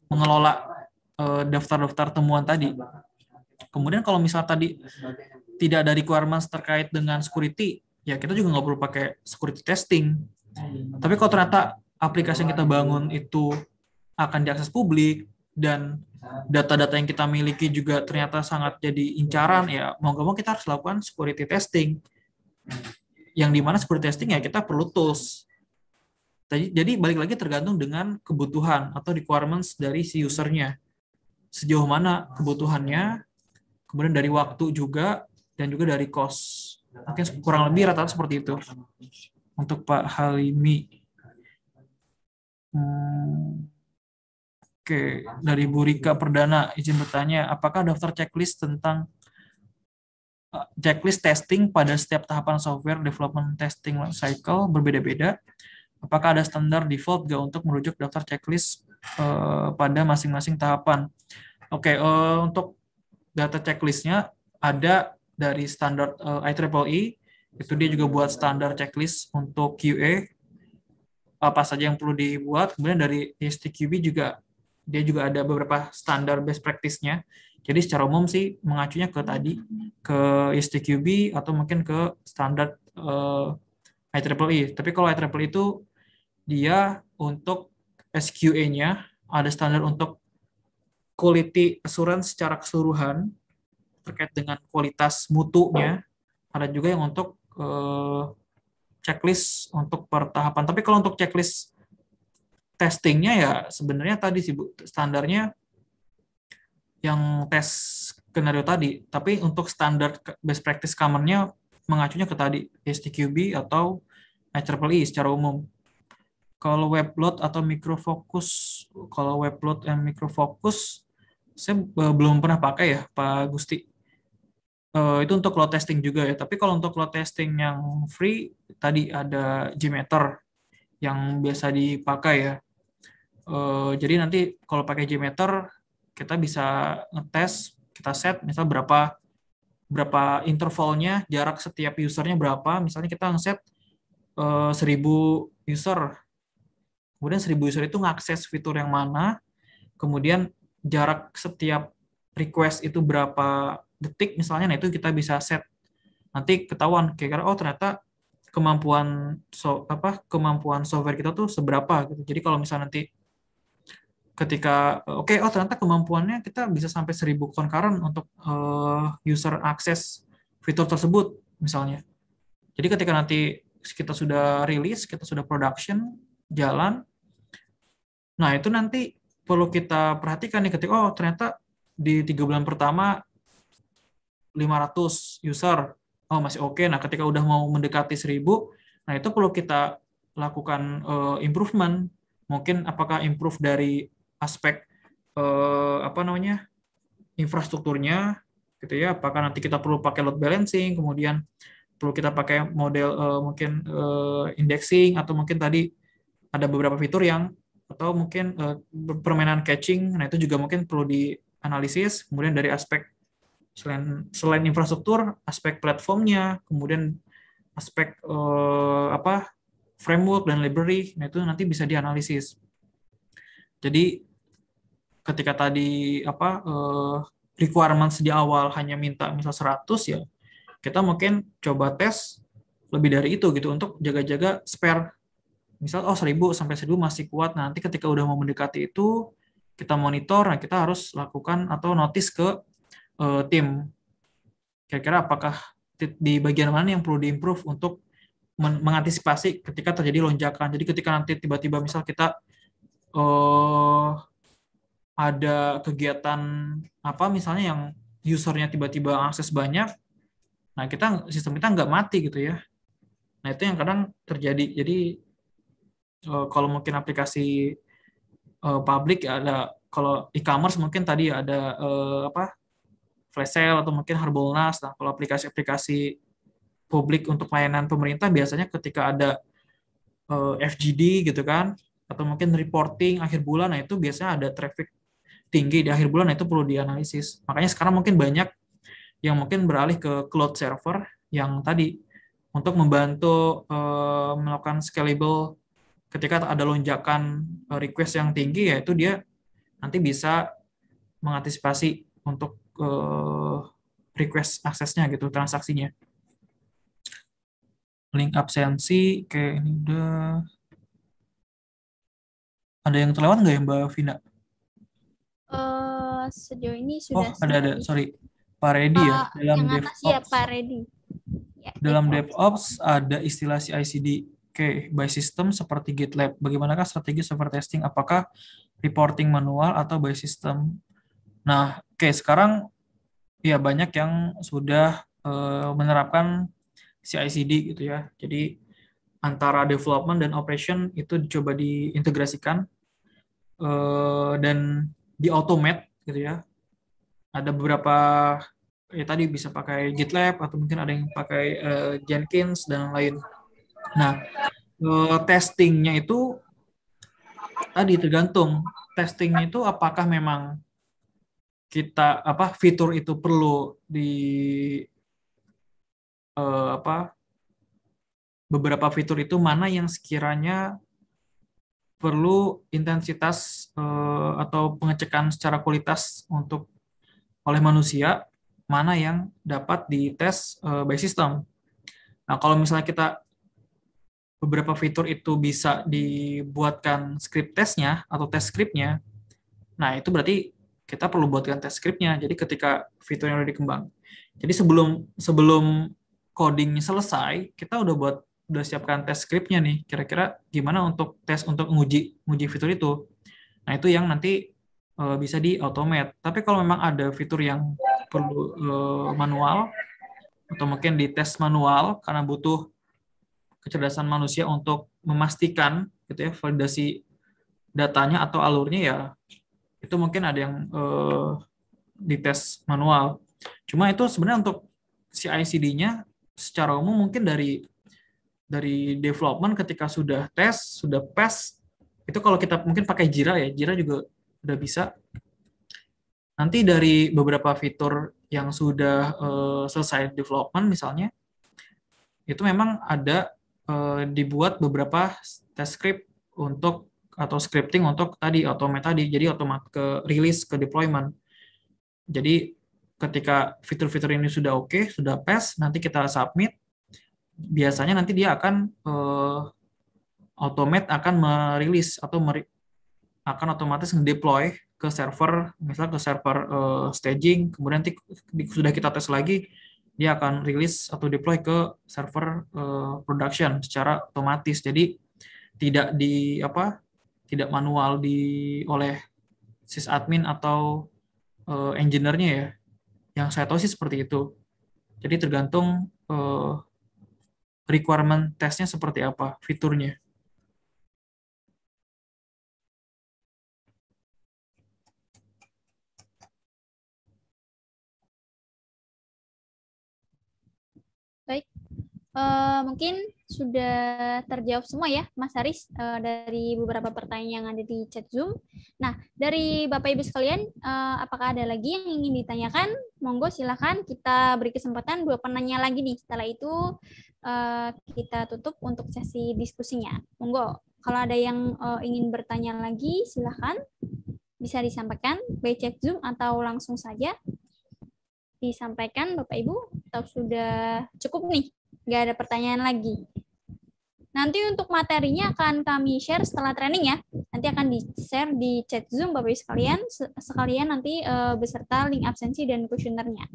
mengelola eh, daftar-daftar uh, temuan tadi. Kemudian kalau misal tadi tidak ada requirements terkait dengan security, ya kita juga nggak perlu pakai security testing. Tapi kalau ternyata aplikasi yang kita bangun itu akan diakses publik dan data-data yang kita miliki juga ternyata sangat jadi incaran, ya mau nggak mau kita harus lakukan security testing yang dimana seperti testing ya kita perlu tools. Jadi balik lagi tergantung dengan kebutuhan atau requirements dari si usernya. Sejauh mana kebutuhannya, kemudian dari waktu juga, dan juga dari cost. Mungkin kurang lebih rata-rata seperti itu. Untuk Pak Halimi. Hmm. Oke, dari Bu Rika Perdana, izin bertanya, apakah daftar checklist tentang Eh, checklist testing pada setiap tahapan software development testing cycle berbeda-beda. Apakah ada standar default gak untuk merujuk daftar checklist uh, pada masing-masing tahapan? Oke, okay, uh, eh, untuk data checklistnya ada dari standar uh, IEEE, e. itu dia juga buat standar checklist untuk QA, apa saja yang perlu dibuat. Kemudian dari STQB juga, dia juga ada beberapa standar best practice-nya jadi secara umum sih mengacunya ke tadi ke ISTQB atau mungkin ke standar uh, eh, IEEE. E. Tapi kalau IEEE e itu dia untuk SQA-nya ada standar untuk quality assurance secara keseluruhan terkait dengan kualitas mutunya. Ada juga yang untuk uh, checklist untuk pertahapan. Tapi kalau untuk checklist testingnya ya sebenarnya tadi sih Bu, standarnya yang tes skenario tadi, tapi untuk standar best practice commonnya mengacunya ke tadi STQB atau IEEE secara umum. Kalau web load atau micro focus, kalau web and micro focus, saya belum pernah pakai ya Pak Gusti. Uh, itu untuk load testing juga ya. Tapi kalau untuk load testing yang free, tadi ada Gmeter yang biasa dipakai ya. Uh, jadi nanti kalau pakai Gmeter kita bisa ngetes kita set misal berapa berapa intervalnya jarak setiap usernya berapa misalnya kita ngeset uh, eh, 1000 user kemudian 1000 user itu ngakses fitur yang mana kemudian jarak setiap request itu berapa detik misalnya nah itu kita bisa set nanti ketahuan kayak oh ternyata kemampuan so apa kemampuan software kita tuh seberapa gitu jadi kalau misalnya nanti ketika eh, oke okay, oh ternyata kemampuannya kita bisa sampai 1000 concurrent untuk uh, user akses fitur tersebut misalnya. Jadi ketika nanti kita sudah rilis, kita sudah production jalan. Nah, itu nanti perlu kita perhatikan nih ketika oh ternyata di tiga bulan pertama 500 user oh masih oke. Okay. Nah, ketika udah mau mendekati seribu nah itu perlu kita lakukan uh, improvement. Mungkin apakah improve dari aspek eh, apa namanya infrastrukturnya gitu ya apakah nanti kita perlu pakai load balancing kemudian perlu kita pakai model eh, mungkin eh, indexing atau mungkin tadi ada beberapa fitur yang atau mungkin eh, permainan catching nah itu juga mungkin perlu dianalisis kemudian dari aspek selain selain infrastruktur aspek platformnya kemudian aspek eh, apa framework dan library nah itu nanti bisa dianalisis jadi ketika tadi apa uh, requirements di awal hanya minta misal 100 ya kita mungkin coba tes lebih dari itu gitu untuk jaga-jaga spare misal oh 1000 sampai 1000 masih kuat nah, nanti ketika udah mau mendekati itu kita monitor nah kita harus lakukan atau notice ke uh, tim kira-kira apakah di bagian mana yang perlu diimprove untuk mengantisipasi ketika terjadi lonjakan. Jadi ketika nanti tiba-tiba misal kita uh, ada kegiatan apa misalnya yang usernya tiba-tiba akses banyak, nah kita sistem kita nggak mati gitu ya. Nah itu yang kadang terjadi. Jadi eh, kalau mungkin aplikasi eh, publik ya ada kalau e-commerce mungkin tadi ada eh, apa flash sale atau mungkin harbolnas. Nah kalau aplikasi-aplikasi publik untuk layanan pemerintah biasanya ketika ada FGD gitu kan atau mungkin reporting akhir bulan nah itu biasanya ada traffic tinggi di akhir bulan nah itu perlu dianalisis. Makanya sekarang mungkin banyak yang mungkin beralih ke cloud server yang tadi untuk membantu e, melakukan scalable ketika ada lonjakan eh, request yang tinggi yaitu dia nanti bisa mengantisipasi untuk e, request aksesnya gitu transaksinya link absensi kayak ini udah ada yang terlewat nggak ya Mbak Vina? Eh, sejauh ini sudah. Oh ada ada sorry Pak Redi ya eh, dalam ya, DevOps. Ya, Pak Redi. Ya, dalam DevOps. DevOps ada istilah CI/CD Oke, okay, by system seperti GitLab. Bagaimanakah strategi server testing? Apakah reporting manual atau by system? Nah, oke okay, sekarang ya banyak yang sudah uh, menerapkan CI/CD gitu ya. Jadi antara development dan operation itu dicoba diintegrasikan dan di automate gitu ya. Ada beberapa ya tadi bisa pakai GitLab atau mungkin ada yang pakai uh, Jenkins dan lain. Nah, uh, testingnya itu tadi tergantung testingnya itu apakah memang kita apa fitur itu perlu di uh, apa beberapa fitur itu mana yang sekiranya perlu intensitas uh, atau pengecekan secara kualitas untuk oleh manusia mana yang dapat dites uh, by system. Nah, kalau misalnya kita beberapa fitur itu bisa dibuatkan script testnya atau test scriptnya, nah itu berarti kita perlu buatkan test scriptnya. Jadi ketika fiturnya udah dikembang. Jadi sebelum sebelum codingnya selesai, kita udah buat udah siapkan tes scriptnya nih, kira-kira gimana untuk tes untuk menguji menguji fitur itu. Nah itu yang nanti e, bisa di automate. Tapi kalau memang ada fitur yang perlu e, manual atau mungkin di tes manual karena butuh kecerdasan manusia untuk memastikan gitu ya validasi datanya atau alurnya ya itu mungkin ada yang e, eh, di tes manual. Cuma itu sebenarnya untuk CICD-nya secara umum mungkin dari dari development ketika sudah tes, sudah pass, itu kalau kita mungkin pakai Jira ya, Jira juga udah bisa. Nanti dari beberapa fitur yang sudah uh, selesai development misalnya, itu memang ada uh, dibuat beberapa test script untuk atau scripting untuk tadi automate tadi, jadi otomat ke rilis ke deployment. Jadi ketika fitur-fitur ini sudah oke, okay, sudah pass, nanti kita submit, biasanya nanti dia akan uh, automate akan merilis atau meri akan otomatis deploy ke server, misalnya ke server uh, staging, kemudian nanti sudah kita tes lagi, dia akan rilis atau deploy ke server uh, production secara otomatis. Jadi tidak di apa? tidak manual di oleh sysadmin atau uh, engineer-nya ya. Yang saya tahu sih seperti itu. Jadi tergantung uh, requirement tesnya seperti apa, fiturnya? uh, mungkin sudah terjawab semua ya, Mas Haris, uh, dari beberapa pertanyaan yang ada di chat Zoom. Nah, dari Bapak Ibu sekalian, uh, apakah ada lagi yang ingin ditanyakan? Monggo silakan kita beri kesempatan dua penanya lagi nih. Setelah itu uh, kita tutup untuk sesi diskusinya. Monggo, kalau ada yang uh, ingin bertanya lagi, silakan bisa disampaikan by chat Zoom atau langsung saja disampaikan Bapak Ibu atau sudah cukup nih nggak ada pertanyaan lagi. Nanti untuk materinya akan kami share setelah training ya. Nanti akan di-share di chat Zoom Bapak-Ibu sekalian, sekalian nanti uh, beserta link absensi dan kuesionernya.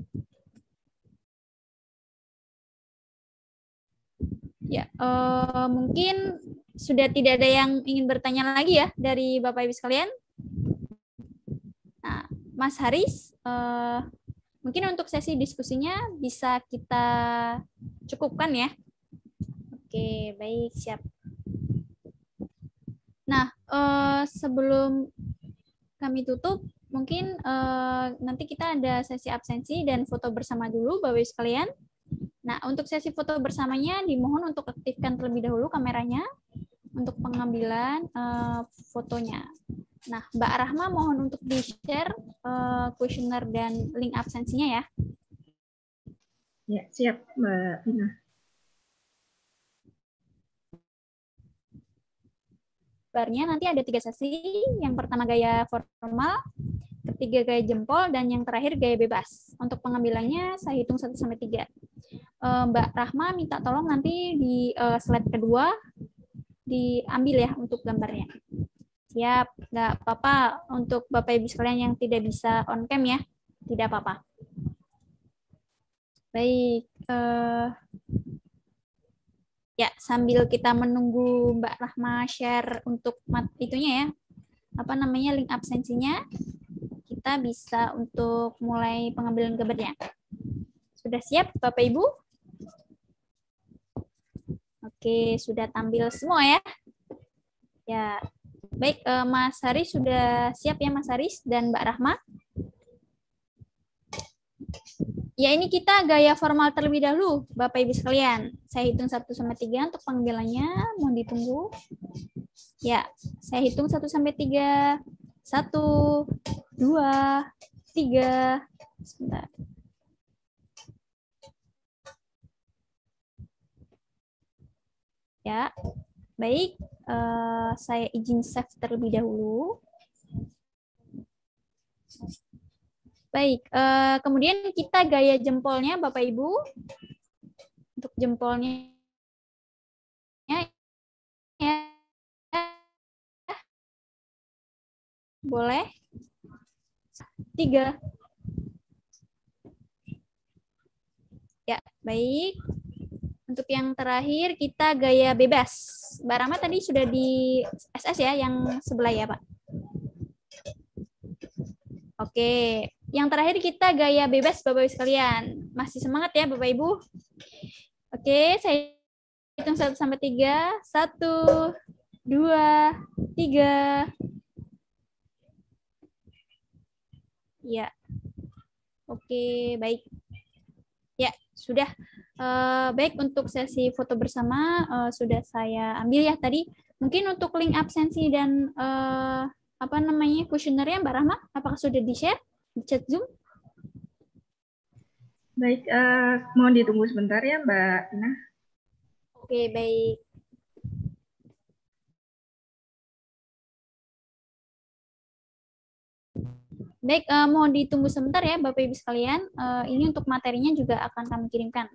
Ya, uh, mungkin sudah tidak ada yang ingin bertanya lagi ya dari Bapak-Ibu sekalian. Nah, Mas Haris, uh, Mungkin untuk sesi diskusinya bisa kita cukupkan ya. Oke, baik, siap. Nah, eh, sebelum kami tutup, mungkin eh, nanti kita ada sesi absensi dan foto bersama dulu, Bapak sekalian. Nah, untuk sesi foto bersamanya dimohon untuk aktifkan terlebih dahulu kameranya untuk pengambilan eh, fotonya. Nah, Mbak Rahma mohon untuk di-share eh, kuesioner dan link absensinya ya. Ya, siap Mbak Rina. Barnya nanti ada tiga sesi. Yang pertama gaya formal, ketiga gaya jempol, dan yang terakhir gaya bebas. Untuk pengambilannya saya hitung satu sampai tiga. Eh, Mbak Rahma minta tolong nanti di eh, slide kedua diambil ya untuk gambarnya. Siap, nggak apa-apa untuk Bapak Ibu sekalian yang tidak bisa on cam ya, tidak apa-apa. Baik, uh, ya sambil kita menunggu Mbak Rahma share untuk mat itunya ya, apa namanya link absensinya, kita bisa untuk mulai pengambilan gambarnya. Sudah siap Bapak Ibu? Oke, sudah tampil semua ya. Ya, Baik, uh, Mas Haris sudah siap ya Mas Haris dan Mbak Rahma? Ya ini kita gaya formal terlebih dahulu, Bapak Ibu sekalian. Saya hitung 1 sampai 3 untuk panggilannya, mohon ditunggu. Ya, saya hitung 1 sampai 3. 1, 2, 3. Sebentar. Ya, baik. Eh, saya izin save terlebih dahulu. Baik, uh, kemudian kita gaya jempolnya Bapak Ibu. Untuk jempolnya ya. Boleh? Tiga. Ya, baik. Untuk yang terakhir kita gaya bebas. Barama tadi sudah di SS ya yang sebelah ya Pak. Oke, yang terakhir kita gaya bebas Bapak Ibu sekalian. Masih semangat ya Bapak Ibu. Oke, saya hitung satu sampai tiga, satu, dua, tiga. Ya. Oke, baik sudah uh, baik untuk sesi foto bersama uh, sudah saya ambil ya tadi. Mungkin untuk link absensi dan uh, apa namanya kuesionernya Mbak Rahma, apakah sudah di-share di chat Zoom? Baik, uh, mohon ditunggu sebentar ya Mbak nah Oke, baik. Baik, uh, mohon ditunggu sebentar ya Bapak Ibu sekalian. Uh, ini untuk materinya juga akan kami kirimkan.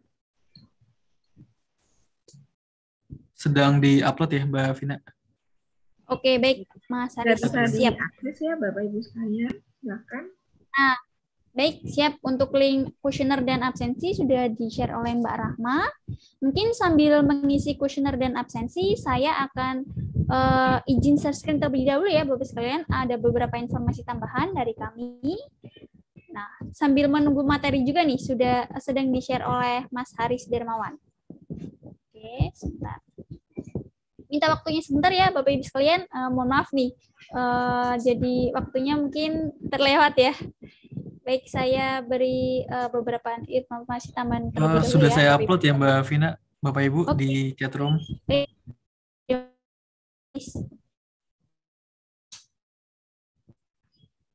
Sedang di upload ya Mbak Vina? Oke, baik. Mas Haris siap. ya Bapak Ibu sekalian. Silakan. Nah, Baik, siap untuk link kuesioner dan absensi sudah di-share oleh Mbak Rahma. Mungkin sambil mengisi kuesioner dan absensi, saya akan uh, izin share screen terlebih dahulu ya Bapak sekalian. Ada beberapa informasi tambahan dari kami. Nah, sambil menunggu materi juga nih, sudah eh, sedang di-share oleh Mas Haris Dermawan. Oke, sebentar. Minta waktunya sebentar ya Bapak-Ibu sekalian. Uh, mohon maaf nih, uh, jadi waktunya mungkin terlewat ya. Baik, saya beri uh, beberapa informasi tambahan Uh, sudah ya, saya upload ya Mbak Vina, Bapak Ibu okay. di chatroom. room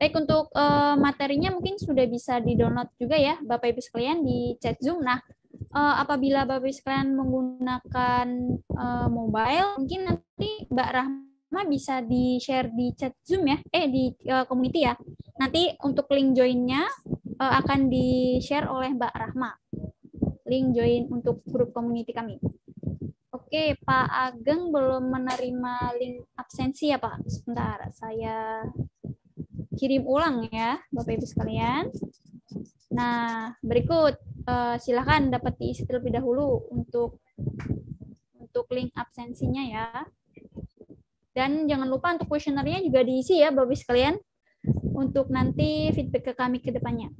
Baik, untuk uh, materinya mungkin sudah bisa di-download juga ya Bapak Ibu sekalian di chat Zoom. Nah, uh, apabila Bapak Ibu sekalian menggunakan uh, mobile, mungkin nanti Mbak Rahma bisa di-share di chat Zoom ya, eh di uh, community ya. Nanti untuk link joinnya uh, akan di-share oleh Mbak Rahma. Link join untuk grup community kami. Oke, Pak Ageng belum menerima link absensi ya Pak? Sebentar, saya kirim ulang ya Bapak-Ibu sekalian. Nah, berikut uh, eh, silahkan dapat diisi terlebih dahulu untuk untuk link absensinya ya. Dan jangan lupa untuk kuesionernya juga diisi ya Bapak Ibu sekalian untuk nanti feedback ke kami ke depannya.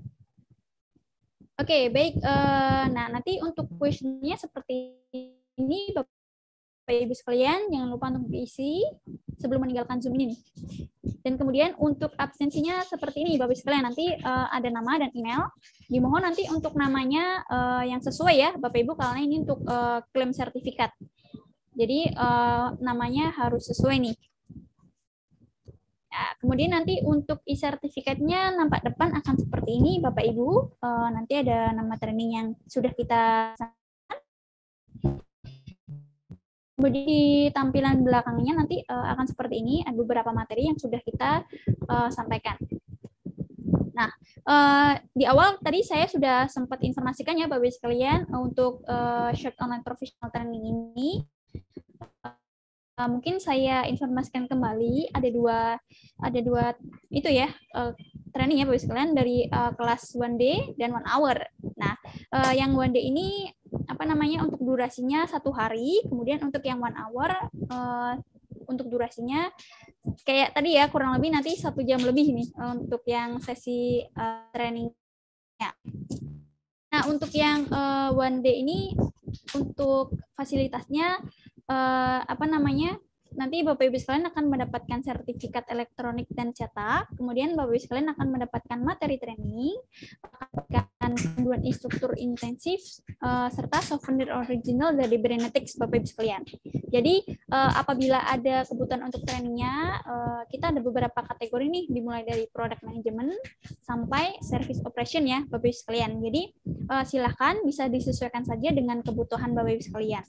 Oke, okay, baik. Eh, nah, nanti untuk kuesionernya seperti ini Bapak Ibu sekalian, jangan lupa untuk diisi sebelum meninggalkan Zoom ini. Nih. Dan kemudian untuk absensinya seperti ini Bapak Ibu sekalian, nanti eh, ada nama dan email. Dimohon nanti untuk namanya eh, yang sesuai ya Bapak Ibu karena ini untuk klaim sertifikat. Jadi uh, namanya harus sesuai nih. Nah, kemudian nanti untuk e-sertifikatnya nampak depan akan seperti ini, Bapak Ibu. Uh, nanti ada nama training yang sudah kita Kemudian di tampilan belakangnya nanti uh, akan seperti ini, ada beberapa materi yang sudah kita uh, sampaikan. Nah, di awal tadi saya sudah sempat informasikan ya Bapak Ibu sekalian untuk short online professional training ini uh, mungkin saya informasikan kembali ada dua ada dua itu ya uh, training ya Bapak sekalian dari uh, kelas one day dan one hour. Nah, uh, yang one day ini apa namanya untuk durasinya satu hari, kemudian untuk yang one hour uh, untuk durasinya kayak tadi ya kurang lebih nanti satu jam lebih nih untuk yang sesi uh, trainingnya. Nah, untuk yang uh, one day ini untuk fasilitasnya uh, apa namanya nanti Bapak Ibu sekalian akan mendapatkan sertifikat elektronik dan cetak. Kemudian Bapak Ibu sekalian akan mendapatkan materi training, akan panduan instruktur intensif uh, serta souvenir original dari Brainetics Bapak Ibu sekalian. Jadi uh, apabila ada kebutuhan untuk trainingnya, uh, kita ada beberapa kategori nih dimulai dari product management sampai service operation ya Bapak Ibu sekalian. Jadi uh, silahkan bisa disesuaikan saja dengan kebutuhan Bapak Ibu sekalian.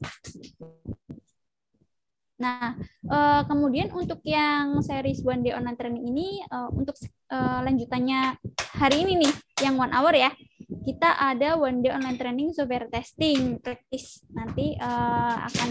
Nah, uh, kemudian untuk yang series one day online training ini uh, untuk uh, lanjutannya hari ini nih yang one hour ya. Kita ada one day online training software testing practice. Nanti uh, akan